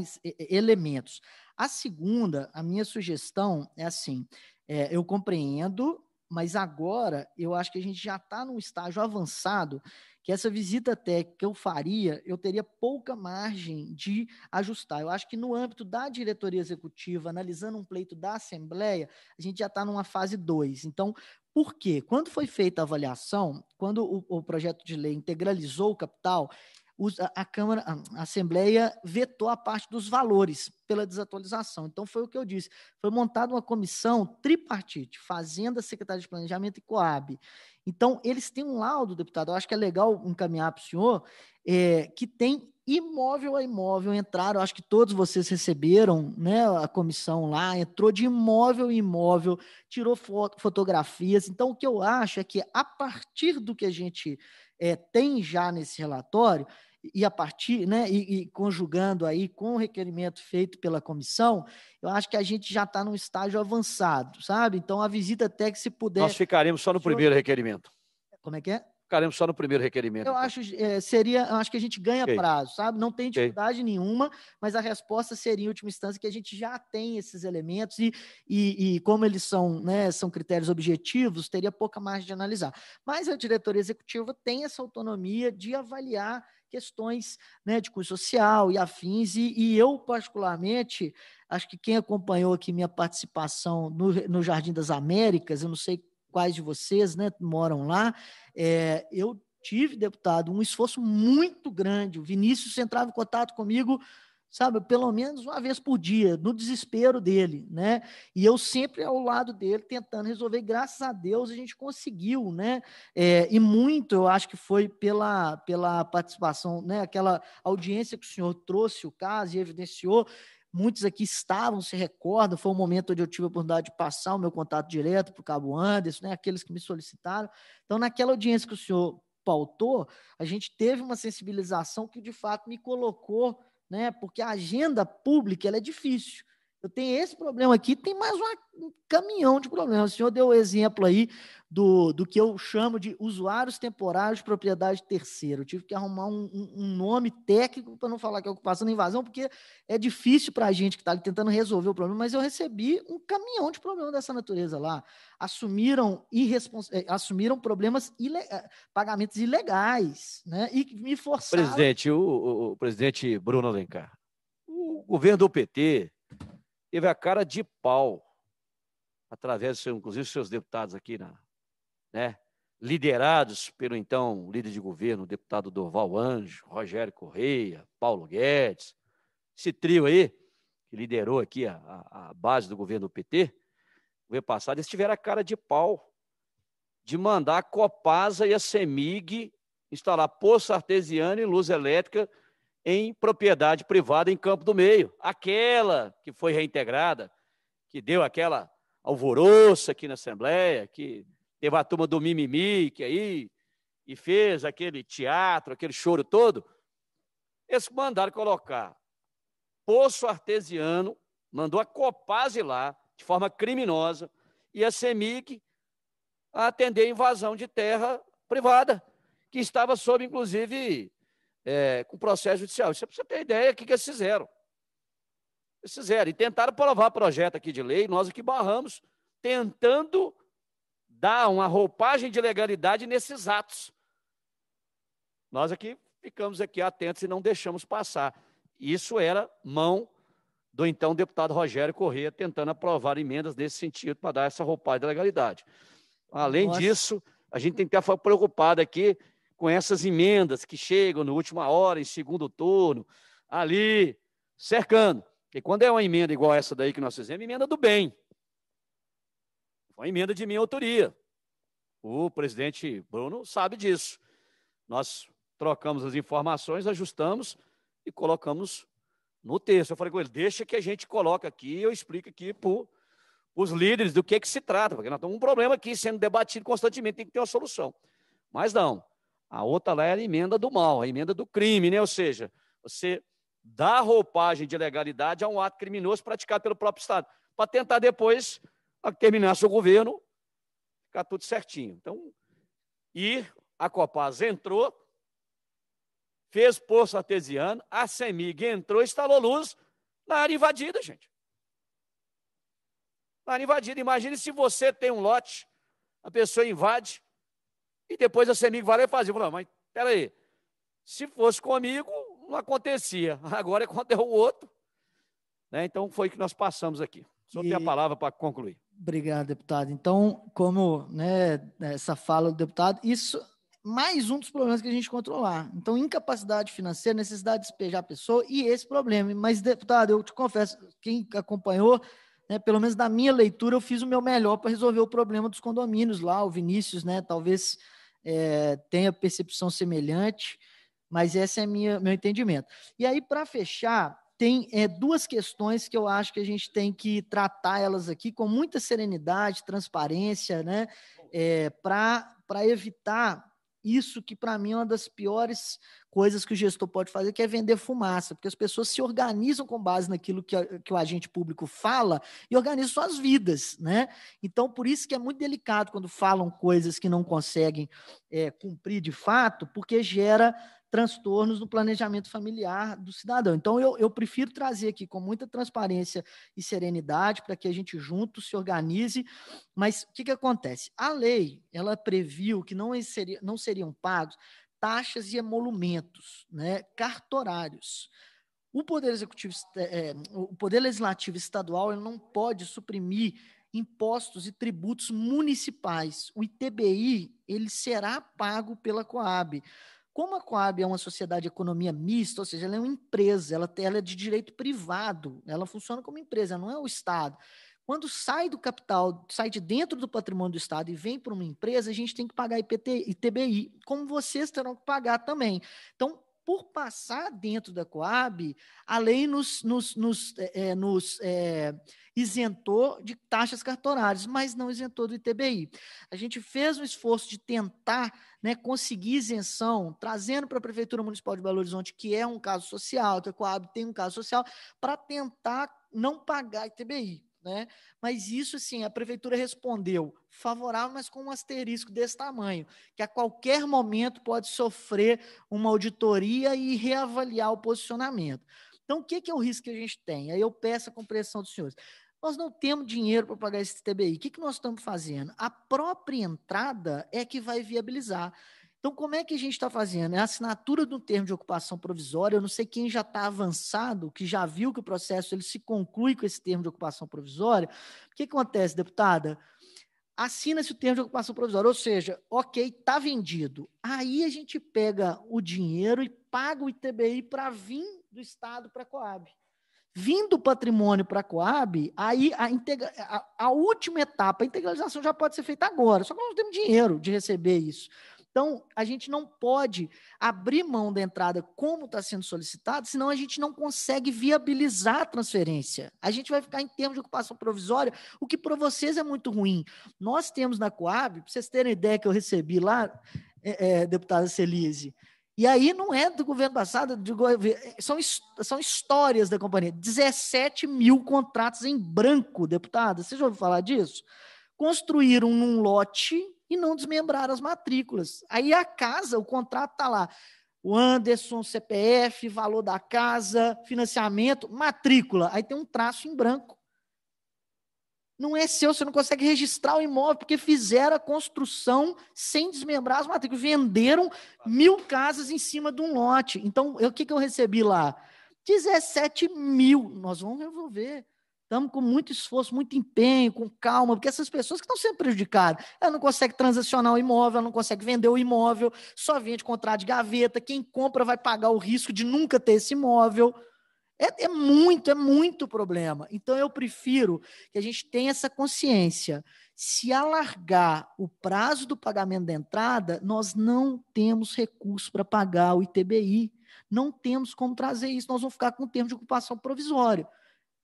elementos. A segunda, a minha sugestão é assim: é, eu compreendo, mas agora eu acho que a gente já está num estágio avançado que essa visita técnica que eu faria, eu teria pouca margem de ajustar. Eu acho que no âmbito da diretoria executiva, analisando um pleito da Assembleia, a gente já está numa fase 2. Então, por quê? Quando foi feita a avaliação, quando o, o projeto de lei integralizou o capital, a Câmara, a Assembleia vetou a parte dos valores pela desatualização. Então, foi o que eu disse. Foi montada uma comissão tripartite, Fazenda, Secretaria de Planejamento e Coab. Então, eles têm um laudo, deputado, eu acho que é legal encaminhar para o senhor, é, que tem imóvel a imóvel entraram, acho que todos vocês receberam, né, a comissão lá, entrou de imóvel em imóvel, tirou foto, fotografias. Então, o que eu acho é que, a partir do que a gente é, tem já nesse relatório, e a partir, né, e, e, conjugando aí com o requerimento feito pela comissão, eu acho que a gente já está num estágio avançado, sabe? Então a visita até que se puder. Nós ficaremos só no primeiro requerimento. Como é que é? ficaremos só no primeiro requerimento. Eu então. acho, é, seria, eu acho que a gente ganha okay. prazo, sabe? Não tem dificuldade okay. nenhuma, mas a resposta seria, em última instância, que a gente já tem esses elementos e, e, e como eles são, né, são critérios objetivos, teria pouca margem de analisar. Mas a diretoria executiva tem essa autonomia de avaliar questões né, de custo social e afins, e, e, eu, particularmente, acho que quem acompanhou aqui minha participação no, no Jardim das Américas, eu não sei quais de vocês né, moram lá, é, eu tive, deputado, um esforço muito grande. O Vinícius entrava em contato comigo, sabe, pelo menos uma vez por dia, no desespero dele, né? E eu sempre ao lado dele tentando resolver. Graças a Deus a gente conseguiu, né? É, e muito, eu acho que foi pela, pela participação, né? Aquela audiência que o senhor trouxe o caso e evidenciou. Muitos aqui estavam, se recordam, foi um momento onde eu tive a oportunidade de passar o meu contato direto para o Cabo Anderson, né, aqueles que me solicitaram. Então, naquela audiência que o senhor pautou, a gente teve uma sensibilização que, de fato, me colocou, né, porque a agenda pública ela é difícil. Eu tenho esse problema aqui, tem mais um caminhão de problemas. O senhor deu o exemplo aí do, do que eu chamo de usuários temporários de propriedade terceira. Eu tive que arrumar um, um nome técnico para não falar que é ocupação da invasão, porque é difícil para a gente que está tentando resolver o problema, mas eu recebi um caminhão de problema dessa natureza lá. Assumiram, irrespons... Eh, assumiram problemas, ile... Eh, pagamentos ilegais, né? E me forçaram... Presidente, o, o, o presidente Bruno Alencar, o governo do PT teve a cara de pau, através, de, inclusive, seus deputados aqui, né, liderados pelo então líder de governo, deputado Dorval Anjo, Rogério Correia, Paulo Guedes, esse trio aí, que liderou aqui a, a, base do governo do PT, no ano passado, eles tiveram a cara de pau de mandar a Copasa e a CEMIG instalar poço artesiano e luz elétrica em propriedade privada em Campo do Meio, aquela que foi reintegrada, que deu aquela alvoroço aqui na Assembleia, que teve a turma do mimimi, que aí e fez aquele teatro, aquele choro todo, eles mandaram colocar poço artesiano, mandou a Copase lá, de forma criminosa, e a CEMIC atender a invasão de terra privada, que estava sob, inclusive, é, com processo judicial. você precisa ter ideia do que, que eles fizeram. Eles fizeram. E tentaram aprovar projeto aqui de lei, nós aqui barramos, tentando dar uma roupagem de legalidade nesses atos. Nós aqui ficamos aqui atentos e não deixamos passar. Isso era mão do então deputado Rogério Corrêa tentando aprovar emendas nesse sentido para dar essa roupagem de legalidade. Além Nossa. disso, a gente tem que estar preocupado aqui com essas emendas que chegam na última hora, em segundo turno, ali, cercando. E quando é uma emenda igual essa daí que nós fizemos, é emenda do bem. Foi uma emenda de minha autoria. O presidente Bruno sabe disso. Nós trocamos as informações, ajustamos e colocamos no texto. Eu falei com ele, deixa que a gente coloca aqui, eu explico aqui para os líderes do que, é que se trata, porque nós temos um problema aqui sendo debatido constantemente, tem que ter uma solução. Mas não, a outra lá era é a emenda do mal, a emenda do crime, né? Ou seja, você dá roupagem de legalidade a um ato criminoso praticado pelo próprio Estado, para tentar depois terminar seu governo, ficar tudo certinho. Então, e a Copaz entrou, fez poço artesiano, a Semig entrou, instalou luz na área invadida, gente. Na área invadida. Imagine se você tem um lote, a pessoa invade, e depois a CEMIG vai lá e fazia. Falou, mas peraí, se fosse comigo, não acontecia. Agora é contra é o outro. Né? Então foi o que nós passamos aqui. Só e... tem a palavra para concluir. Obrigado, deputado. Então, como né, essa fala do deputado, isso mais um dos problemas que a gente controlar. Então, incapacidade financeira, necessidade de despejar a pessoa e esse problema. Mas, deputado, eu te confesso, quem acompanhou né, pelo menos da minha leitura, eu fiz o meu melhor para resolver o problema dos condomínios lá. O Vinícius, né, talvez é, tenha percepção semelhante, mas esse é minha, meu entendimento. E aí, para fechar, tem é, duas questões que eu acho que a gente tem que tratar elas aqui com muita serenidade, transparência, né, é, para evitar isso que para mim é uma das piores coisas que o gestor pode fazer, que é vender fumaça, porque as pessoas se organizam com base naquilo que, a, que o agente público fala e organizam suas vidas, né? Então, por isso que é muito delicado quando falam coisas que não conseguem é, cumprir de fato, porque gera transtornos no planejamento familiar do cidadão. Então, eu, eu prefiro trazer aqui com muita transparência e serenidade para que a gente junto se organize. Mas o que, que acontece? A lei ela previu que não, seria, não seriam pagos taxas e emolumentos, né, cartorários. O poder executivo, é, é o poder legislativo estadual, ele não pode suprimir impostos e tributos municipais. O ITBI ele será pago pela Coab. Como a Coab é uma sociedade de economia mista, ou seja, ela é uma empresa, ela, ela é de direito privado, ela funciona como empresa, não é o Estado. Quando sai do capital, sai de dentro do patrimônio do Estado e vem para uma empresa, a gente tem que pagar IPT, ITBI, como vocês terão que pagar também. Então, por passar dentro da Coab, a lei nos, nos, nos, é, é nos é, isentou de taxas cartorárias, mas não isentou do ITBI. A gente fez um esforço de tentar né, conseguir isenção, trazendo para a Prefeitura Municipal de Belo Horizonte, que é um caso social, a é Coab tem um caso social, para tentar não pagar ITBI. Né? Mas isso, sim, a prefeitura respondeu favorável, mas com um asterisco desse tamanho, que a qualquer momento pode sofrer uma auditoria e reavaliar o posicionamento. Então, o que, que é o risco que a gente tem? Aí eu peço a compreensão dos senhores. Nós não temos dinheiro para pagar esse TBI. O que, que nós estamos fazendo? A própria entrada é que vai viabilizar. Então, como é que a gente está fazendo? É a assinatura de um termo de ocupação provisória. Eu não sei quem já está avançado, que já viu que o processo ele se conclui com esse termo de ocupação provisória. O que acontece, deputada? Assina-se o termo de ocupação provisória, ou seja, ok, está vendido. Aí a gente pega o dinheiro e paga o ITBI para vir do Estado para a Coab. Vindo o patrimônio para a Coab, aí a, integra, a, a, última etapa, a integralização já pode ser feita agora, só que nós não temos dinheiro de receber isso. Então, a gente não pode abrir mão da entrada como está sendo solicitado, senão a gente não consegue viabilizar a transferência. A gente vai ficar em termos de ocupação provisória, o que para vocês é muito ruim. Nós temos na Coab, para vocês terem ideia que eu recebi lá, é, é, deputada Celise, e aí não é do governo passado, do governo, são, são histórias da companhia. 17 mil contratos em branco, deputada. Você já ouviu falar disso? Construíram num lote e não desmembraram as matrículas. Aí a casa, o contrato está lá. O Anderson, CPF, valor da casa, financiamento, matrícula. Aí tem um traço em branco não é seu, você não consegue registrar o imóvel, porque fizeram a construção sem desmembrar as matrículas. Venderam mil casas em cima de um lote. Então, o que, que eu recebi lá? 17 mil. Nós vamos resolver. Estamos com muito esforço, muito empenho, com calma, porque essas pessoas que estão sendo prejudicadas, ela não consegue transacionar o imóvel, ela não consegue vender o imóvel, só vende contrato de gaveta, quem compra vai pagar o risco de nunca ter esse imóvel. É, é, muito, é muito problema. Então, eu prefiro que a gente tenha essa consciência. Se alargar o prazo do pagamento da entrada, nós não temos recurso para pagar o ITBI. Não temos como trazer isso. Nós vamos ficar com o termo de ocupação provisório.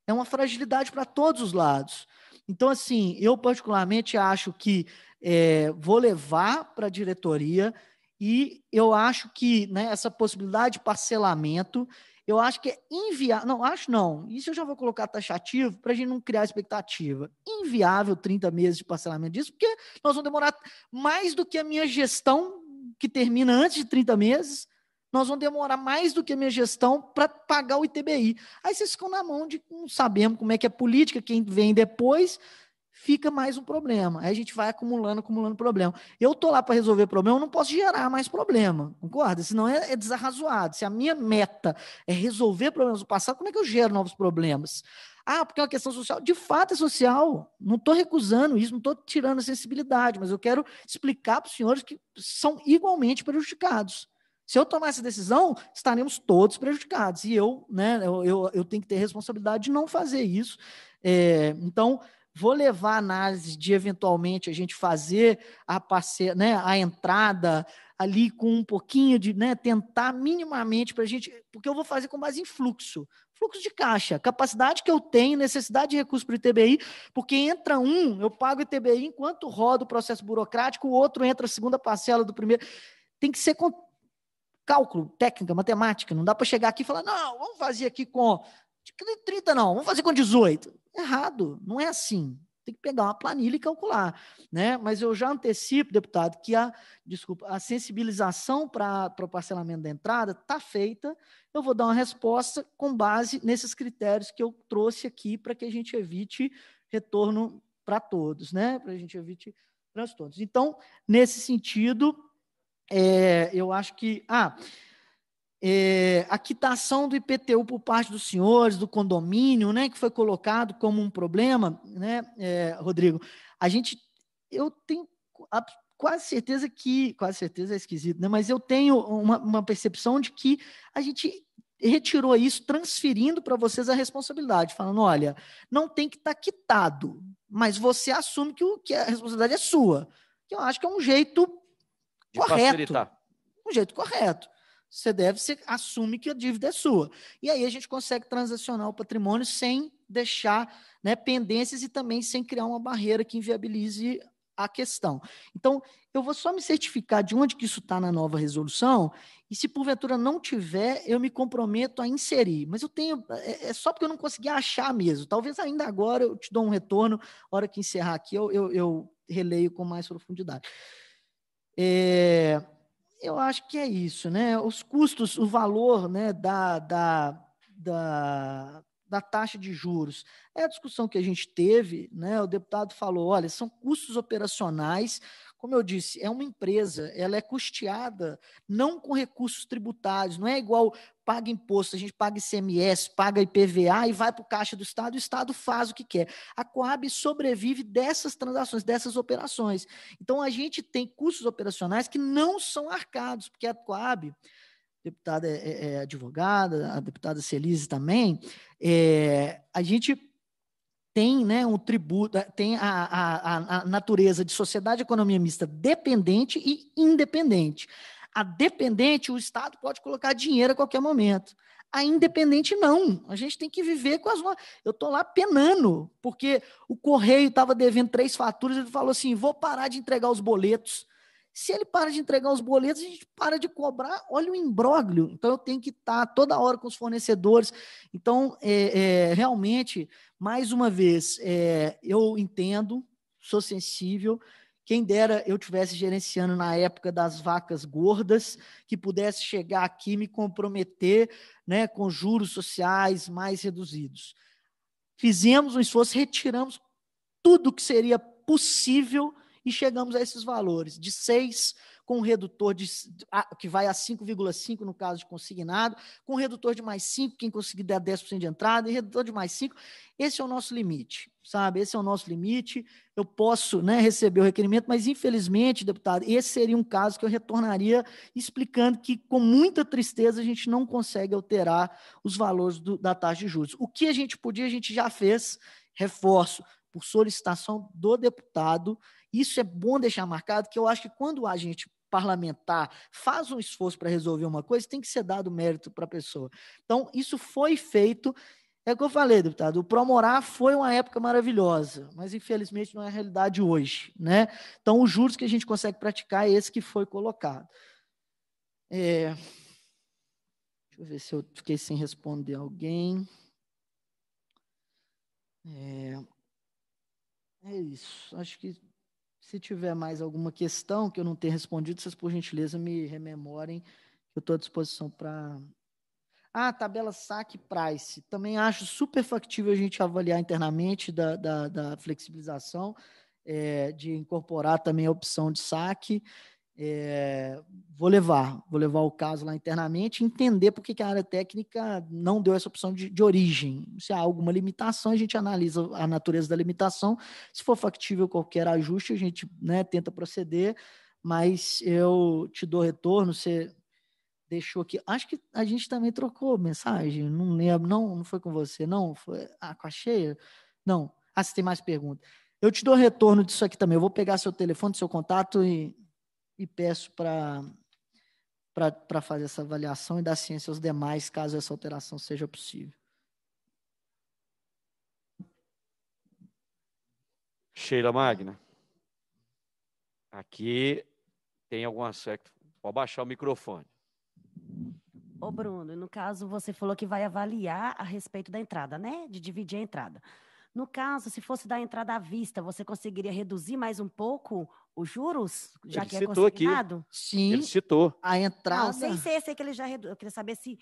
É uma fragilidade para todos os lados. Então, assim, eu particularmente acho que é, vou levar para a diretoria e eu acho que né, essa possibilidade de parcelamento eu acho que é inviável. Não, acho não. Isso eu já vou colocar taxativo para a gente não criar expectativa. Inviável 30 meses de parcelamento disso, porque nós vamos demorar mais do que a minha gestão, que termina antes de 30 meses. Nós vamos demorar mais do que a minha gestão para pagar o ITBI. Aí vocês ficam na mão de não sabemos como é que é a política, quem vem depois fica mais um problema. Aí a gente vai acumulando, acumulando problema. Eu tô lá para resolver problema, eu não posso gerar mais problema, concorda? Senão é, é desarrazoado. Se a minha meta é resolver problemas do passado, como é que eu gero novos problemas? Ah, porque é uma questão social. De fato é social. Não estou recusando isso, não estou tirando a sensibilidade, mas eu quero explicar para os senhores que são igualmente prejudicados. Se eu tomar essa decisão, estaremos todos prejudicados. E eu, né, eu, eu, eu tenho que ter responsabilidade de não fazer isso. É, então, vou levar a análise de eventualmente a gente fazer a, parce... né, a entrada ali com um pouquinho de, né, tentar minimamente para a gente, porque eu vou fazer com base em fluxo, fluxo de caixa, capacidade que eu tenho, necessidade de recurso para o ITBI, porque entra um, eu pago o ITBI enquanto roda o processo burocrático, o outro entra a segunda parcela do primeiro. Tem que ser com cálculo, técnica, matemática, não dá para chegar aqui e falar, não, vamos fazer aqui com 30 não, vamos fazer com 18. Errado, não é assim. Tem que pegar uma planilha e calcular, né? Mas eu já antecipo, deputado, que a, desculpa, a sensibilização para o parcelamento da entrada está feita. Eu vou dar uma resposta com base nesses critérios que eu trouxe aqui para que a gente evite retorno para todos, né? Para a gente evite transtornos. Então, nesse sentido, é, eu acho que. Ah, é, a quitação do IPTU por parte dos senhores, do condomínio, né, que foi colocado como um problema, né, é, Rodrigo? A gente, eu tenho a, quase certeza que, quase certeza é esquisito, né, mas eu tenho uma, uma percepção de que a gente retirou isso, transferindo para vocês a responsabilidade, falando: olha, não tem que estar tá quitado, mas você assume que, o, que a responsabilidade é sua. Que eu acho que é um jeito de correto. Facilitar. Um jeito correto. Você deve você assume que a dívida é sua. E aí a gente consegue transacionar o patrimônio sem deixar né, pendências e também sem criar uma barreira que inviabilize a questão. Então, eu vou só me certificar de onde que isso está na nova resolução, e se porventura não tiver, eu me comprometo a inserir. Mas eu tenho. É, é só porque eu não consegui achar mesmo. Talvez ainda agora eu te dou um retorno, hora que encerrar aqui, eu, eu, eu releio com mais profundidade. É, eu acho que é isso, né? Os custos, o valor né, da, da, da, da taxa de juros. É a discussão que a gente teve, né? O deputado falou: olha, são custos operacionais como eu disse, é uma empresa, ela é custeada não com recursos tributários, não é igual paga imposto, a gente paga ICMS, paga IPVA e vai para o caixa do Estado, e o Estado faz o que quer. A Coab sobrevive dessas transações, dessas operações. Então, a gente tem custos operacionais que não são arcados, porque a Coab, deputada é, é, é advogada, a deputada Celise também, é, a gente tem né, um tributo, eh, tem a, a, a natureza de sociedade economia mista dependente e independente. A dependente, o Estado pode colocar dinheiro a qualquer momento. A independente, não. A gente tem que viver com as. Eu estou lá penando, porque o correio estava devendo três faturas, ele falou assim: vou parar de entregar os boletos. Se ele para de entregar os boletos, a gente para de cobrar, olha o imbróglio. Então, eu tenho que estar toda hora com os fornecedores. Então, é, é, realmente, mais uma vez, é, eu entendo, sou sensível. Quem dera eu tivesse gerenciando na época das vacas gordas, que pudesse chegar aqui e me comprometer né, com juros sociais mais reduzidos. Fizemos um esforço, retiramos tudo que seria possível e chegamos a esses valores, de 6 com um redutor de, que vai a 5,5 no caso de consignado, com um redutor de mais 5, quem conseguir der 10% de entrada, e redutor de mais 5. Esse é o nosso limite, sabe? Esse é o nosso limite. Eu posso né, receber o requerimento, mas infelizmente, deputado, esse seria um caso que eu retornaria explicando que, com muita tristeza, a gente não consegue alterar os valores do, da taxa de juros. O que a gente podia, a gente já fez, reforço, por solicitação do deputado isso é bom deixar marcado, que eu acho que quando a gente parlamentar faz um esforço para resolver uma coisa, tem que ser dado mérito para a pessoa. Então, isso foi feito. É o que eu falei, deputado. O Promorar foi uma época maravilhosa, mas infelizmente não é a realidade hoje. Né? Então, os juros que a gente consegue praticar é esse que foi colocado. É... Deixa eu ver se eu fiquei sem responder alguém. É, é isso. Acho que se tiver mais alguma questão que eu não tenha respondido, vocês, por gentileza, me rememorem, que eu estou à disposição para. Ah, tabela saque price. Também acho super factível a gente avaliar internamente da, da, da flexibilização, é, de incorporar também a opção de saque é, vou levar, vou levar o caso lá internamente, entender por que a área técnica não deu essa opção de, de, origem. Se há alguma limitação, a gente analisa a natureza da limitação. Se for factível qualquer ajuste, a gente né, tenta proceder, mas eu te dou retorno, você deixou aqui. Acho que a gente também trocou mensagem, não lembro, não, não foi com você, não? Foi ah, com a cheia? Não. Ah, se tem mais pergunta. Eu te dou retorno disso aqui também. Eu vou pegar seu telefone, seu contato e e peço para para fazer essa avaliação e dar ciência aos demais, caso essa alteração seja possível. Sheila Magna. Aqui tem algum aspecto. Pode baixar o microfone. Ô, Bruno, no caso, você falou que vai avaliar a respeito da entrada, né? De dividir a entrada. No caso, se fosse da entrada à vista, você conseguiria reduzir mais um pouco os juros, já ele que é consignado? Aqui. Sim. Ele citou. A entrada. Não, sem ser esse que ele já reduziu. Eu queria saber se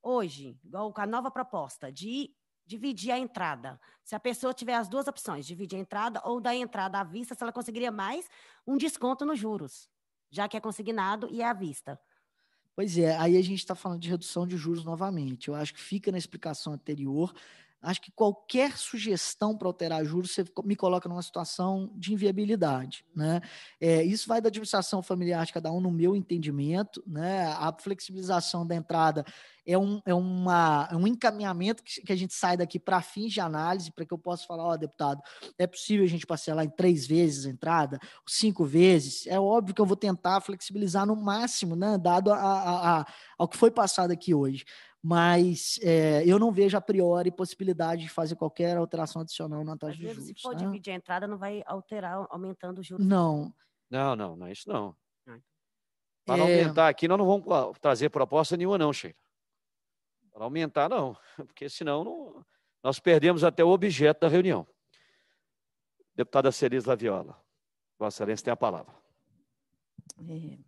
hoje, igual com a nova proposta de dividir a entrada. Se a pessoa tiver as duas opções, dividir a entrada ou dar entrada à vista, se ela conseguiria mais um desconto nos juros, já que é consignado e é à vista. Pois é, aí a gente está falando de redução de juros novamente. Eu acho que fica na explicação anterior acho que qualquer sugestão para alterar juros você me coloca numa situação de inviabilidade, né? É, isso vai da administração familiar de cada um, no meu entendimento, né? A flexibilização da entrada é um, é uma, é um encaminhamento que, que, a gente sai daqui para fins de análise, para que eu possa falar, ó, oh, deputado, é possível a gente parcelar em três vezes a entrada, cinco vezes? É óbvio que eu vou tentar flexibilizar no máximo, né? Dado a, a, a ao que foi passado aqui hoje mas é, eu não vejo a priori possibilidade de fazer qualquer alteração adicional na taxa de juros. Se for né? dividir a entrada, não vai alterar aumentando o juros. Não. Não, não, não é isso não. Para é... aumentar aqui, nós não vamos trazer proposta nenhuma, não, Sheila. Para aumentar, não, porque senão não... nós perdemos até o objeto da reunião. Deputada Celis Laviola, Vossa Excelência tem a palavra. É...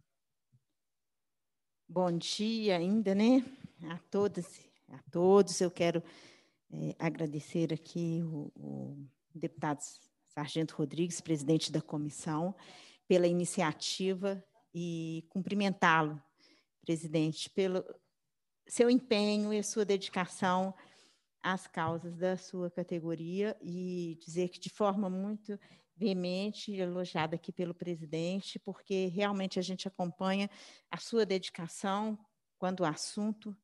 Bom dia ainda, né? a todas, a todos eu quero é, agradecer aqui o, o deputado Sargento Rodrigues, presidente da comissão, pela iniciativa e cumprimentá-lo, presidente, pelo seu empenho e sua dedicação às causas da sua categoria e dizer que de forma muito veemente elogiada aqui pelo presidente, porque realmente a gente acompanha a sua dedicação quando o assunto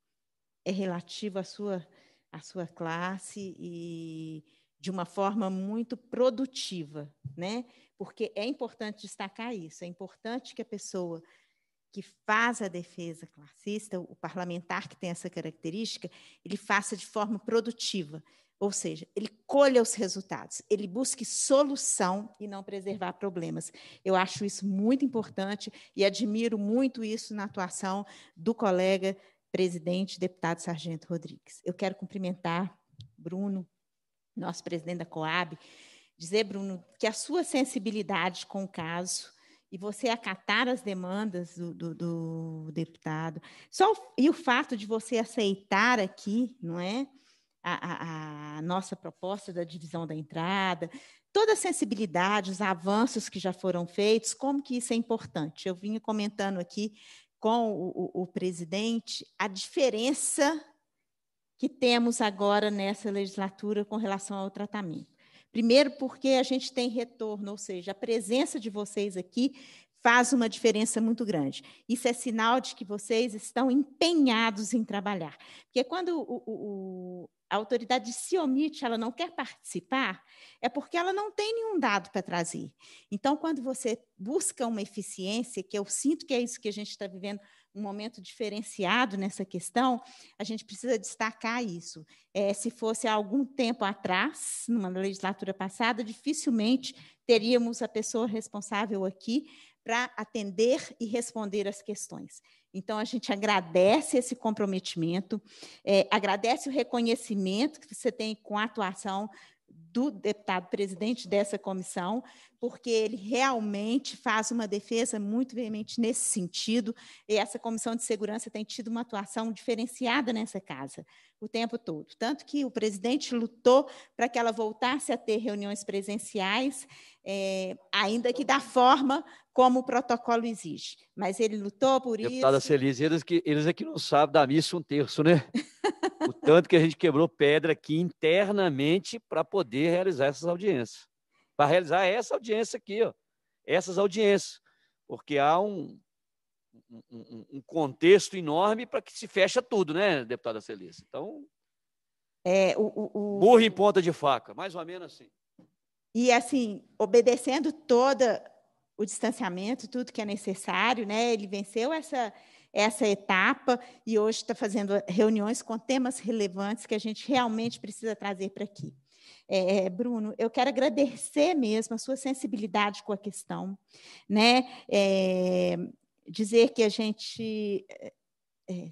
é relativo à sua, à sua classe e de uma forma muito produtiva, né? Porque é importante destacar isso, é importante que a pessoa que faz a defesa classista, o parlamentar que tem essa característica, ele faça de forma produtiva, ou seja, ele colha os resultados, ele busque solução e não preservar problemas. Eu acho isso muito importante e admiro muito isso na atuação do colega presidente, deputado Sargento Rodrigues. Eu quero cumprimentar Bruno, nosso presidente da Coab, dizer, Bruno, que a sua sensibilidade com o caso e você acatar as demandas do, do, do deputado, só e o fato de você aceitar aqui, não é, a, a, a nossa proposta da divisão da entrada, toda a sensibilidade, os avanços que já foram feitos, como que isso é importante. Eu vinha comentando aqui com o, o, o presidente a diferença que temos agora nessa legislatura com relação ao tratamento. Primeiro, porque a gente tem retorno, ou seja, a presença de vocês aqui faz uma diferença muito grande. Isso é sinal de que vocês estão empenhados em trabalhar. Porque quando o, o, a autoridade se omite, ela não quer participar, é porque ela não tem nenhum dado para trazer. Então, quando você busca uma eficiência, que eu sinto que é isso que a gente está vivendo, um momento diferenciado nessa questão, a gente precisa destacar isso. É, se fosse há algum tempo atrás, numa legislatura passada, dificilmente teríamos a pessoa responsável aqui para atender e responder as questões. Então, a gente agradece esse comprometimento, é, agradece o reconhecimento que você tem com a atuação do deputado presidente dessa comissão, porque ele realmente faz uma defesa muito veemente nesse sentido, e essa comissão de segurança tem tido uma atuação diferenciada nessa casa o tempo todo. Tanto que o presidente lutou para que ela voltasse a ter reuniões presenciais, é, ainda que da forma como o protocolo exige. Mas ele lutou por Deputada isso. Deputada Celise, eles, que, eles é que não sabem da missa um terço, né? o tanto que a gente quebrou pedra aqui internamente para poder realizar essas audiências. Para realizar essa audiência aqui, ó, essas audiências. Porque há um, um, um contexto enorme para que se fecha tudo, né, deputada Celícia? Então. É, o, o, o... Burro em ponta de faca, mais ou menos assim. E, assim, obedecendo toda o distanciamento, tudo que é necessário, né? Ele venceu essa essa etapa e hoje está fazendo reuniões com temas relevantes que a gente realmente precisa trazer para aqui. É, é, Bruno, eu quero agradecer mesmo a sua sensibilidade com a questão, né? É, dizer que a gente é,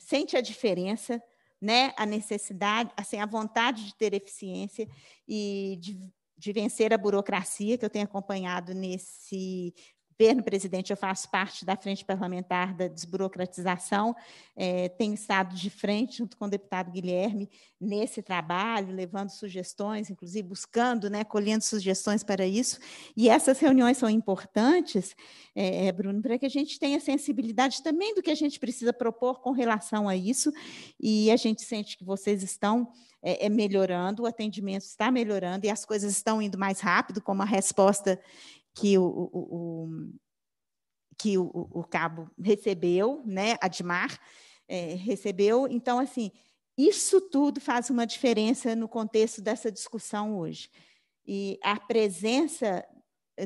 sente a diferença, né? A necessidade, assim, a vontade de ter eficiência e de de vencer a burocracia que eu tenho acompanhado nesse governo, presidente, eu faço parte da Frente Parlamentar da Desburocratização, é, tenho estado de frente junto com o deputado Guilherme nesse trabalho, levando sugestões, inclusive buscando, né, colhendo sugestões para isso. E essas reuniões são importantes, é, é Bruno, para que a gente tenha sensibilidade também do que a gente precisa propor com relação a isso. E a gente sente que vocês estão é, é melhorando, o atendimento está melhorando e as coisas estão indo mais rápido, como a resposta que o, o, o que o, o, cabo recebeu, né? Admar é, recebeu. Então, assim, isso tudo faz uma diferença no contexto dessa discussão hoje. E a presença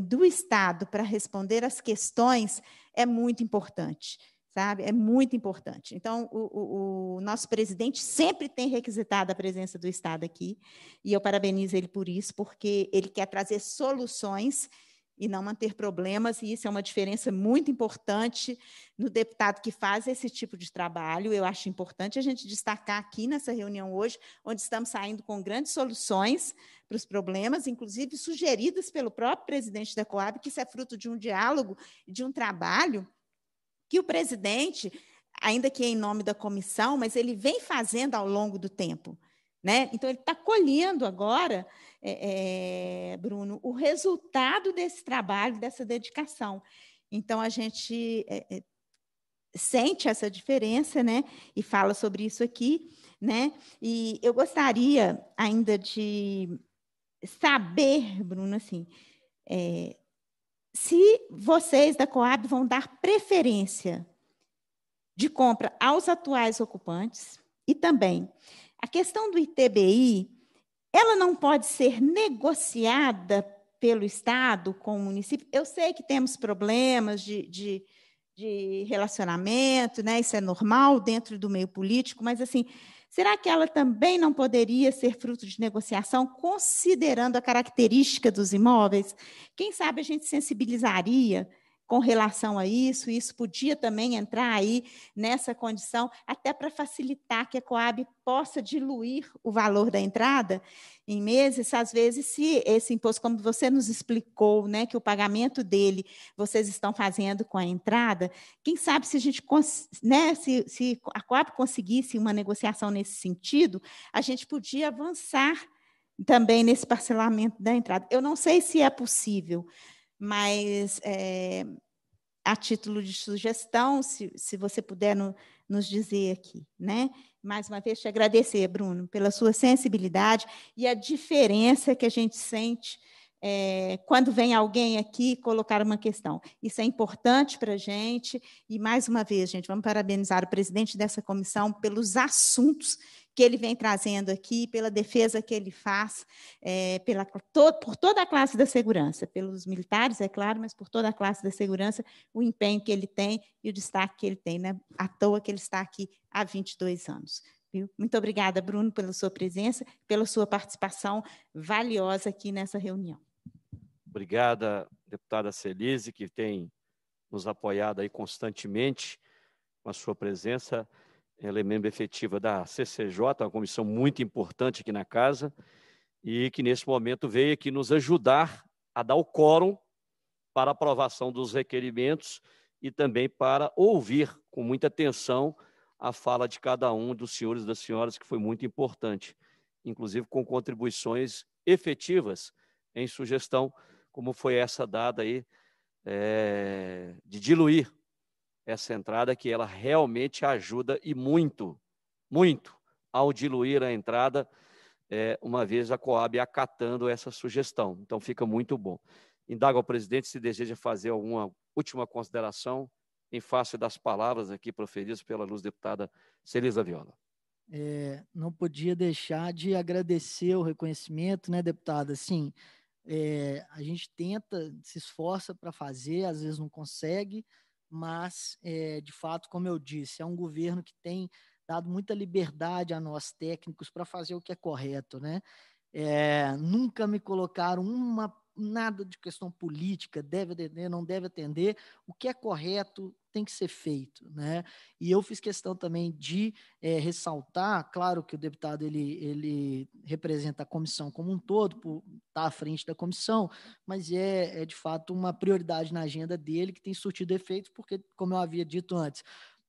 do Estado para responder às questões é muito importante, sabe? É muito importante. Então, o, o, o, nosso presidente sempre tem requisitado a presença do Estado aqui, e eu parabenizo ele por isso, porque ele quer trazer soluções e não manter problemas, e isso é uma diferença muito importante no deputado que faz esse tipo de trabalho. Eu acho importante a gente destacar aqui nessa reunião hoje, onde estamos saindo com grandes soluções para os problemas, inclusive sugeridas pelo próprio presidente da Coab, que isso é fruto de um diálogo, de um trabalho que o presidente, ainda que em nome da comissão, mas ele vem fazendo ao longo do tempo. Né? Então, ele está colhendo agora é, Bruno, o resultado desse trabalho, dessa dedicação. Então, a gente é, sente essa diferença, né? E fala sobre isso aqui, né? E eu gostaria ainda de saber, Bruno, assim, é, se vocês da Coab vão dar preferência de compra aos atuais ocupantes e também a questão do ITBI ela não pode ser negociada pelo Estado com o município? Eu sei que temos problemas de, de, de relacionamento, né? isso é normal dentro do meio político, mas assim, será que ela também não poderia ser fruto de negociação, considerando a característica dos imóveis? Quem sabe a gente sensibilizaria com relação a isso, isso podia também entrar aí nessa condição, até para facilitar que a Coab possa diluir o valor da entrada em meses, às vezes, se esse imposto, como você nos explicou, né, que o pagamento dele vocês estão fazendo com a entrada, quem sabe se a gente, né, se, se a Coab conseguisse uma negociação nesse sentido, a gente podia avançar também nesse parcelamento da entrada. Eu não sei se é possível, mas é, a título de sugestão, se, se você puder no, nos dizer aqui, né? Mais uma vez te agradecer, Bruno, pela sua sensibilidade e a diferença que a gente sente é, quando vem alguém aqui colocar uma questão. Isso é importante para a gente. E, mais uma vez, gente, vamos parabenizar o presidente dessa comissão pelos assuntos que ele vem trazendo aqui, pela defesa que ele faz é, pela, to, por toda a classe da segurança, pelos militares, é claro, mas por toda a classe da segurança, o empenho que ele tem e o destaque que ele tem, né? à toa que ele está aqui há 22 anos. Viu? Muito obrigada, Bruno, pela sua presença, pela sua participação valiosa aqui nessa reunião. Obrigada, deputada Celise, que tem nos apoiado aí constantemente com a sua presença. Ela é membro efetiva da CCJ, uma comissão muito importante aqui na casa, e que nesse momento veio aqui nos ajudar a dar o quórum para aprovação dos requerimentos e também para ouvir com muita atenção a fala de cada um dos senhores e das senhoras, que foi muito importante, inclusive com contribuições efetivas em sugestão, como foi essa dada aí, é, de diluir essa entrada, que ela realmente ajuda e muito, muito, ao diluir a entrada, é, uma vez a Coab acatando essa sugestão. Então, fica muito bom. Indago ao presidente se deseja fazer alguma última consideração em face das palavras aqui proferidas pela luz deputada Celisa Viola. É, não podia deixar de agradecer o reconhecimento, né, deputada? Sim, é, a gente tenta, se esforça para fazer, às vezes não consegue, mas, é, de fato, como eu disse, é um governo que tem dado muita liberdade a nós técnicos para fazer o que é correto, né? É, nunca me colocaram uma nada de questão política, deve atender, não deve atender, o que é correto tem que ser feito, né? E eu fiz questão também de é, ressaltar, claro que o deputado ele, ele representa a comissão como um todo, por estar tá à frente da comissão, mas é, é de fato uma prioridade na agenda dele que tem surtido efeitos, porque como eu havia dito antes,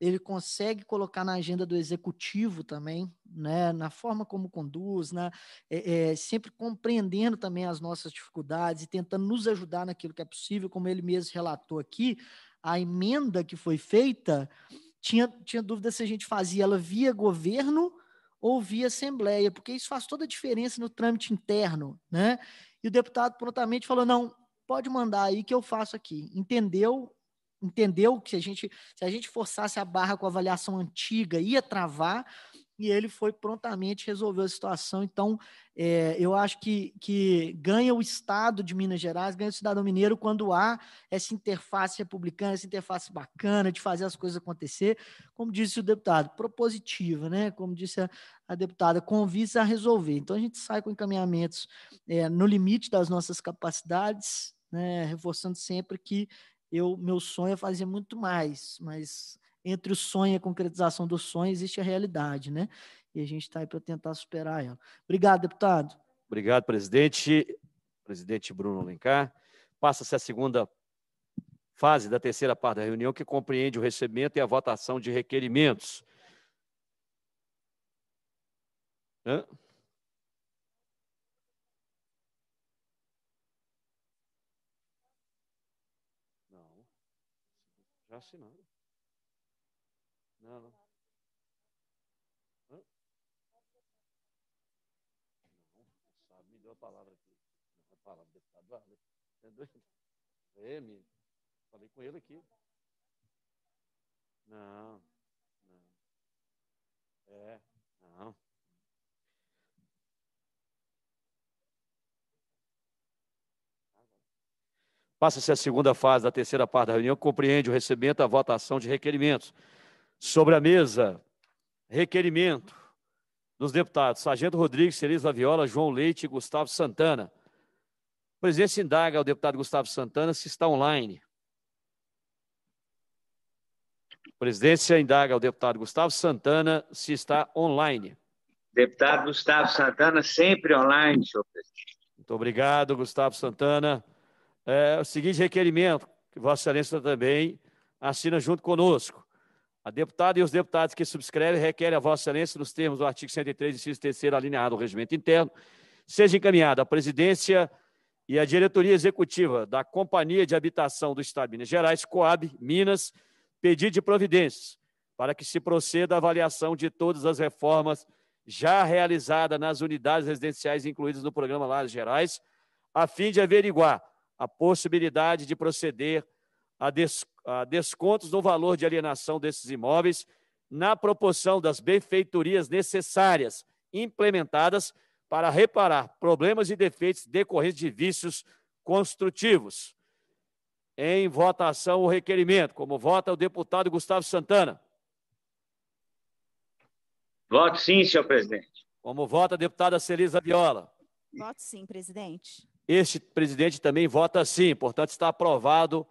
ele consegue colocar na agenda do executivo também, né, na forma como conduz, né, é, é, sempre compreendendo também as nossas dificuldades e tentando nos ajudar naquilo que é possível, como ele mesmo relatou aqui, a emenda que foi feita tinha, tinha dúvida se a gente fazia ela via governo ou via Assembleia, porque isso faz toda a diferença no trâmite interno, né? E o deputado prontamente falou: não, pode mandar aí que eu faço aqui. Entendeu entendeu que a gente, se a gente forçasse a barra com a avaliação antiga, ia travar, e ele foi prontamente resolveu a situação. Então, é, eu acho que, que ganha o Estado de Minas Gerais, ganha o cidadão mineiro quando há essa interface republicana, essa interface bacana de fazer as coisas acontecer, como disse o deputado, propositiva, né? como disse a, a deputada, com vista a resolver. Então, a gente sai com encaminhamentos é, no limite das nossas capacidades, né? reforçando sempre que eu meu sonho é fazer muito mais, mas entre o sonho e a concretização do sonho existe a realidade, né? E a gente está aí para tentar superar ela. Obrigado, deputado. Obrigado, presidente. Presidente Bruno Alencar. Passa-se a segunda fase da terceira parte da reunião, que compreende o recebimento e a votação de requerimentos. Hã? Está assinando. Não, não. Hã? Não, sabe, me deu a palavra aqui. Não, a palavra do deputado Vale. Entendeu? É, é me... Falei com ele aqui. Não, não. É. Passa-se a segunda fase da terceira parte da reunião, que compreende o recebimento e a votação de requerimentos. Sobre a mesa, requerimento dos deputados Sargento Rodrigues, Celis Viola, João Leite e Gustavo Santana. O presidente indaga ao deputado Gustavo Santana se está online. presidência indaga ao deputado Gustavo Santana se está online. Deputado Gustavo Santana, sempre online, senhor presidente. Muito obrigado, Gustavo Santana é, o seguinte requerimento, que Vossa Excelência também assina junto conosco. A deputada e os deputados que subscrevem requerem a Vossa Excelência, nos termos do artigo 103, inciso 3 alinhado ao regimento interno, seja encaminhada à presidência e à diretoria executiva da Companhia de Habitação do Estado de Minas Gerais, Coab Minas, pedido de providências para que se proceda à avaliação de todas as reformas já realizadas nas unidades residenciais incluídas no programa Lares Gerais, a fim de averiguar a possibilidade de proceder a, des, a descontos no valor de alienação desses imóveis na proporção das benfeitorias necessárias implementadas para reparar problemas e defeitos decorrentes de vícios construtivos. Em votação o requerimento, como vota o deputado Gustavo Santana. Voto sim, senhor presidente. Como vota a deputada Celisa Viola. Voto sim, presidente. Este presidente também vota sim, portanto, está aprovado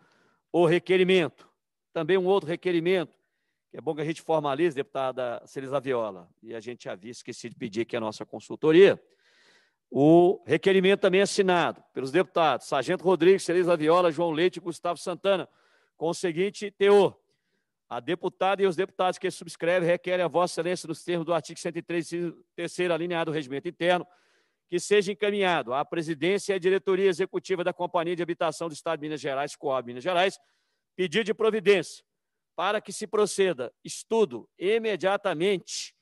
o requerimento. Também um outro requerimento, que é bom que a gente formalize, deputada Celisa Viola, e a gente havia esquecido de pedir aqui a nossa consultoria. O requerimento também assinado pelos deputados Sargento Rodrigues, Celisa Viola, João Leite e Gustavo Santana, com o seguinte teor. A deputada e os deputados que subscrevem requerem a Vossa Excelência, nos termos do artigo 103, terceira alineado do Regimento Interno, que seja encaminhado à presidência e à diretoria executiva da Companhia de Habitação do Estado de Minas Gerais, Coab Minas Gerais, pedido de providência para que se proceda estudo imediatamente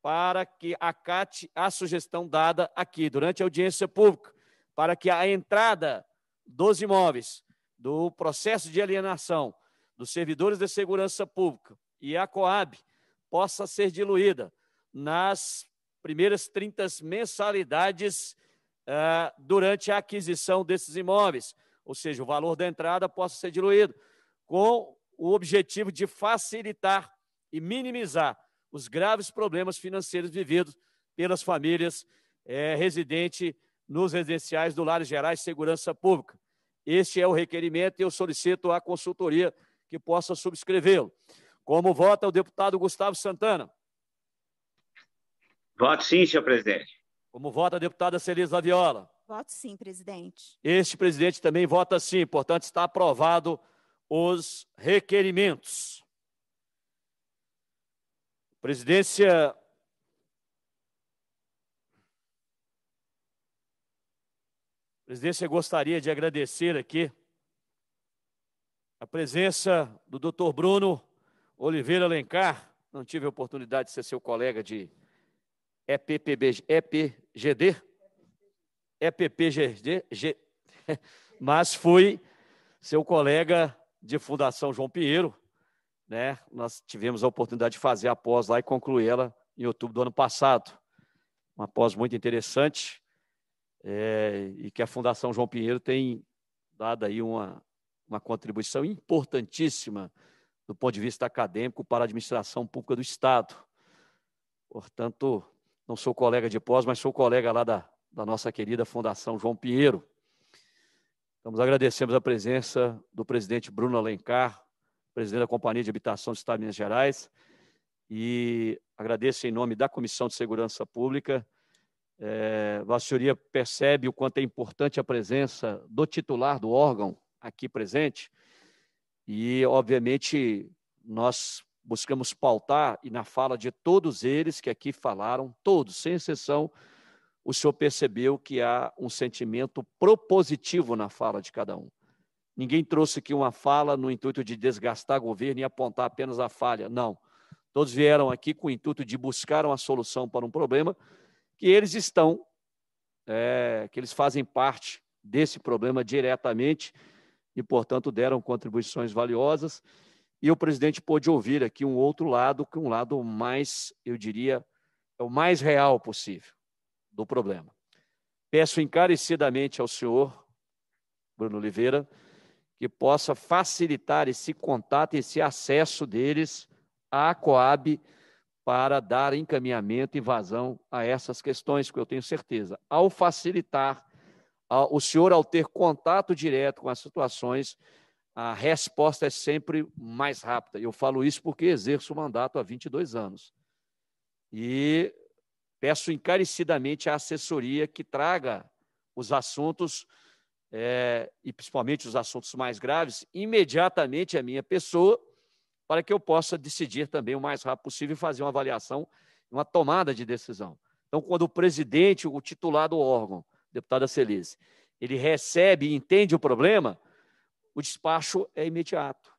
para que acate a sugestão dada aqui durante a audiência pública, para que a entrada dos imóveis do processo de alienação dos servidores da segurança pública e a Coab possa ser diluída nas primeiras 30 mensalidades uh, durante a aquisição desses imóveis, ou seja, o valor da entrada possa ser diluído, com o objetivo de facilitar e minimizar os graves problemas financeiros vividos pelas famílias eh, residentes nos residenciais do Lares Gerais Segurança Pública. Este é o requerimento e eu solicito à consultoria que possa subscrevê-lo. Como vota o deputado Gustavo Santana? Voto sim, senhor presidente. Como vota a deputada Celisa Viola? Voto sim, presidente. Este presidente também vota sim, portanto, está aprovado os requerimentos. Presidência. Presidência, gostaria de agradecer aqui a presença do doutor Bruno Oliveira Alencar. Não tive a oportunidade de ser seu colega de EPPB, EPGD, EPPGD, G, mas fui seu colega de Fundação João Pinheiro, né? Nós tivemos a oportunidade de fazer a pós lá e concluí ela em outubro do ano passado. Uma pós muito interessante é, e que a Fundação João Pinheiro tem dado aí uma, uma contribuição importantíssima do ponto de vista acadêmico para a administração pública do Estado. Portanto, não sou colega de pós, mas sou colega lá da, da nossa querida Fundação João Pinheiro. Estamos agradecemos a presença do presidente Bruno Alencar, presidente da Companhia de Habitação do Estado de Minas Gerais, e agradeço em nome da Comissão de Segurança Pública. É, a Vassouria percebe o quanto é importante a presença do titular do órgão aqui presente, e, obviamente, nós buscamos pautar, e na fala de todos eles que aqui falaram, todos, sem exceção, o senhor percebeu que há um sentimento propositivo na fala de cada um. Ninguém trouxe aqui uma fala no intuito de desgastar governo e apontar apenas a falha, não. Todos vieram aqui com o intuito de buscar uma solução para um problema que eles estão, é, que eles fazem parte desse problema diretamente e, portanto, deram contribuições valiosas. E o presidente pôde ouvir aqui um outro lado, que um lado mais, eu diria, é o mais real possível do problema. Peço encarecidamente ao senhor, Bruno Oliveira, que possa facilitar esse contato, esse acesso deles à Coab para dar encaminhamento e vazão a essas questões, que eu tenho certeza. Ao facilitar, o senhor, ao ter contato direto com as situações, a resposta é sempre mais rápida. Eu falo isso porque exerço o mandato há 22 anos. E peço encarecidamente à assessoria que traga os assuntos, é, e principalmente os assuntos mais graves, imediatamente à minha pessoa, para que eu possa decidir também o mais rápido possível e fazer uma avaliação, uma tomada de decisão. Então, quando o presidente, o titular do órgão, deputada Celise, ele recebe e entende o problema, o despacho é imediato.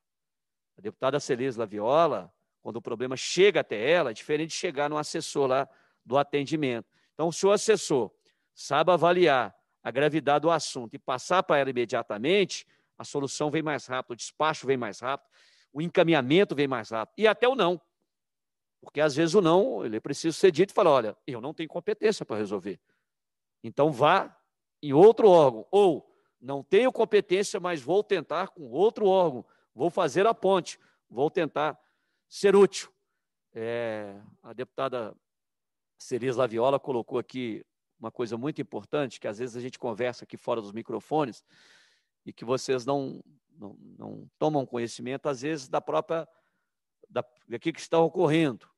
A deputada Celeste Laviola, quando o problema chega até ela, é diferente de chegar no assessor lá do atendimento. Então, se o assessor sabe avaliar a gravidade do assunto e passar para ela imediatamente, a solução vem mais rápido, o despacho vem mais rápido, o encaminhamento vem mais rápido, e até o não. Porque às vezes o não, ele é preciso ser dito e falar: olha, eu não tenho competência para resolver. Então vá em outro órgão, ou não tenho competência, mas vou tentar com outro órgão. Vou fazer a ponte. Vou tentar ser útil. É, a deputada Ceres Laviola colocou aqui uma coisa muito importante, que às vezes a gente conversa aqui fora dos microfones e que vocês não, não, não tomam conhecimento, às vezes, da própria da, daqui que está ocorrendo.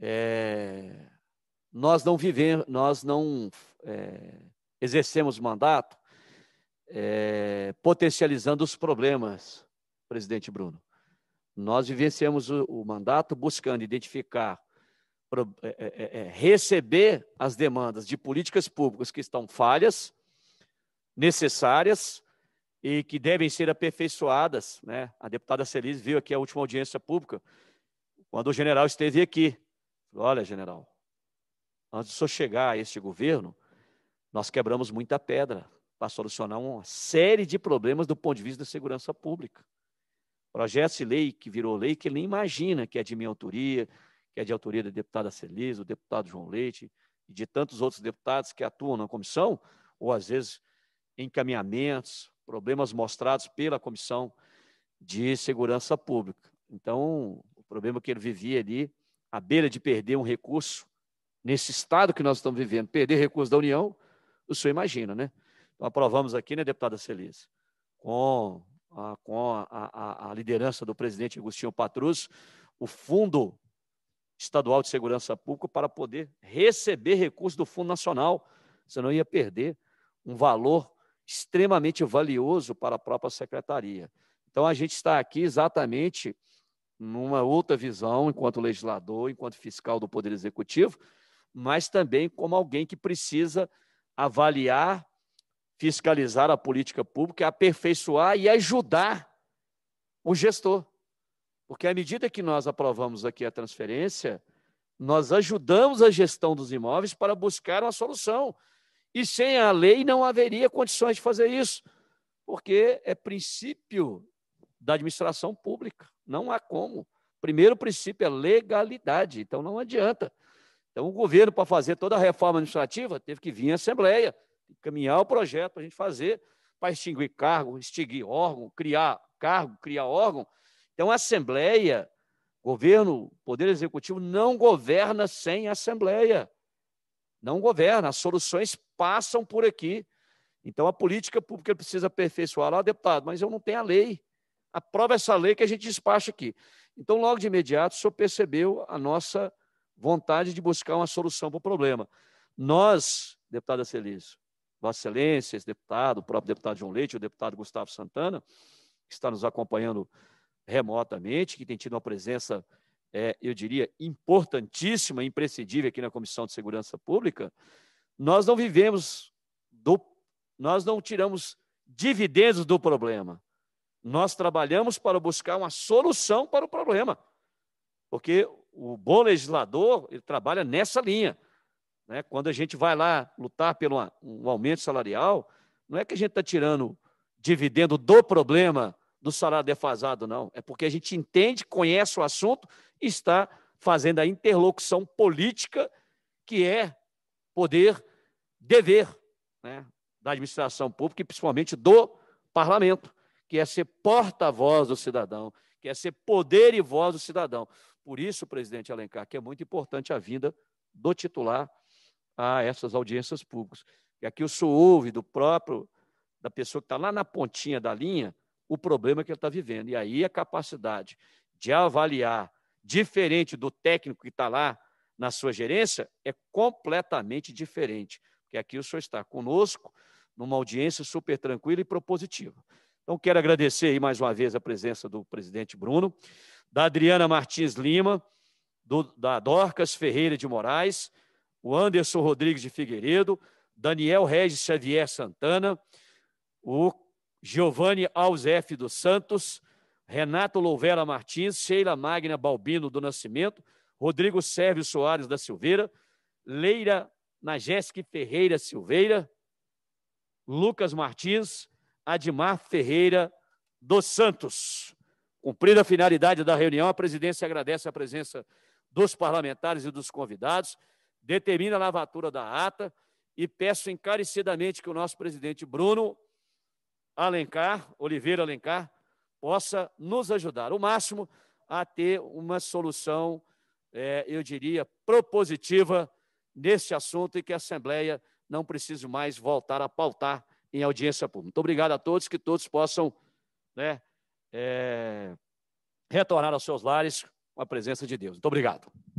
É, nós não vivemos, nós não é, exercemos mandato é, potencializando os problemas, presidente Bruno. Nós vivenciamos o, o mandato buscando identificar, pro, é, é, receber as demandas de políticas públicas que estão falhas, necessárias e que devem ser aperfeiçoadas. Né? A deputada Celise viu aqui a última audiência pública, quando o general esteve aqui. Olha, general, antes de o chegar a este governo, nós quebramos muita pedra, para solucionar uma série de problemas do ponto de vista da segurança pública. Projetos de lei que virou lei que ele nem imagina que é de minha autoria, que é de autoria da deputada Celise, do deputado João Leite e de tantos outros deputados que atuam na comissão, ou às vezes encaminhamentos, problemas mostrados pela comissão de segurança pública. Então, o problema que ele vivia ali, à beira de perder um recurso, nesse estado que nós estamos vivendo, perder recurso da União, o senhor imagina, né? Então, aprovamos aqui, né, deputada Celis, com a, com a, a, a liderança do presidente Agostinho Patrus, o Fundo Estadual de Segurança Pública para poder receber recursos do Fundo Nacional. Você não ia perder um valor extremamente valioso para a própria secretaria. Então, a gente está aqui exatamente numa outra visão, enquanto legislador, enquanto fiscal do Poder Executivo, mas também como alguém que precisa avaliar fiscalizar a política pública, é aperfeiçoar e ajudar o gestor. Porque à medida que nós aprovamos aqui a transferência, nós ajudamos a gestão dos imóveis para buscar uma solução. E sem a lei não haveria condições de fazer isso, porque é princípio da administração pública, não há como. Primeiro princípio é legalidade, então não adianta. Então, o governo, para fazer toda a reforma administrativa, teve que vir à Assembleia caminhar o projeto para a gente fazer, para extinguir cargo, extinguir órgão, criar cargo, criar órgão. Então, a Assembleia, governo, Poder Executivo, não governa sem Assembleia. Não governa. As soluções passam por aqui. Então, a política pública precisa aperfeiçoar lá, deputado, mas eu não tenho a lei. Aprova essa é lei que a gente despacha aqui. Então, logo de imediato, o senhor percebeu a nossa vontade de buscar uma solução para o problema. Nós, deputada Celício, Vossa Excelência, esse deputado, o próprio deputado João Leite, o deputado Gustavo Santana, que está nos acompanhando remotamente, que tem tido uma presença, é, eu diria, importantíssima, imprescindível aqui na Comissão de Segurança Pública, nós não vivemos do. Nós não tiramos dividendos do problema. Nós trabalhamos para buscar uma solução para o problema. Porque o bom legislador ele trabalha nessa linha. Né? Quando a gente vai lá lutar pelo um aumento salarial, não é que a gente está tirando dividendo do problema do salário defasado, não. É porque a gente entende, conhece o assunto e está fazendo a interlocução política, que é poder, dever né? da administração pública e principalmente do parlamento, que é ser porta-voz do cidadão, que é ser poder e voz do cidadão. Por isso, presidente Alencar, que é muito importante a vinda do titular a essas audiências públicas. E aqui o senhor ouve do próprio, da pessoa que está lá na pontinha da linha, o problema que ele está vivendo. E aí a capacidade de avaliar, diferente do técnico que está lá na sua gerência, é completamente diferente. Porque aqui o senhor está conosco, numa audiência super tranquila e propositiva. Então, quero agradecer aí mais uma vez a presença do presidente Bruno, da Adriana Martins Lima, do, da Dorcas Ferreira de Moraes, o Anderson Rodrigues de Figueiredo, Daniel Regis Xavier Santana, o Giovanni Alzef dos Santos, Renato Louvera Martins, Sheila Magna Balbino do Nascimento, Rodrigo Sérgio Soares da Silveira, Leira Najeski Ferreira Silveira, Lucas Martins, Admar Ferreira dos Santos. Cumprida a finalidade da reunião, a presidência agradece a presença dos parlamentares e dos convidados determina a lavatura da ata e peço encarecidamente que o nosso presidente Bruno Alencar, Oliveira Alencar, possa nos ajudar o máximo a ter uma solução, é, eu diria, propositiva neste assunto e que a Assembleia não precise mais voltar a pautar em audiência pública. Muito obrigado a todos, que todos possam né, é, retornar aos seus lares com a presença de Deus. Muito obrigado.